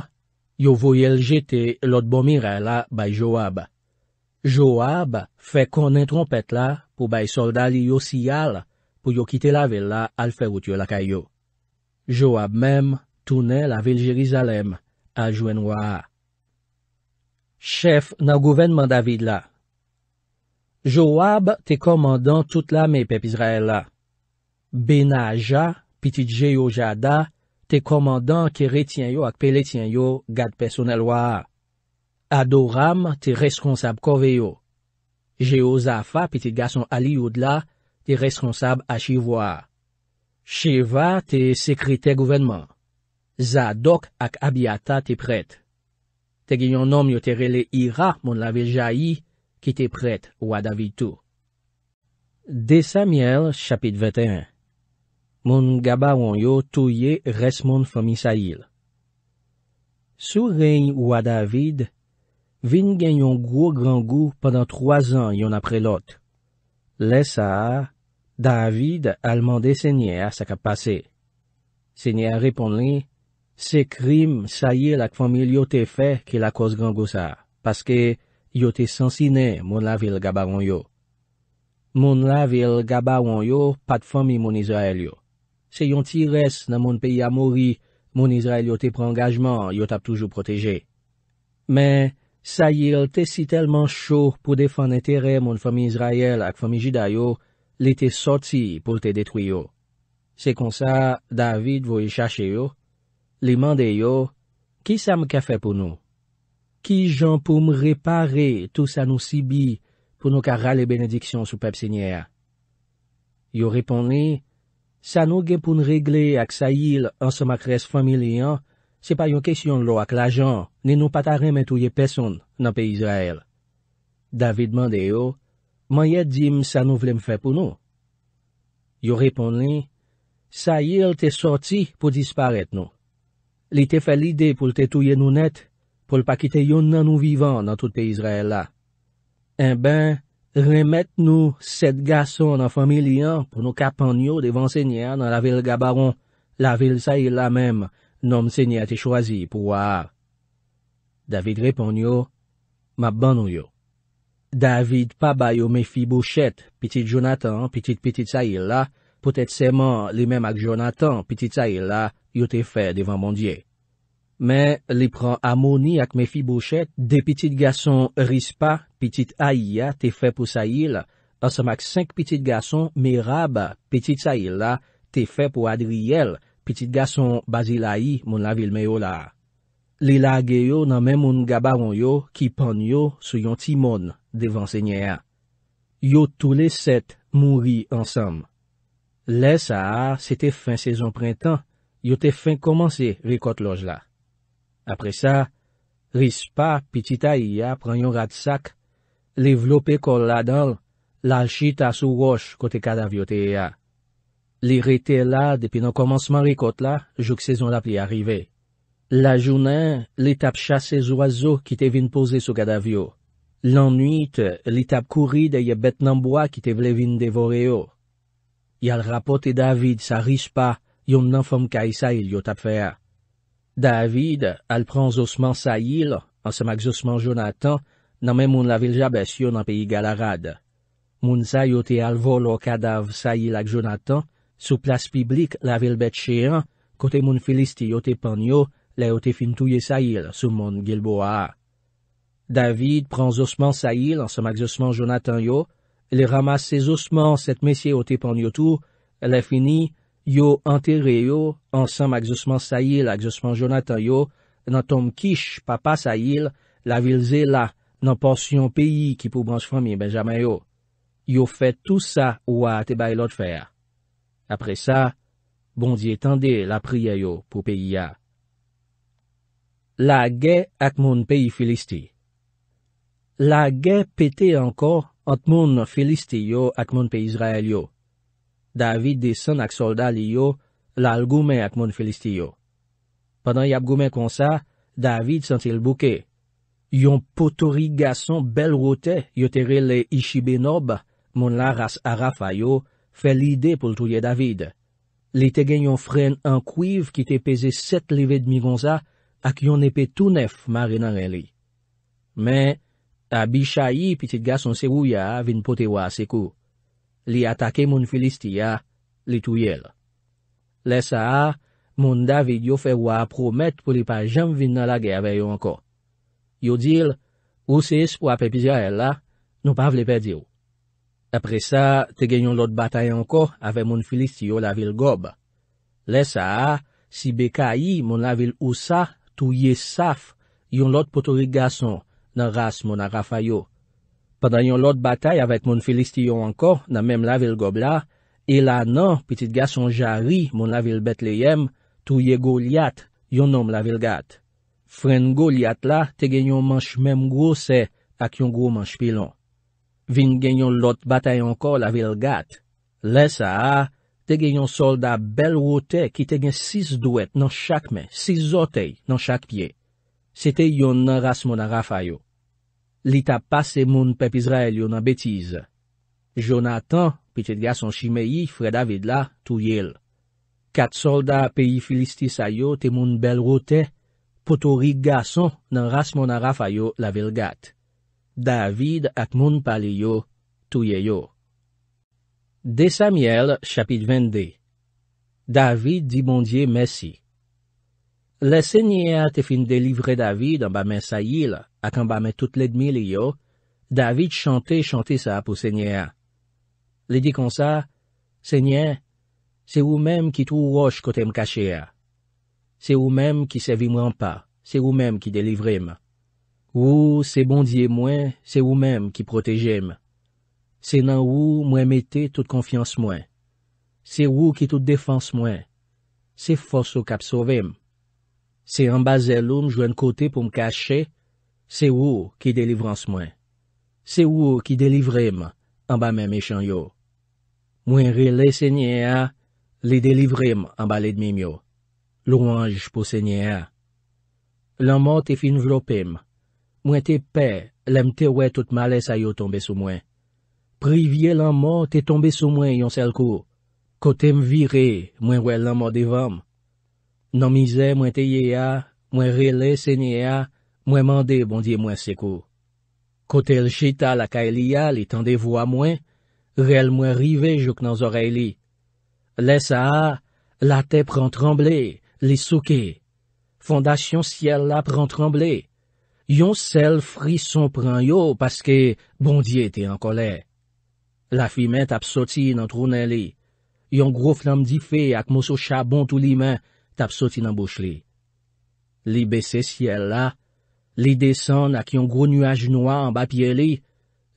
Yo voyel jete lot bomire la bay Joab. Joab fe konen trompet la pou bay soldali yo siyal pou yo kite la vel la al flerout yo lakayo. Joab mem, toune la vel Jerizalem al jwenwa. Chef nan gouvenman David la. Joab te komandan tout la me pep Izrael la. Benaja, piti dje yo jada, Te komandan kere tiyen yo ak pele tiyen yo gade pesonel waa. Adoram te reskonsab kove yo. Jeo zafa piti gason ali yo dla te reskonsab achiv waa. Cheva te sekri te gouvenman. Zadok ak abyata te pret. Te ginyon nom yo terele ira moun lave jayi ki te pret wada vitou. Desa miel chapit veten. Moun gaba wonyo touye res moun fomi sa yil. Sou reyn wad David, vin gen yon gwo gran gwo pendant 3 an yon apre lot. Le sa, David alman de sènyer sa ka pase. Sènyer repon li, se krim sa yil ak fomi lyo te fe ki la kos gran gwo sa, paske yote sansine moun la vil gaba wonyo. Moun la vil gaba wonyo pat fomi moun izo el yo. Se yon ti res nan moun peyi a mori, moun Israel yo te prangajman, yo tap toujou proteje. Men, sa yil te si telman chou pou defan entere moun fomi Israel ak fomi Jidayo, li te soti pou te detwiyo. Se kon sa, David voye chache yo, li mande yo, Ki sa m ke fe pou nou? Ki jan pou m repare tou sa nou si bi pou nou kara le benediksyon sou pep sinye a? Yo reponi, Sa nou gen pou n regle ak sa yil ansa makres familian, se pa yon kesyon lo ak la jan, ne nou patare men touye peson nan pe Israel. David mande yo, man yet di m sa nou vlem fe pou nou. Yo repon li, sa yil te sorti pou disparet nou. Li te fe lide pou lte touye nou net pou lpa kite yon nan nou vivan nan tout pe Israel la. En eh ben, sa yil te sorti pou lte touye nou net pou lpa kite yon nan nou vivan nan tout pe Israel la. Remet nou set gason nan familian pou nou kapanyo devan sènyan nan la vil gabaron, la vil sa il la menm, nom sènyan te chwazi pou wa har. David repanyo, ma ban nou yo. David pa bayo me fi bouchet, pitit Jonathan, pitit pitit sa il la, potet seman li menm ak Jonathan, pitit sa il la, yo te fè devan bondye. Men, li pran amoni ak me fi bouchet, de pitit gason Rispa, pitit Aya, te fe pou Sayil, ansamak 5 pitit gason Meraba, pitit Sayila, te fe pou Adriel, pitit gason Basilayi, moun la vilme yo la. Li lage yo nan men moun gaba wonyo ki pan yo sou yon timon devan se nye a. Yo toule set mouri ansam. Le sa a, se te fin sezon printan, yo te fin komanse rekot loj la. Apre sa, rispa, piti ta iya, pran yon rad sak, le vlope kol la dal, la alchi ta sou wosh kote kadavyo te iya. Le rete la depi nan komansman rekot la, jok sezon la pli arive. La jounen, le tap chase zo azo ki te vin pose sou kadavyo. Lan nwite, le tap kouri de ye bet nanboa ki te vle vin devore yo. Ya l rapote David sa rispa, yon nanfom ka isa il yo tap fea. David al pran zosman Sayil ansamak zosman Jonathan nanmen moun la viljabes yo nan peyi galarad. Moun say yo te al volo kadav Sayil ak Jonathan sou plas piblik la vilbet cheyan kote moun felisti yo te panyo le yo te fintouye Sayil sou moun gilboa. David pran zosman Sayil ansamak zosman Jonathan yo, le ramase zosman set mesye yo te panyo tou, le fini, Yo antere yo, ansam ak zosman Sayil, ak zosman Jonathan yo, nan tom kish papa Sayil, la vilze la, nan porsyon peyi ki pou branj fami Benjamin yo. Yo fe tout sa ou a te bay lot fè ya. Apre sa, bondye tende la priya yo pou peyi ya. La ge ak moun peyi felisti La ge pete anko at moun felisti yo ak moun peyi Israel yo. David desen ak solda li yo, lal gome ak moun felisti yo. Padan yap gome konsa, David sentil bouke. Yon potori gason bel rote yotere le ishibe nob, moun la ras arafa yo, fe lide pou l'touye David. Li te gen yon fren an kuiv ki te peze set leve d'mi gonsa ak yon epetou nef marinare li. Men, a bi chayi pitit gason se ou ya avin pote wa se kou. li atake moun Filistiya, li touyèl. Lesa a, moun David yo fè wwa a promet pou li pa jam vin nan la gè avè yo anko. Yo dil, ou ses pou apèpizya el la, nou pa vle pè diyo. Apre sa, te gen yon lot batay anko avè moun Filistiyo la vil gob. Lesa a, si beka yi moun la vil ou sa, touye saf yon lot potori gason nan ras moun a Rafael yo. Padan non, yon lot batay avèk moun Filistiyon anko nan mem la vil gob la, e la nan, pitit gas an jari moun la vil bet le yem, tou ye go liat yon nom la vil gat. Fren go liat la, te gen yon manch mem gro se eh, ak yon gro manch pilon. Vin gen yon lot batay anko la vil gat. Lesa a, te gen yon solda bel wote ki te gen sis duwet nan chakme, sis zotey nan chakpye. Se te yon nan ras moun a Rafayou. Li tap pase moun pep Izrael yo nan betize. Jonathan, pitet gason shimeyi, fred David la, touyel. Kat solda peyi Filistis ayo te moun bel rote, potori gason nan rasmou nan Rafa yo la vil gat. David ak moun pale yo, touye yo. De Samiel, chapit 22 David di bondye Messi Le sènyè te fin delivre David an ba men sa yil, ak an ba men tout ledmi li yo, David chante chante sa pou sènyè. Li di kon sa, sènyè, se ou menm ki tou roche kote m kache a. Se ou menm ki sevi mwen pa, se ou menm ki delivre m. Ou se bondye mwen, se ou menm ki proteje m. Se nan ou mwen mette tout konfiance mwen. Se ou ki tout defanse mwen. Se fos ou kap sove m. Se anbaze loun jwen kote pou m kache, se ou ki delivran se mwen. Se ou ki delivrim, anbame me chan yo. Mwen rile se nye a, li delivrim anbale dmim yo. Louanj pou se nye a. Laman te fin vlopim. Mwen te pe, lemte we tout male sa yo tombe sou mwen. Pri vie laman te tombe sou mwen yon sel kou. Kote m vire, mwen we laman devanm. Nanmize mwen teye a, mwen rele se nye a, mwen mande bondye mwen sekou. Kote l chita laka elia li tende vwa mwen, rel mwen rive jok nan zoreli. Lesa a, la te pran tremble, li souke. Fondasyon siel la pran tremble. Yon sel frison pran yo paske bondye te ankole. La fi men tap soti nan trouneli. Yon gro flam di fe ak moso chabon tou li men. tap soti nan bouch li. Li bese siel la, li desan ak yon gro nuaj noa an bapye li,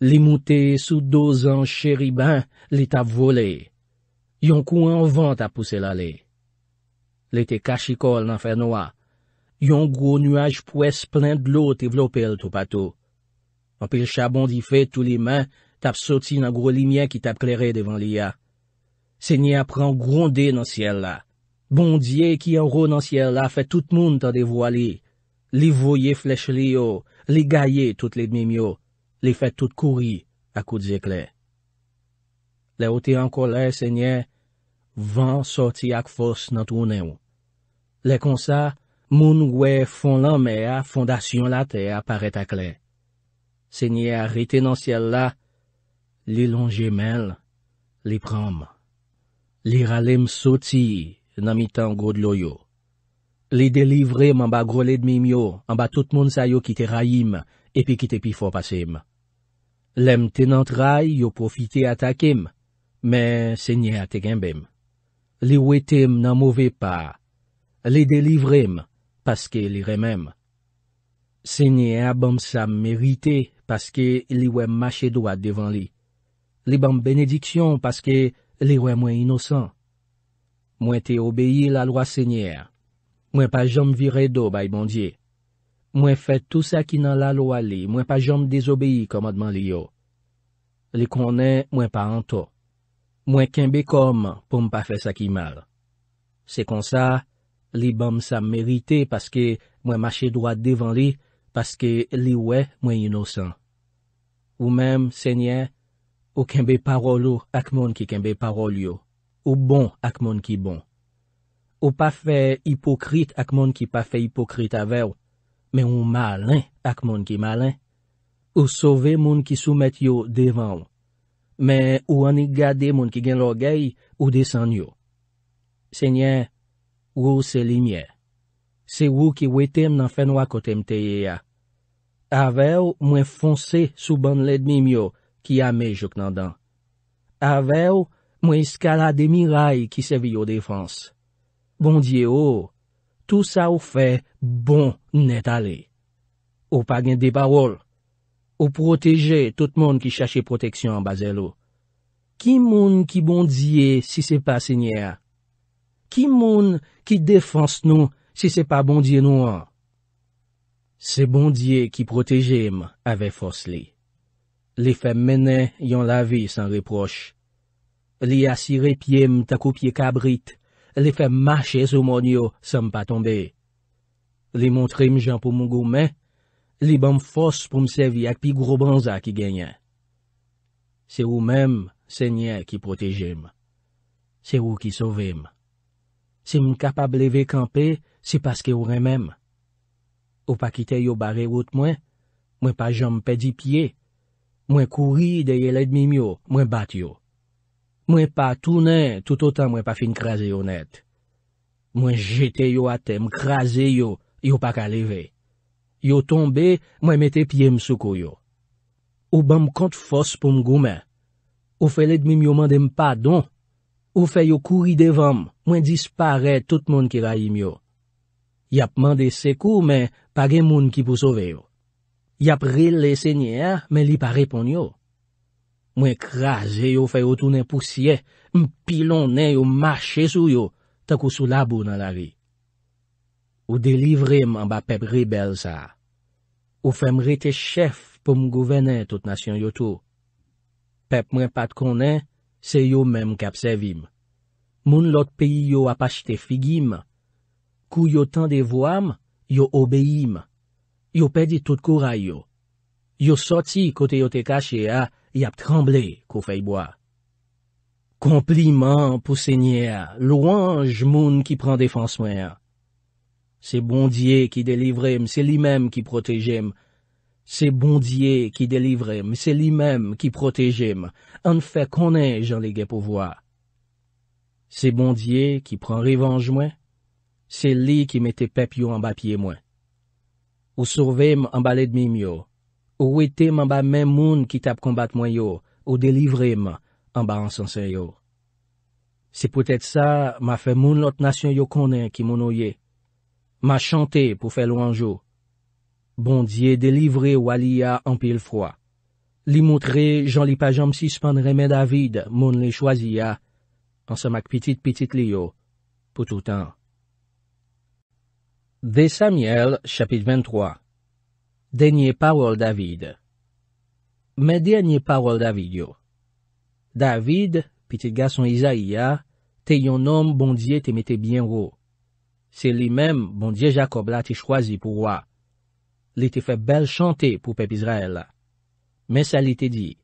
li moute sou dozan cheri ben, li tap vole. Yon kou an van tap puse la li. Li te kashi kol nan fè noa. Yon gro nuaj pwes plen d'lo te vlopel to pato. An pil chabon di fe tou li men, tap soti nan gro li mien ki tap klere devan li ya. Se ni apren gronde nan siel la, Bondye ki yon ro nan syel la fet tout moun tan devwa li. Li voye flech li yo, li gaye tout li dmim yo. Li fet tout kouri akout zekle. Le ote anko le, se nye, van soti akfos nan toune ou. Le konsa, moun we fon lan me a fondasyon la te aparet akle. Se nye a rete nan syel la, li lon jemel, li pram. Li ralem soti. nan mitan grodlo yo. Li delivrem an ba grole dmim yo, an ba tout moun sa yo ki te rayim, epi ki te pi fwa pasem. Lem tenant ray yo profite atakem, men se nye atekenbem. Li wetem nan move pa. Li delivrem, paske li remem. Se nye abam sa merite, paske li wem machedwa devan li. Li bam benediksyon, paske li wem wey inosan. Mwen te obeyi la lwa sènyèr. Mwen pa jom vire do bay bondye. Mwen fè tout sa ki nan la lwa li. Mwen pa jom désobeyi komadman li yo. Li konè mwen pa anto. Mwen kenbe kom pou mpa fè sa ki mal. Se kon sa, li bom sa mmerite paske mwen mache doa devan li, paske li wè mwen inosan. Ou mèm sènyè, ou kenbe parol yo ak moun ki kenbe parol yo. Ou bon ak moun ki bon. Ou pa fe hipokrit ak moun ki pa fe hipokrit avew. Men ou malen ak moun ki malen. Ou sove moun ki soumet yo devan. Men ou anigade moun ki gen lor gey ou desan yo. Senyen, wou se limye. Se wou ki wetem nan fenwa kote mteye ya. Avew mwen fonse sou ban ledmim yo ki ame jok nan dan. Avew, Mwen iskala demiray ki sevi yo defans. Bondye yo, tout sa ou fe bon net ale. Ou pa gen deparol. Ou proteje tout moun ki chache proteksyon an bazelo. Ki moun ki bondye si se pa senyer? Ki moun ki defans nou si se pa bondye nou an? Se bondye ki protejem ave fos li. Le fe menen yon lavi san reproche. Li asire piem takou pie kabrit, li fèm mache sou moun yo sam pa tombe. Li montrim jan pou moun goumen, li bam fos pou msevi ak pi grobanza ki genyen. Se ou menm, se nyen ki protejim. Se ou ki sovem. Se mn kapab leve kampe, se paske ou remem. Ou pa kite yo bare wot mwen, mwen pa janm pedi pie, mwen kouri de ye ledmim yo, mwen bat yo. Mwen pa tounen, tout otan mwen pa fin kraze yo net. Mwen jete yo ate, mwen kraze yo, yo pa ka leve. Yo tombe, mwen mette pie msoukou yo. Ou bam kont fos pou m goumen. Ou fe led mi myo mande m pa don. Ou fe yo kouri devan, mwen dispare tout moun ki rayim yo. Yap mande seku, men page moun ki pou sove yo. Yap re le se nye, men li pa repon yo. Mwen kraze yo fè yo tounen pousye, mpilonnen yo mache sou yo, takou sou labou nan la ri. Ou delivreman ba pep rebel sa. Ou fèm rete chef pou m gouvenen tout nasyon yo tou. Pep mwen pat konen, se yo men m kapsevim. Moun lot peyi yo apache te figim. Kou yo tan de voam, yo obeyim. Yo pedi tout kouray yo. Yo soti kote yo te kache ya, Il a tremblé qu'on Compliment pour Seigneur, louange moun qui prend défense moi. C'est bon Dieu qui délivre c'est lui-même qui protège moi. C'est bon Dieu qui délivre c'est lui-même qui protège moi. En fait qu'on ait Jean-Légal pour voir. C'est bon Dieu qui prend révenge, moi, c'est lui qui mettait pepillon en pied moi. Ou sauve en emballé de mimio. Ou ete man ba men moun ki tap kombat mwen yo, ou delivre man, an ba ansan sen yo. Se pwetet sa, ma fe moun lot nasyon yo konen ki moun oye. Ma chante pou fe lou anjou. Bon diye delivre wali ya anpil fwa. Li moutre jan li pajam si span reme david moun li chwazi ya. An se mak pitit pitit li yo, pou toutan. De Samiel, chapit vintroa. DENYE PAROL DAVID MEN DENYE PAROL DAVID YO DAVID, PITIT GASON ISAIA, TE YON NOM BONDIYE TE METE BIEN RO. SE LI MEM BONDIYE JACOB LA TE CHOASI POU WA. LI TE FAY BEL CHANTE POU PEP ISRAEL LA. MEN SA LI TE DI.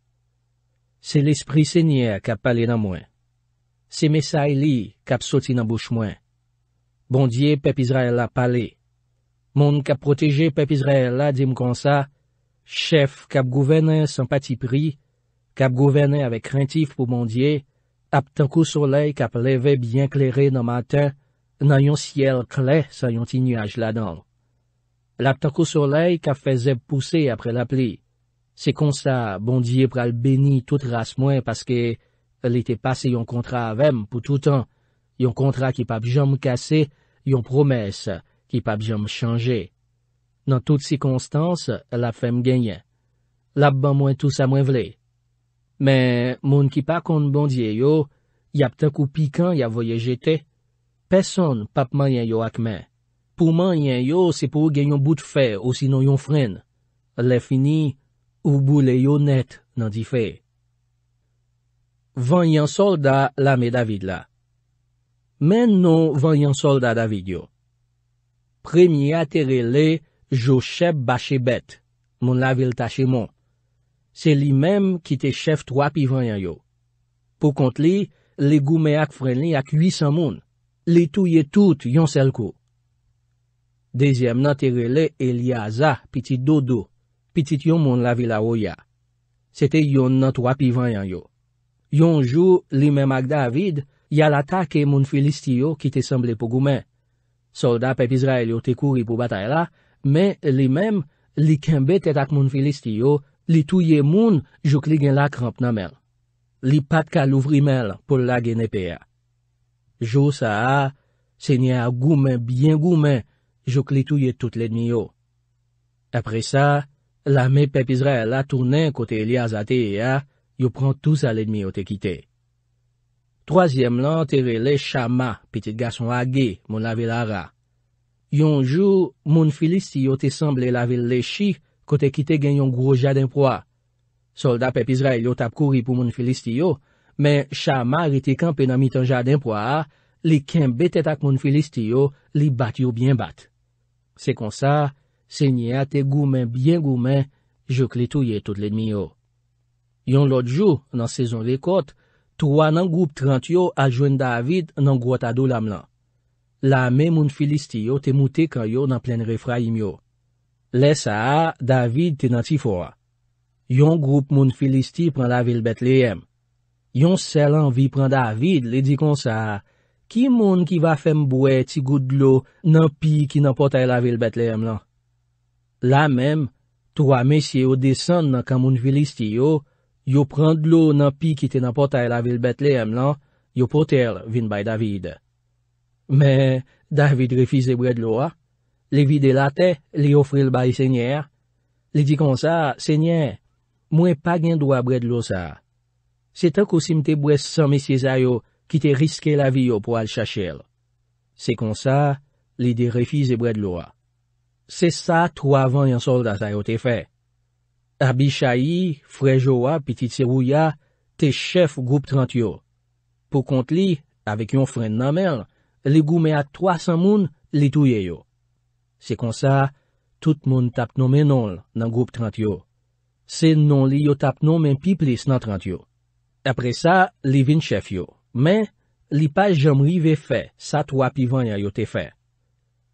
SE L'ESPRIT SENYER KAP PALE NAN MOIN. SE MESAI LI KAP SOTI NAN BOUCH MOIN. BONDIYE PEP ISRAEL LA bon PALE. Moun kap proteje pepizre la dim konsa, chef kap gouvene san pati pri, kap gouvene avek krentif pou mondye, ap tankou soley kap leve bien kleren nan matin, nan yon siel kle sa yon ti nyaj ladan. Lap tankou soley kap feze pou se apre la pli. Se konsa, bondye pral beni tout ras mwen paske l'ite pase yon kontra avem pou toutan, yon kontra ki pap jom kase, yon promese, ki pa bjom chanje. Nan tout sikonstans, la fèm genyen. La ban mwen tout sa mwen vle. Men, moun ki pa kon bondye yo, yap tenkou pikant ya voye jete. Peson pap man yen yo akmen. Pou man yen yo, se pou genyon bout fè, ou sinon yon fren. Le fini, ou bou le yo net nan di fè. Vanyan solda la me David la. Men non vanyan solda David yo. Premye a tere le, jo chep bachebet, moun la vil tache moun. Se li mem ki te chep 3 pi vanyan yo. Po kont li, li goume ak fren li ak 800 moun. Li touye tout yon sel kou. Dezyem nan tere le, e li a za piti dodo, piti tyon moun la vil a ou ya. Se te yon nan 3 pi vanyan yo. Yon jou, li mem ak David, yal ata ke moun felisti yo ki te semble pou goumen. Soldat pep Izrael yo te kouri pou batay la, men li menm li kembet et ak moun filist yo, li touye moun jok li gen la kramp nan men. Li pat ka louvri men pou la gen epea. Jousa a, se nye a goumen, byen goumen, jok li touye tout ledmi yo. Apre sa, la men pep Izrael la tournen kote Elias ate e a, yo pran tout sa ledmi yo te kite. Troasyem lan, te re le chama, pitit gason age, moun lave la ra. Yon jou, moun filistiyo te semb le lave le chi, kote kite gen yon gro jaden proa. Solda pepizra yon tap kouri pou moun filistiyo, men chama re te kampe nan mitan jaden proa, li ken bete tak moun filistiyo, li bat yo bien bat. Se kon sa, se nye ate goumen, bien goumen, jok li touye tout le dmi yo. Yon lot jou, nan sezon rekot, Touwa nan goup trent yo a jwen David nan gwa ta do lam lan. La men moun Filistiyo te moute kanyo nan plen refra yim yo. Le sa, David te nan ti fwa. Yon goup moun Filistiyo pran la vil bet le yem. Yon sel anvi pran David le di kon sa, ki moun ki va fem bwe ti gout glo nan pi ki nan potay la vil bet le yem lan. La men, touwa mesye yo desen nan kan moun Filistiyo, Yo pran d'lo nan pi ki te nan potay la vil bet le em lan, yo potel vin bay David. Men, David refize bre d'lo a, le ah. vide la te, le ofre l bay senyer. Le di kon sa, senyer, mwen pa gen dwa bre d'lo sa. Se tako sim te bwes san mesye zay yo ki te riske la vi yo po al chache l. Se kon sa, le di refize bre d'lo a. Ah. Se sa, tro avan yon sol da zay yo te fey. A bichayi, frejowa, pitit serouya, te chef goup 30 yo. Po kont li, avek yon fren namer, li goume a 300 moun li touye yo. Se konsa, tout moun tapnome nol nan goup 30 yo. Se nol li yo tapnome pi plis nan 30 yo. Apre sa, li vin chef yo. Men, li pa jomri ve fe, sa 3 pi vanya yo te fe.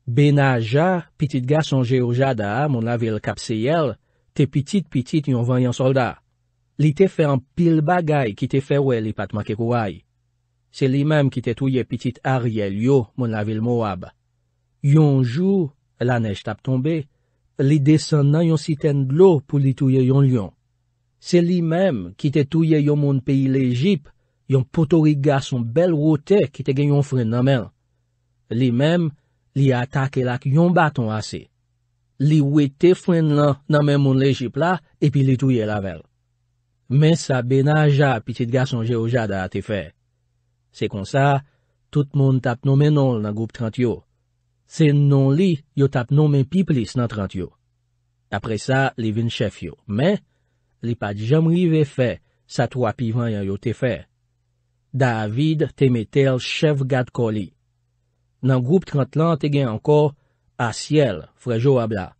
Ben a ja, pitit ga sonje ou ja da a moun la vil kapseyel, Te pitit-pitit yon vanyan soldat. Li te fè an pil bagay ki te fè wè li pat maki kouay. Se li mèm ki te touye pitit ariel yo moun la vil mou ab. Yon jou, la nej tap tombe, li desen nan yon siten glou pou li touye yon lyon. Se li mèm ki te touye yon moun peyi lejip, yon potori gason bel rote ki te gen yon fren namen. Li mèm, li atake lak yon baton ase. Li we te fwen lan nan men moun lejip la, epi li touye lavel. Men sa be nan ja, pitit gason je oja da te fe. Se kon sa, tout moun tap non men nol nan goup 30 yo. Se non li, yo tap non men pi plis nan 30 yo. Apre sa, li vin chef yo. Men, li pa jam rive fe, sa 3 pi van yan yo te fe. David te metel chef gad ko li. Nan goup 30 lan te gen anko, Asyel, frejo abla.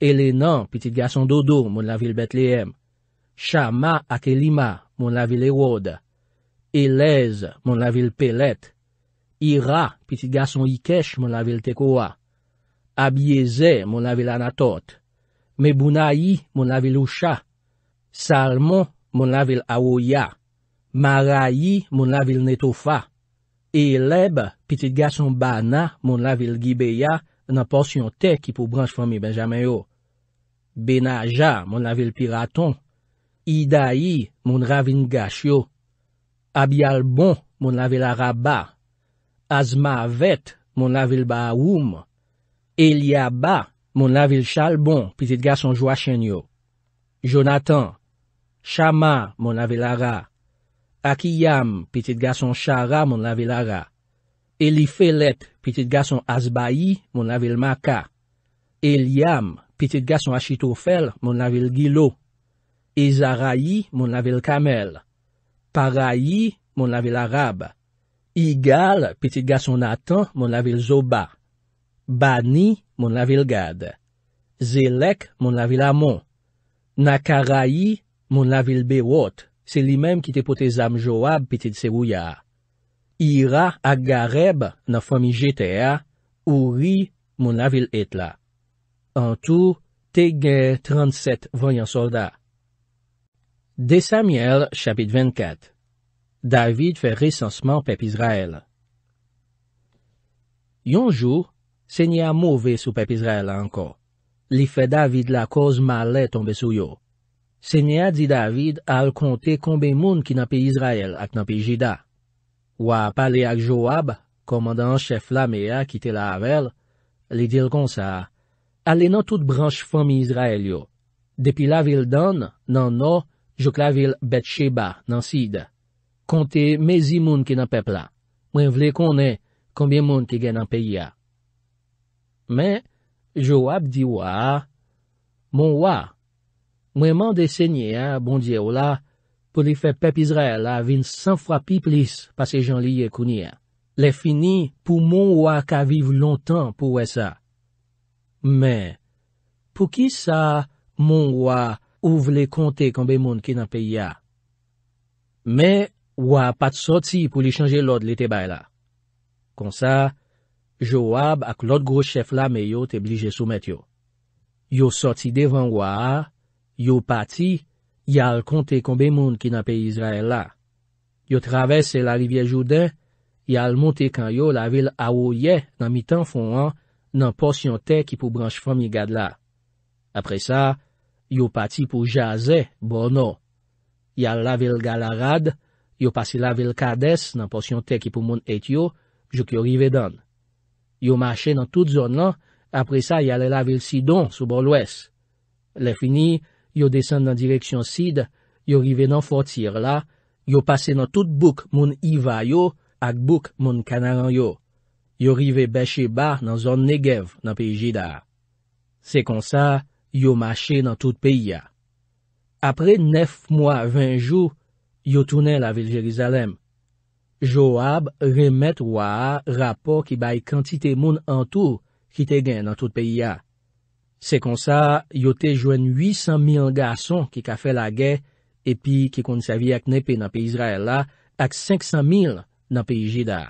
Elenan, pitit gason dodo, moun la vil Betleem. Chama ak Elima, moun la vil Erod. Elez, moun la vil Pelet. Ira, pitit gason Ikesh, moun la vil Tekoa. Abyeze, moun la vil Anatot. Mebunayi, moun la vil Usha. Salmon, moun la vil Aouya. Marayi, moun la vil Netofa. Eleb, pitit gason Bana, moun la vil Gibeya. nan porsyon te ki pou branj fami Benjamin yo. Benaja moun la vil piraton, Idayi moun ravin gach yo, Abialbon moun la vil araba, Azmavet moun la vil baawoum, Eliaba moun la vil chalbon pitit ga son joachen yo, Jonathan, Chama moun la vil ara, Akiyam pitit ga son chara moun la vil ara, Elifelet, pitit gason Azbayi, moun avil Maka. Elyam, pitit gason Achitofel, moun avil Gilo. Ezarayi, moun avil Kamel. Parayi, moun avil Arab. Igal, pitit gason Natan, moun avil Zoba. Bani, moun avil Gad. Zelek, moun avil Amon. Nakarayi, moun avil Bewot. Se li menm ki te pote zamjowab pitit Sebuya. ira ak gareb nan fomi GTA ou ri moun la vil et la. An tou, te gen 37 vanyan solda. Desamiel, chapit 24 David fe resansman pep Izrael Yonjou, se nye a mouve sou pep Izrael anko. Li fe David la koz male tombe sou yo. Se nye a di David al konte konbe moun ki napi Izrael ak napi Jida. Wap pale ak Joab, komandan chef la me a kite la avel, li dil kon sa, ale nan tout branche fami Izrael yo. Depi la vil dan, nan no, jok la vil Bet Sheba, nan Sid. Konte mezi moun ki nan pepla. Mwen vle konen, konbyen moun ki gen nan peya. Men, Joab di waa, Mwen waa, mwen mande senye a bondye wala, pou li fe pepizre la vin san fwa pi plis pa se jan li ye kounia. Le fini pou moun wak aviv lontan pou we sa. Me, pou ki sa moun wak ou vle konte konbe moun ki nan pe ya? Me, wak pat soti pou li chanje lod li te bay la. Kon sa, jo wab ak lod grochef la me yo te blije soumet yo. Yo soti devan wak, yo pati, Yal konte konbe moun ki nan pe Israel la. Yal travesse la livye jouden, yal monte kan yo la vil awo ye nan mitan fon an, nan porsyon te ki pou branj fami gad la. Apre sa, yo pati pou jaze, bono. Yal la vil galarad, yo pase la vil kades, nan porsyon te ki pou moun et yo, jok yo rivedan. Yo mache nan tout zon lan, apre sa, yal la vil sidon sou bol wes. Le fini, Yo desen nan direksyon sid, yo rive nan fortir la, yo pase nan tout bouk moun Iva yo ak bouk moun Kanaran yo. Yo rive beshe ba nan zon Negev nan peyi jida. Se kon sa, yo mache nan tout peyi ya. Apre nef mwa vyn jou, yo tounen la vil Jerizalem. Joab remet waa rapor ki bay kantite moun an tou ki te gen nan tout peyi ya. Se kon sa, yo te jwen 800.000 gason ki ka fe la ge, epi ki kon sa vi ak nepe nan pi Izraela, ak 500.000 nan pi Jida.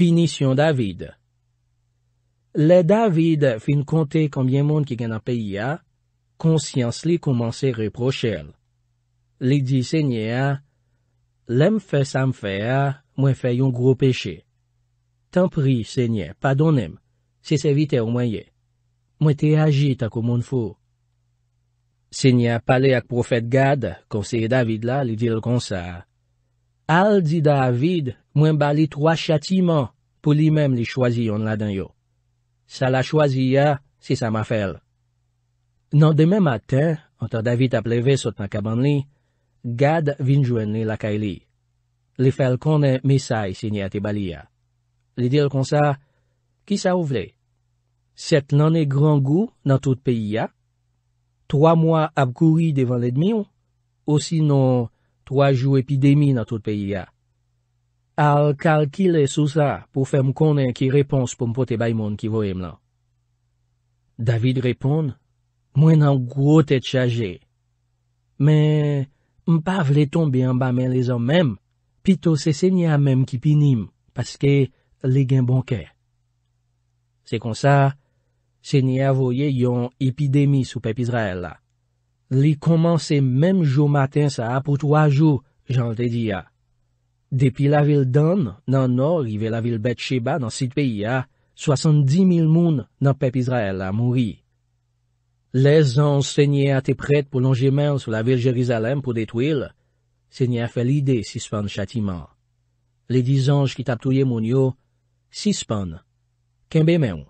Pinisyon David Le David fin konte kambye moun ki gen nan pi ya, konsyans li komanse reproche el. Li di se nye a, lem fe sa m fe a, mwen fe yon gro peche. Tan pri se nye, padonem, se se vite ou mwen ye. Mwen te ajit akou moun fou. Se nye pale ak profet Gad, konseye David la, li dil kon sa. Al di David, mwen bali troa chatiman pou li menm li chwazi yon la den yo. Sa la chwazi ya, si sa ma fel. Nan demen maten, anta David ap leve sot nan kaban li, Gad vinjwen li la ka e li. Li fel konen mesay se nye ate bali ya. Li dil kon sa, ki sa ou vle? set nan e gran gou nan tout peyi ya, troa mwa ap kouri devan le dmi ou, ou sino troa jou epidemi nan tout peyi ya. Al kalkile sou sa pou fe m konen ki repons pou m pote bay moun ki vo em lan. David repon, mwen nan gwo te tchaje. Men, m pa vle ton bi an ba men le zon men, pito se se nye an men ki pinim, paske le gen bonke. Se kon sa, Se ni avoye yon epidemi sou pep Izrael la. Li komanse menm jou matin sa apout wajou, jan te di ya. Depi la vil Dan nan nor, i ve la vil Bet Sheba nan sit peyi ya, swasant di mil moun nan pep Izrael la mouri. Le zon se ni ate pret pou lon jemel sou la vil Jerizalem pou detwil, se ni afe lide sispon chatiman. Li dizon jki tap touye moun yo, sispon. Kenbe menm?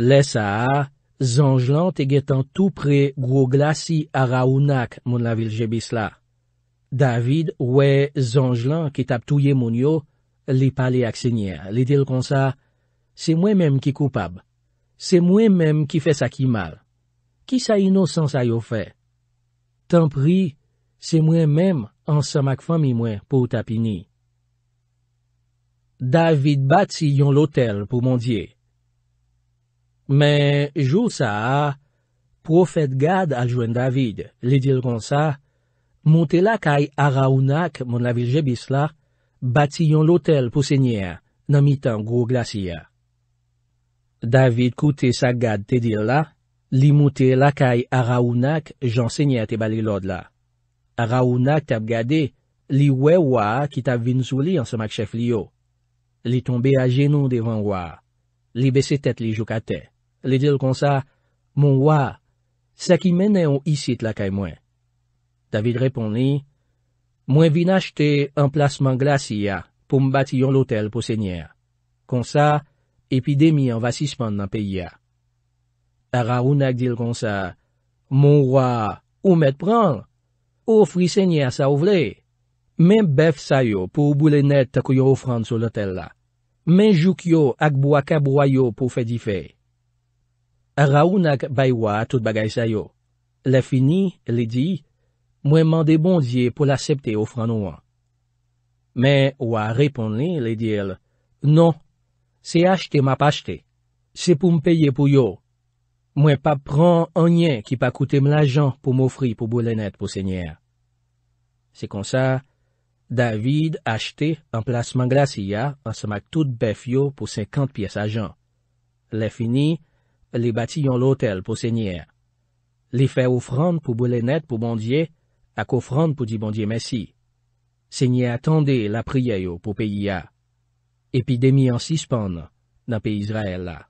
Lè sa a, zanj lan te get an tou pre gro glasi ara ou nak moun la vilje bis la. David we zanj lan ki tap touye moun yo, li pale aksenye. Li dil kon sa, se mwen menm ki koupab. Se mwen menm ki fè sakimal. Ki sa inosans a yo fè? Tan pri, se mwen menm an samak fami mwen pou tapini. David bati yon lotel pou moun diye. Men, joul sa, profet gad aljwen David li dil kon sa, monte lakay Araounak, moun la vil jebis la, batiyon lotel pou sènyen, nan mitan gro glasyen. David koute sa gad te dil la, li monte lakay Araounak jan sènyen te bali lod la. Araounak tap gade, li wewa ki tap vin sou li an semak chèf li yo. Li tombe a jenoun devan wa, li besetet li jou katey. Li dil konsa, moun waa, se ki menè ou isit lakay mwen. David repon li, mwen vin achte emplasman glasy ya pou mbati yon lotel pou sènyer. Konsa, epidemi an va sisman nan peyi ya. Ara ou nak dil konsa, moun waa, ou mèd pran, ou fri sènyer sa ou vle. Men bef sayo pou ou boulè net takoyou fran sou lotel la. Men jouk yo ak bwa kabwa yo pou fè di fèy. Araoun ak baywa tout bagay sa yo. Le fini, li di, mwen mande bondye pou l'asepte ou franouan. Men, wwa repon li, li di el, non, se achte map achte. Se pou mpeye pou yo. Mwen pa pran anyen ki pa koute m l'ajan pou m'ofri pou bwelenet pou se nyer. Se konsa, David achte en plasman glasiya ansa mak tout bef yo pou 50 piyes ajan. Le fini, Li bati yon lotel pou sènyè. Li fè ofrand pou bwelenet pou bondye, ak ofrand pou di bondye mesi. Sènyè atande la priye yo pou peyi ya. Epidemi an sispan nan peyi Israel la.